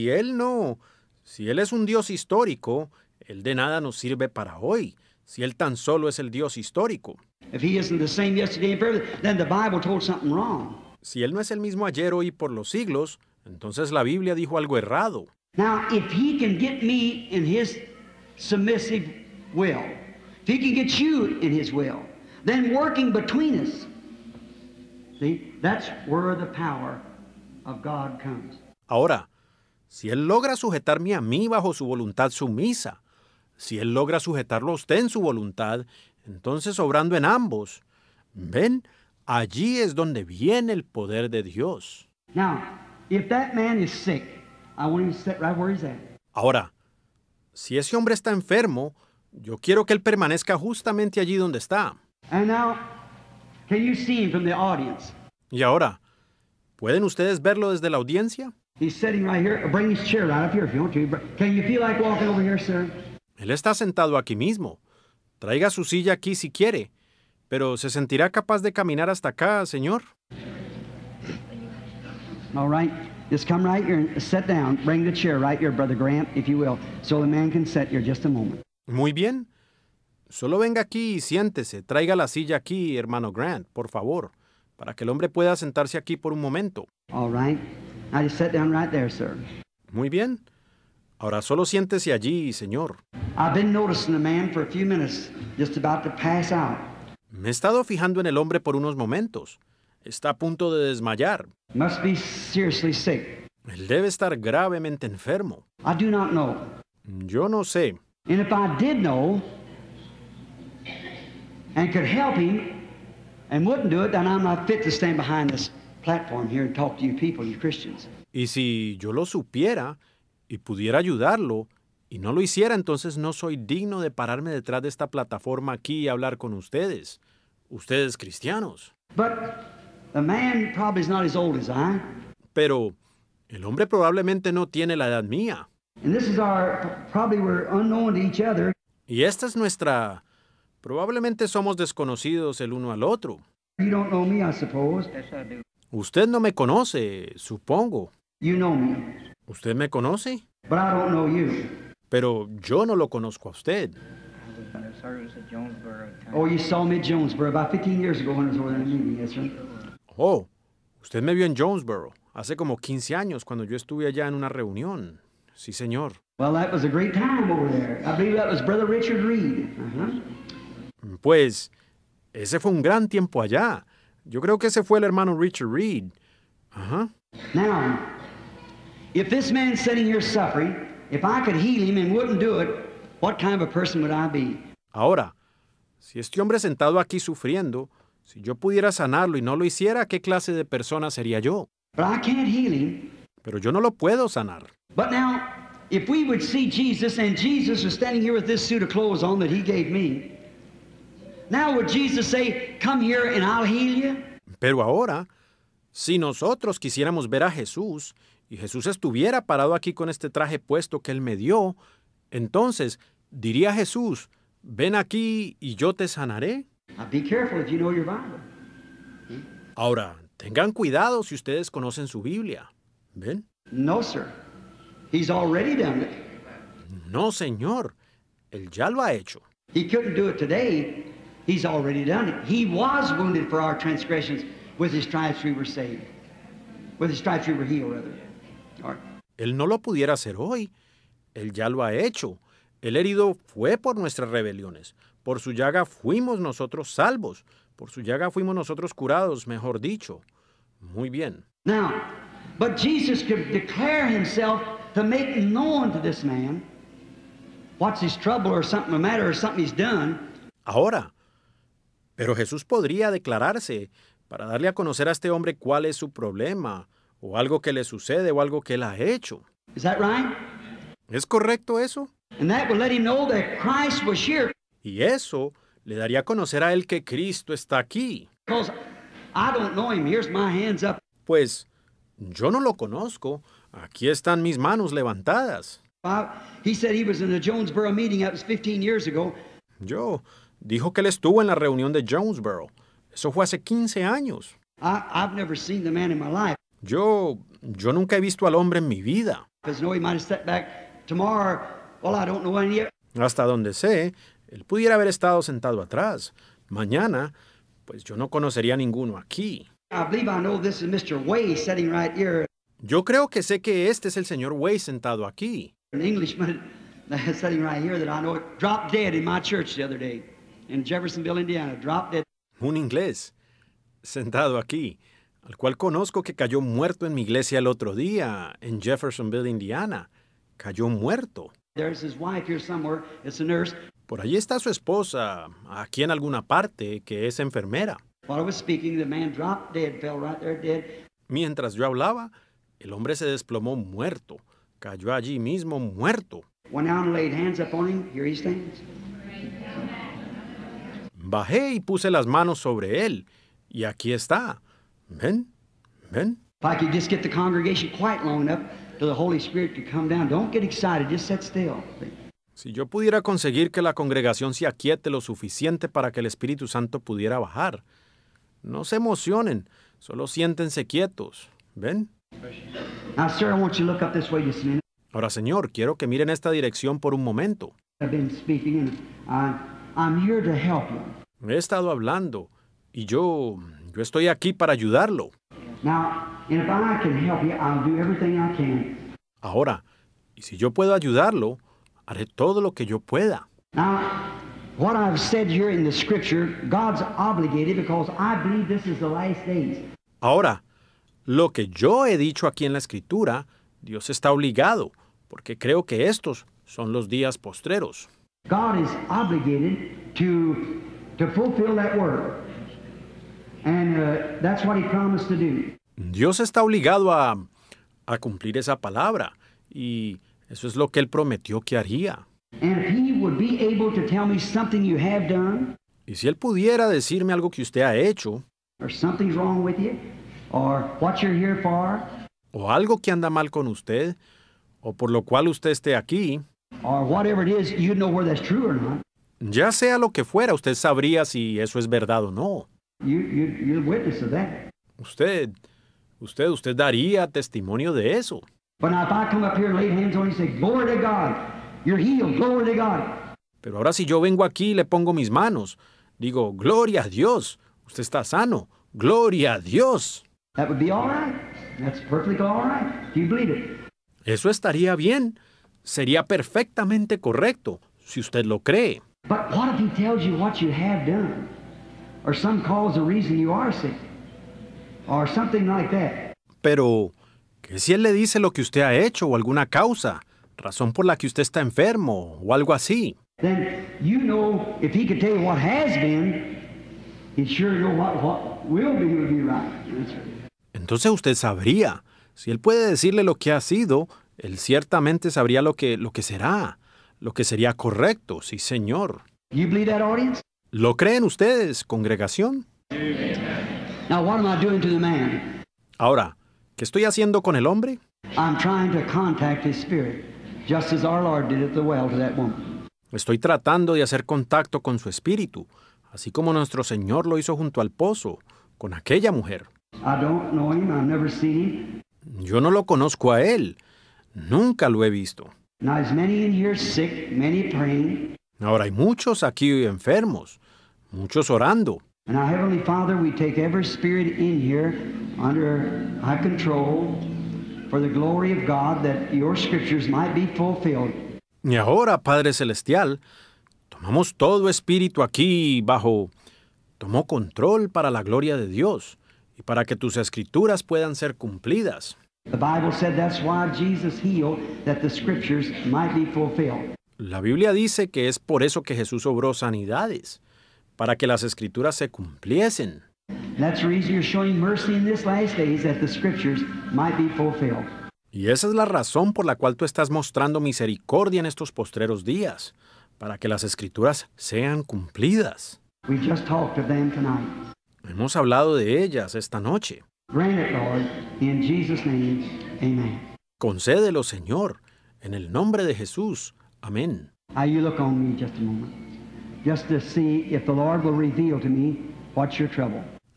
él no, si él es un dios histórico, él de nada nos sirve para hoy, si Él tan solo es el Dios histórico. Si Él no es el mismo ayer, hoy y por los siglos, entonces la Biblia dijo algo errado. Ahora, si Él logra sujetarme a mí bajo su voluntad sumisa, si él logra sujetarlo a usted en su voluntad, entonces obrando en ambos. Ven, allí es donde viene el poder de Dios. Ahora, si ese hombre está enfermo, yo quiero que él permanezca justamente allí donde está. Y ahora, ¿pueden ustedes verlo desde la audiencia? He's sitting right here. Bring his chair right él está sentado aquí mismo. Traiga su silla aquí si quiere. Pero ¿se sentirá capaz de caminar hasta acá, señor? Muy bien. Solo venga aquí y siéntese. Traiga la silla aquí, hermano Grant, por favor, para que el hombre pueda sentarse aquí por un momento. Muy bien. Ahora solo siéntese allí, señor. Me he estado fijando en el hombre por unos momentos. Está a punto de desmayar. Él debe estar gravemente enfermo. Yo no sé. Y si yo lo supiera y pudiera ayudarlo y no lo hiciera, entonces no soy digno de pararme detrás de esta plataforma aquí y hablar con ustedes, ustedes cristianos. Pero el hombre probablemente no tiene la edad mía. Y esta es nuestra... Probablemente somos desconocidos el uno al otro. Usted no me conoce, supongo. ¿Usted me conoce? Pero yo no lo conozco a usted. Oh, usted me vio en Jonesboro hace como 15 años cuando yo estuve allá en una reunión. Sí, señor. Pues, ese fue un gran tiempo allá. Yo creo que ese fue el hermano Richard Reed. Ajá. If this man sitting here suffering, if I could heal him and wouldn't do it, what kind of a person would I be? Ahora, si este hombre sentado aquí sufriendo, si yo pudiera sanarlo y no lo hiciera, ¿qué clase de persona sería yo? But I can't heal him. Pero yo no lo puedo sanar. But now, if we would see Jesus and Jesus was standing here with this suit of clothes on that he gave me, now would Jesus say, "Come here and I'll heal you"? Pero ahora, si nosotros quisiéramos ver a Jesús y Jesús estuviera parado aquí con este traje puesto que Él me dio, entonces diría Jesús, ven aquí y yo te sanaré. Ahora, tengan cuidado si ustedes conocen su Biblia. ¿Ven? No, sir. He's already done it. No, señor. Él ya lo ha hecho. He couldn't do it today. He's already done it. He was wounded for our transgressions. With his stripes we were saved. With his stripes we were healed, rather. Él no lo pudiera hacer hoy. Él ya lo ha hecho. El herido fue por nuestras rebeliones. Por su llaga fuimos nosotros salvos. Por su llaga fuimos nosotros curados, mejor dicho. Muy bien. Ahora, pero Jesús podría declararse para darle a conocer a este hombre cuál es su problema o algo que le sucede o algo que él ha hecho. ¿Es correcto eso? Y eso le daría a conocer a él que Cristo está aquí. Pues yo no lo conozco. Aquí están mis manos levantadas. Yo dijo que él estuvo en la reunión de Jonesboro. Eso fue hace 15 años. Yo, yo nunca he visto al hombre en mi vida. Hasta donde sé, él pudiera haber estado sentado atrás. Mañana, pues yo no conocería a ninguno aquí. Yo creo que sé que este es el señor Way sentado aquí. Un inglés sentado aquí al cual conozco que cayó muerto en mi iglesia el otro día, en Jeffersonville, Indiana. Cayó muerto. Por allí está su esposa, aquí en alguna parte, que es enfermera. Mientras yo hablaba, el hombre se desplomó muerto, cayó allí mismo muerto. Bajé y puse las manos sobre él, y aquí está, Ven, ven. Si yo pudiera conseguir que la congregación se aquiete lo suficiente para que el Espíritu Santo pudiera bajar. No se emocionen, solo siéntense quietos. ¿Ven? Ahora, Señor, quiero que miren esta dirección por un momento. He estado hablando y yo yo estoy aquí para ayudarlo. Ahora, y si yo puedo ayudarlo, haré todo lo que yo pueda. Ahora, lo que yo he dicho aquí en la escritura, Dios está obligado, porque creo que estos son los días postreros. God is obligated to, to fulfill that Uh, Dios está obligado a, a cumplir esa palabra y eso es lo que él prometió que haría. Y si él pudiera decirme algo que usted ha hecho, o algo que anda mal con usted, o por lo cual usted esté aquí, ya sea lo que fuera, usted sabría si eso es verdad o no. Usted, usted, usted daría testimonio de eso. Pero ahora si yo vengo aquí y le pongo mis manos, digo, gloria a Dios, usted está sano, gloria a Dios. Eso estaría bien, sería perfectamente correcto, si usted lo cree. Pero, ¿qué si él le dice lo que usted ha hecho o alguna causa, razón por la que usted está enfermo o algo así? Entonces usted sabría. Si él puede decirle lo que ha sido, él ciertamente sabría lo que, lo que será, lo que sería correcto, sí señor. ¿Lo creen ustedes, congregación? Ahora, ¿qué estoy haciendo con el hombre? Estoy tratando de hacer contacto con su espíritu, así como nuestro Señor lo hizo junto al pozo, con aquella mujer. Yo no lo conozco a él, nunca lo he visto. Ahora hay muchos aquí enfermos, muchos orando. And our Heavenly Father, we take every spirit in here under our control for the glory of God that your scriptures might be fulfilled. Y ahora, Padre Celestial, tomamos todo espíritu aquí bajo, tomó control para la gloria de Dios y para que tus escrituras puedan ser cumplidas. The Bible said that's why Jesus healed, that the scriptures might be fulfilled. La Biblia dice que es por eso que Jesús obró sanidades, para que las escrituras se cumpliesen. Y esa es la razón por la cual tú estás mostrando misericordia en estos postreros días, para que las escrituras sean cumplidas. Hemos hablado de ellas esta noche. Concédelo, Señor, en el nombre de Jesús.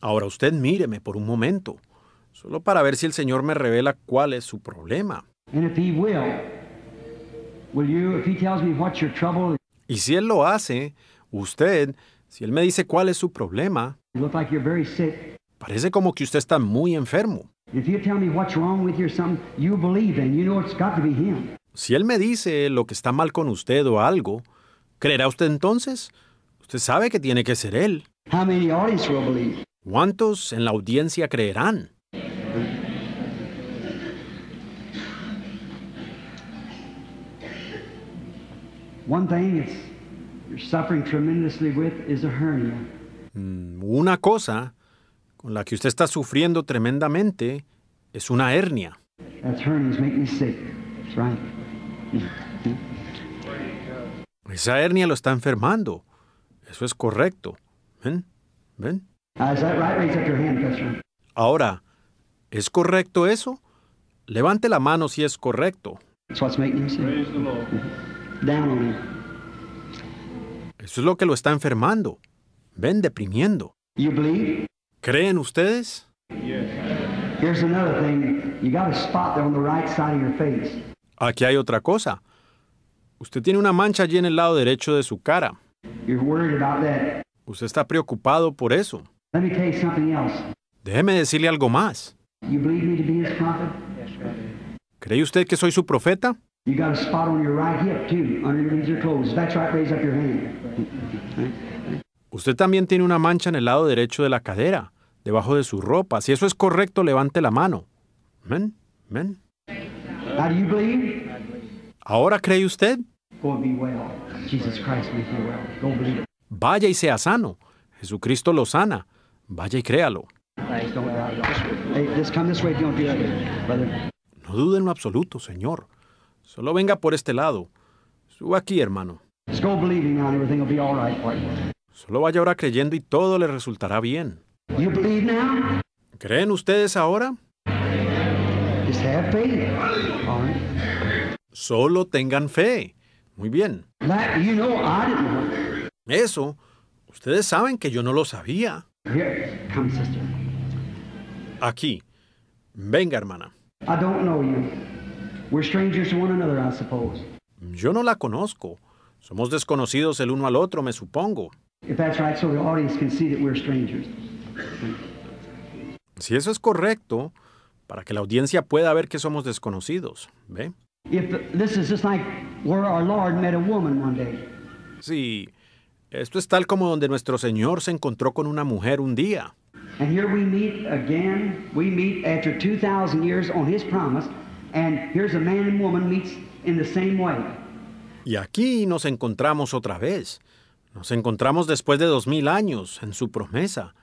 Ahora usted míreme por un momento, solo para ver si el Señor me revela cuál es su problema. Y si Él lo hace, usted, si Él me dice cuál es su problema, parece como que usted está muy enfermo. Si él me dice lo que está mal con usted o algo, ¿creerá usted entonces? Usted sabe que tiene que ser él. ¿Cuántos en la audiencia creerán? Mm, una cosa con la que usted está sufriendo tremendamente es una hernia. me esa hernia lo está enfermando. Eso es correcto. ¿Ven? ¿Ven? Ah, Ahora, ¿es correcto eso? Levante la mano si es correcto. Eso es lo que lo está enfermando. Ven deprimiendo. ¿Creen ustedes? Here's spot Aquí hay otra cosa. Usted tiene una mancha allí en el lado derecho de su cara. Usted está preocupado por eso. Déjeme decirle algo más. ¿Cree usted que soy su profeta? Usted también tiene una mancha en el lado derecho de la cadera, debajo de su ropa. Si eso es correcto, levante la mano. Amén. Amén. ¿Ahora cree usted? Vaya y sea sano. Jesucristo lo sana. Vaya y créalo. No dude en lo absoluto, Señor. Solo venga por este lado. Suba aquí, hermano. Solo vaya ahora creyendo y todo le resultará bien. ¿Creen ustedes ahora? Solo tengan fe. Muy bien. Eso, ustedes saben que yo no lo sabía. Aquí. Venga, hermana. Yo no la conozco. Somos desconocidos el uno al otro, me supongo. Si eso es correcto, para que la audiencia pueda ver que somos desconocidos, ¿ve? Si, esto es tal como donde nuestro Señor se encontró con una mujer un día. Y aquí nos encontramos otra vez. Nos encontramos después de dos 2,000 años en su promesa.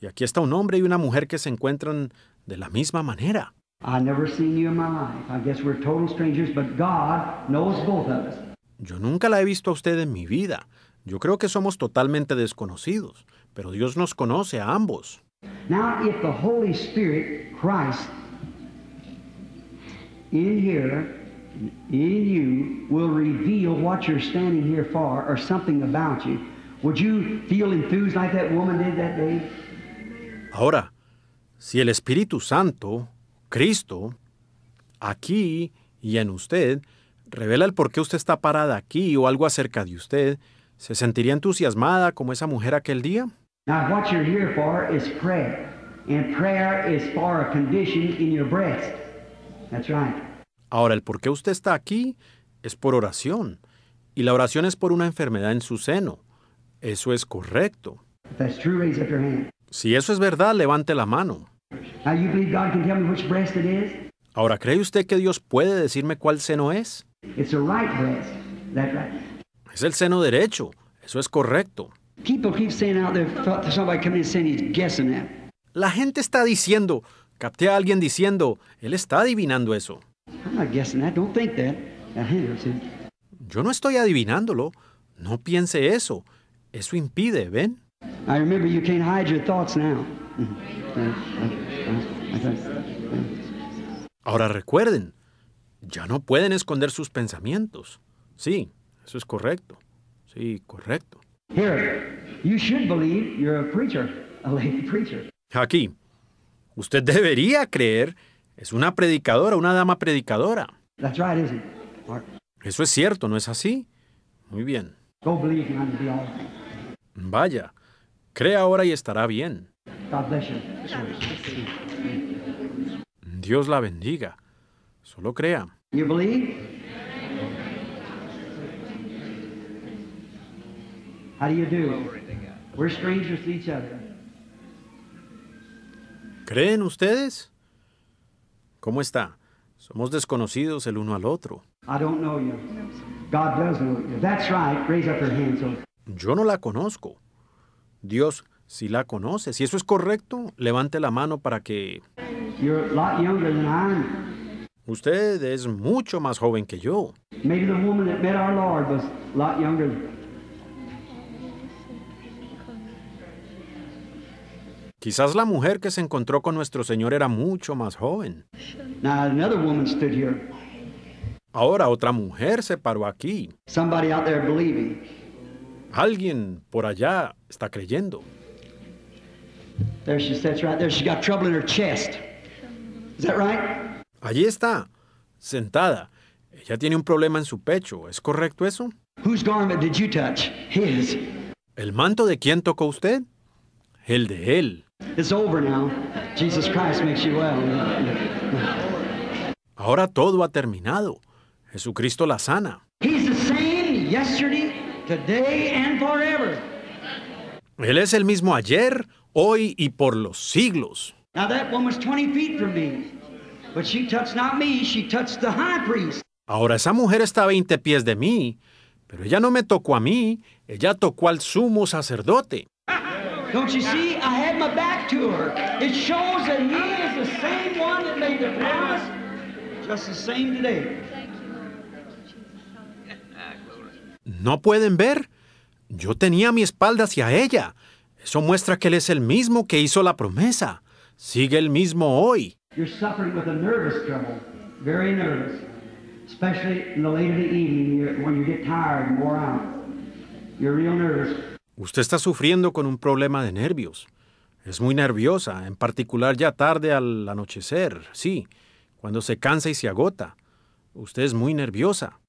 Y aquí está un hombre y una mujer que se encuentran de la misma manera. I I never seen you in my life. guess we're total strangers, but God knows both of us. Yo nunca la he visto a usted en mi vida. Yo creo que somos totalmente desconocidos, pero Dios nos conoce a ambos. Now, if the Holy Spirit, Christ, in here, in you, will reveal what you're standing here for or something about you, would you feel enthused like that woman did that day? Ahora, si el Espíritu Santo Cristo, aquí y en usted, revela el por qué usted está parada aquí o algo acerca de usted, ¿se sentiría entusiasmada como esa mujer aquel día? Ahora el por qué usted está aquí es por oración. Y la oración es por una enfermedad en su seno. Eso es correcto. Si eso es verdad, levante la mano. Ahora, ¿cree usted que Dios puede decirme cuál seno es? Es el seno derecho. Eso es correcto. La gente está diciendo, capté a alguien diciendo, él está adivinando eso. Yo no estoy adivinándolo. No piense eso. Eso impide, ¿ven? Ahora recuerden, ya no pueden esconder sus pensamientos. Sí, eso es correcto. Sí, correcto. Aquí, usted debería creer, es una predicadora, una dama predicadora. Eso es cierto, ¿no es así? Muy bien. Vaya, Cree ahora y estará bien. Dios la bendiga. Solo crea. ¿Creen ustedes? ¿Cómo está? Somos desconocidos el uno al otro. Yo no la conozco. Dios si la conoce. Si eso es correcto, levante la mano para que... Usted es mucho más joven que yo. Quizás la mujer que se encontró con nuestro Señor era mucho más joven. Ahora otra mujer se paró aquí. Alguien por allá está creyendo. Allí está, sentada. Ella tiene un problema en su pecho. ¿Es correcto eso? ¿El manto de quién tocó usted? El de él. Ahora todo ha terminado. Jesucristo la sana. He's yesterday, today and forever. Él es el mismo ayer, hoy y por los siglos. Now that one was 20 feet from me, but she touched not me, she touched the high priest. Ahora esa mujer está a 20 pies de mí, pero ella no me tocó a mí, ella tocó al sumo sacerdote. Don't you see? I had my back to her. It shows that he is the same one that made the promise, just the same today. ¿No pueden ver? Yo tenía mi espalda hacia ella. Eso muestra que Él es el mismo que hizo la promesa. Sigue el mismo hoy. Usted está sufriendo con un problema de nervios. Es muy nerviosa, en particular ya tarde al anochecer, sí, cuando se cansa y se agota. Usted es muy nerviosa.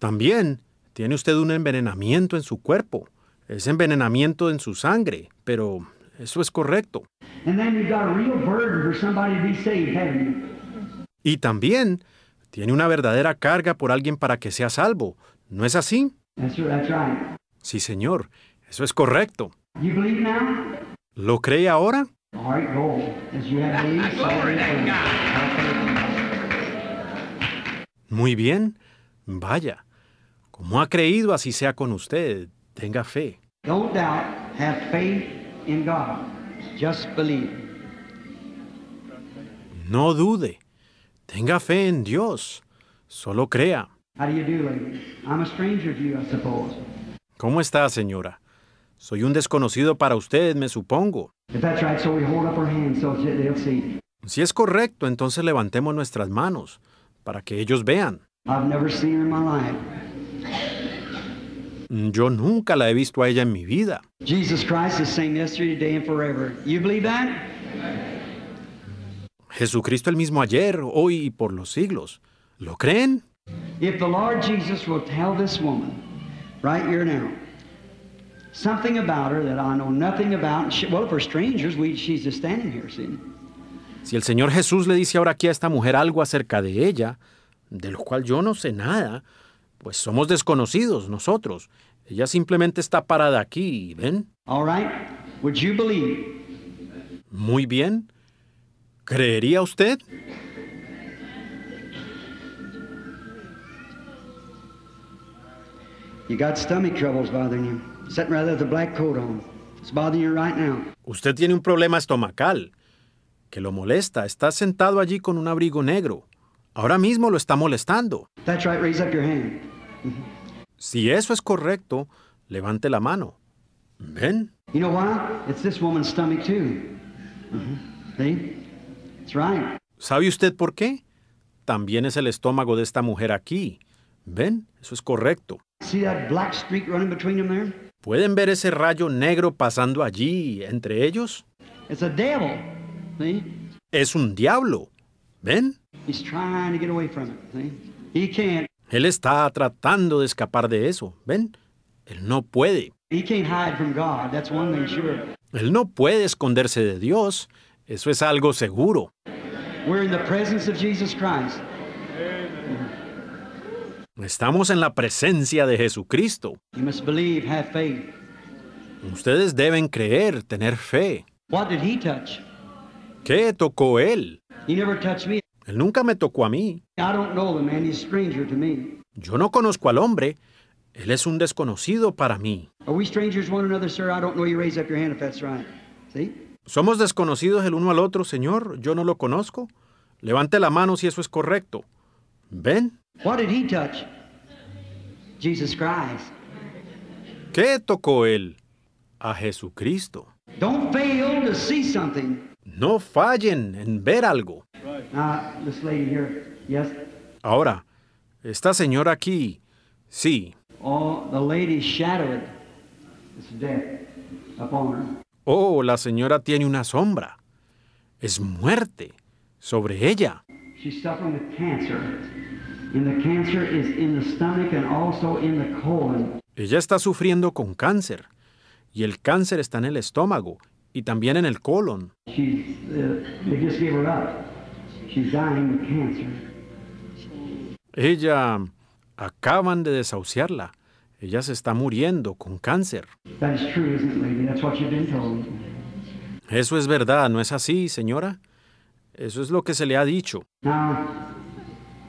También tiene usted un envenenamiento en su cuerpo, es envenenamiento en su sangre, pero eso es correcto. Y también tiene una verdadera carga por alguien para que sea salvo, ¿no es así? Sí, señor, eso es correcto. ¿Lo cree ahora? Muy bien. Vaya. Como ha creído, así sea con usted. Tenga fe. No dude. Tenga fe en Dios. Solo crea. ¿Cómo está, señora? Soy un desconocido para usted, me supongo. Si es correcto, entonces levantemos nuestras manos para que ellos vean. Yo nunca la he visto a ella en mi vida. Jesucristo el mismo ayer, hoy y por los siglos. ¿Lo creen? If the Lord Jesus will tell this woman right here now, something about her that I know nothing about. She, well, if we're strangers, we, she's just standing here, see. Si el Señor Jesús le dice ahora aquí a esta mujer algo acerca de ella, de lo cual yo no sé nada, pues somos desconocidos nosotros. Ella simplemente está parada aquí, ¿ven? All right. Would you believe? Muy bien. ¿Creería usted? You got stomach troubles bothering you. Usted tiene un problema estomacal que lo molesta. Está sentado allí con un abrigo negro. Ahora mismo lo está molestando. si eso es correcto, levante la mano. ¿Ven? ¿Sabe usted por qué? También es el estómago de esta mujer aquí. ¿Ven? Eso es correcto. See black streak running between ¿Pueden ver ese rayo negro pasando allí entre ellos? Es un diablo. ¿Ven? Él está tratando de escapar de eso. ¿Ven? Él no puede. Él no puede esconderse de Dios. Eso es algo seguro. Estamos en la presencia de Jesucristo. Ustedes deben creer, tener fe. ¿Qué tocó él? Él nunca me tocó a mí. Yo no conozco al hombre. Él es un desconocido para mí. ¿Somos desconocidos el uno al otro, Señor? Yo no lo conozco. Levante la mano si eso es correcto. ¿Ven? What did he touch? Jesus Christ. ¿Qué tocó él? A Jesucristo. Don't fail to see something. No fallen en ver algo. Ah, this lady here. Yes. Ahora, esta señora aquí, sí. Oh, the lady shadowed its death upon her. Oh, la señora tiene una sombra. Es muerte sobre ella. She's suffering with cancer. Ella está sufriendo con cáncer y el cáncer está en el estómago y también en el colon. Uh, Ella um, acaban de desahuciarla. Ella se está muriendo con cáncer. Eso es verdad, ¿no es así, señora? Eso es lo que se le ha dicho. Now,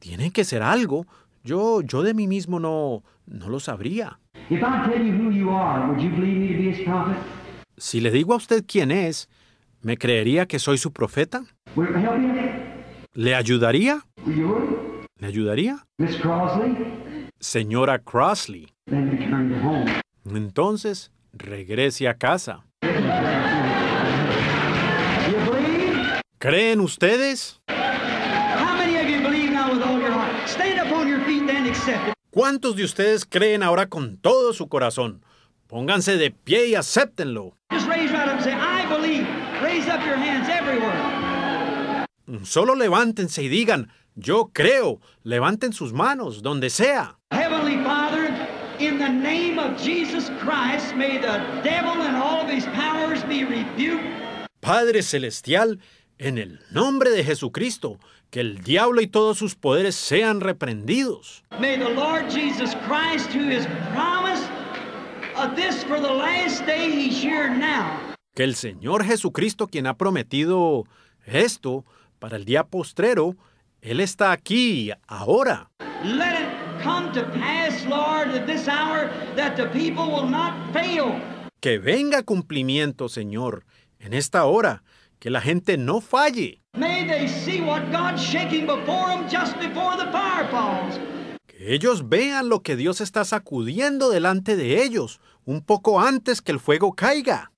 Tiene que ser algo. Yo, yo de mí mismo no, no lo sabría. Si le digo a usted quién es, ¿me creería que soy su profeta? ¿Le ayudaría? ¿Le ayudaría? Señora Crossley. Entonces, regrese a casa. ¿Creen ustedes? ¿Cuántos de ustedes creen ahora con todo su corazón? Pónganse de pie y acéptenlo. Solo levántense y digan, yo creo, levanten sus manos donde sea. Padre Celestial, en el nombre de Jesucristo, que el diablo y todos sus poderes sean reprendidos. Que el Señor Jesucristo, quien ha prometido esto para el día postrero, Él está aquí, ahora. Que venga cumplimiento, Señor, en esta hora, que la gente no falle. Em que ellos vean lo que Dios está sacudiendo delante de ellos, un poco antes que el fuego caiga.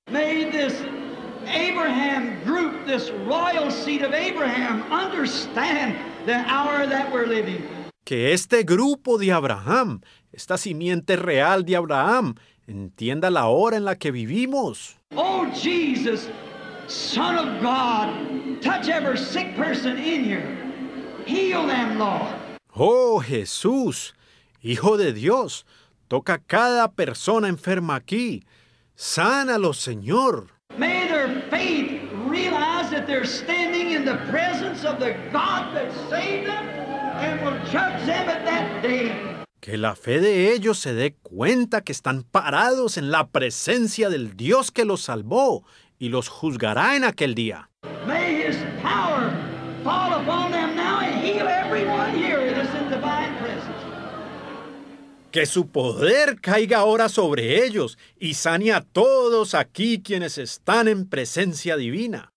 Que este grupo de Abraham, esta simiente real de Abraham, entienda la hora en la que vivimos. Oh Jesus, son of God, touch every sick person in here. Heal them, Lord. Oh Jesús, Hijo de Dios, toca cada persona enferma aquí. Sánalo, Señor. May their faith realize that they're standing in the presence of the God that saved them and will judge them at that day. Que la fe de ellos se dé cuenta que están parados en la presencia del Dios que los salvó y los juzgará en aquel día. Que su poder caiga ahora sobre ellos y sane a todos aquí quienes están en presencia divina.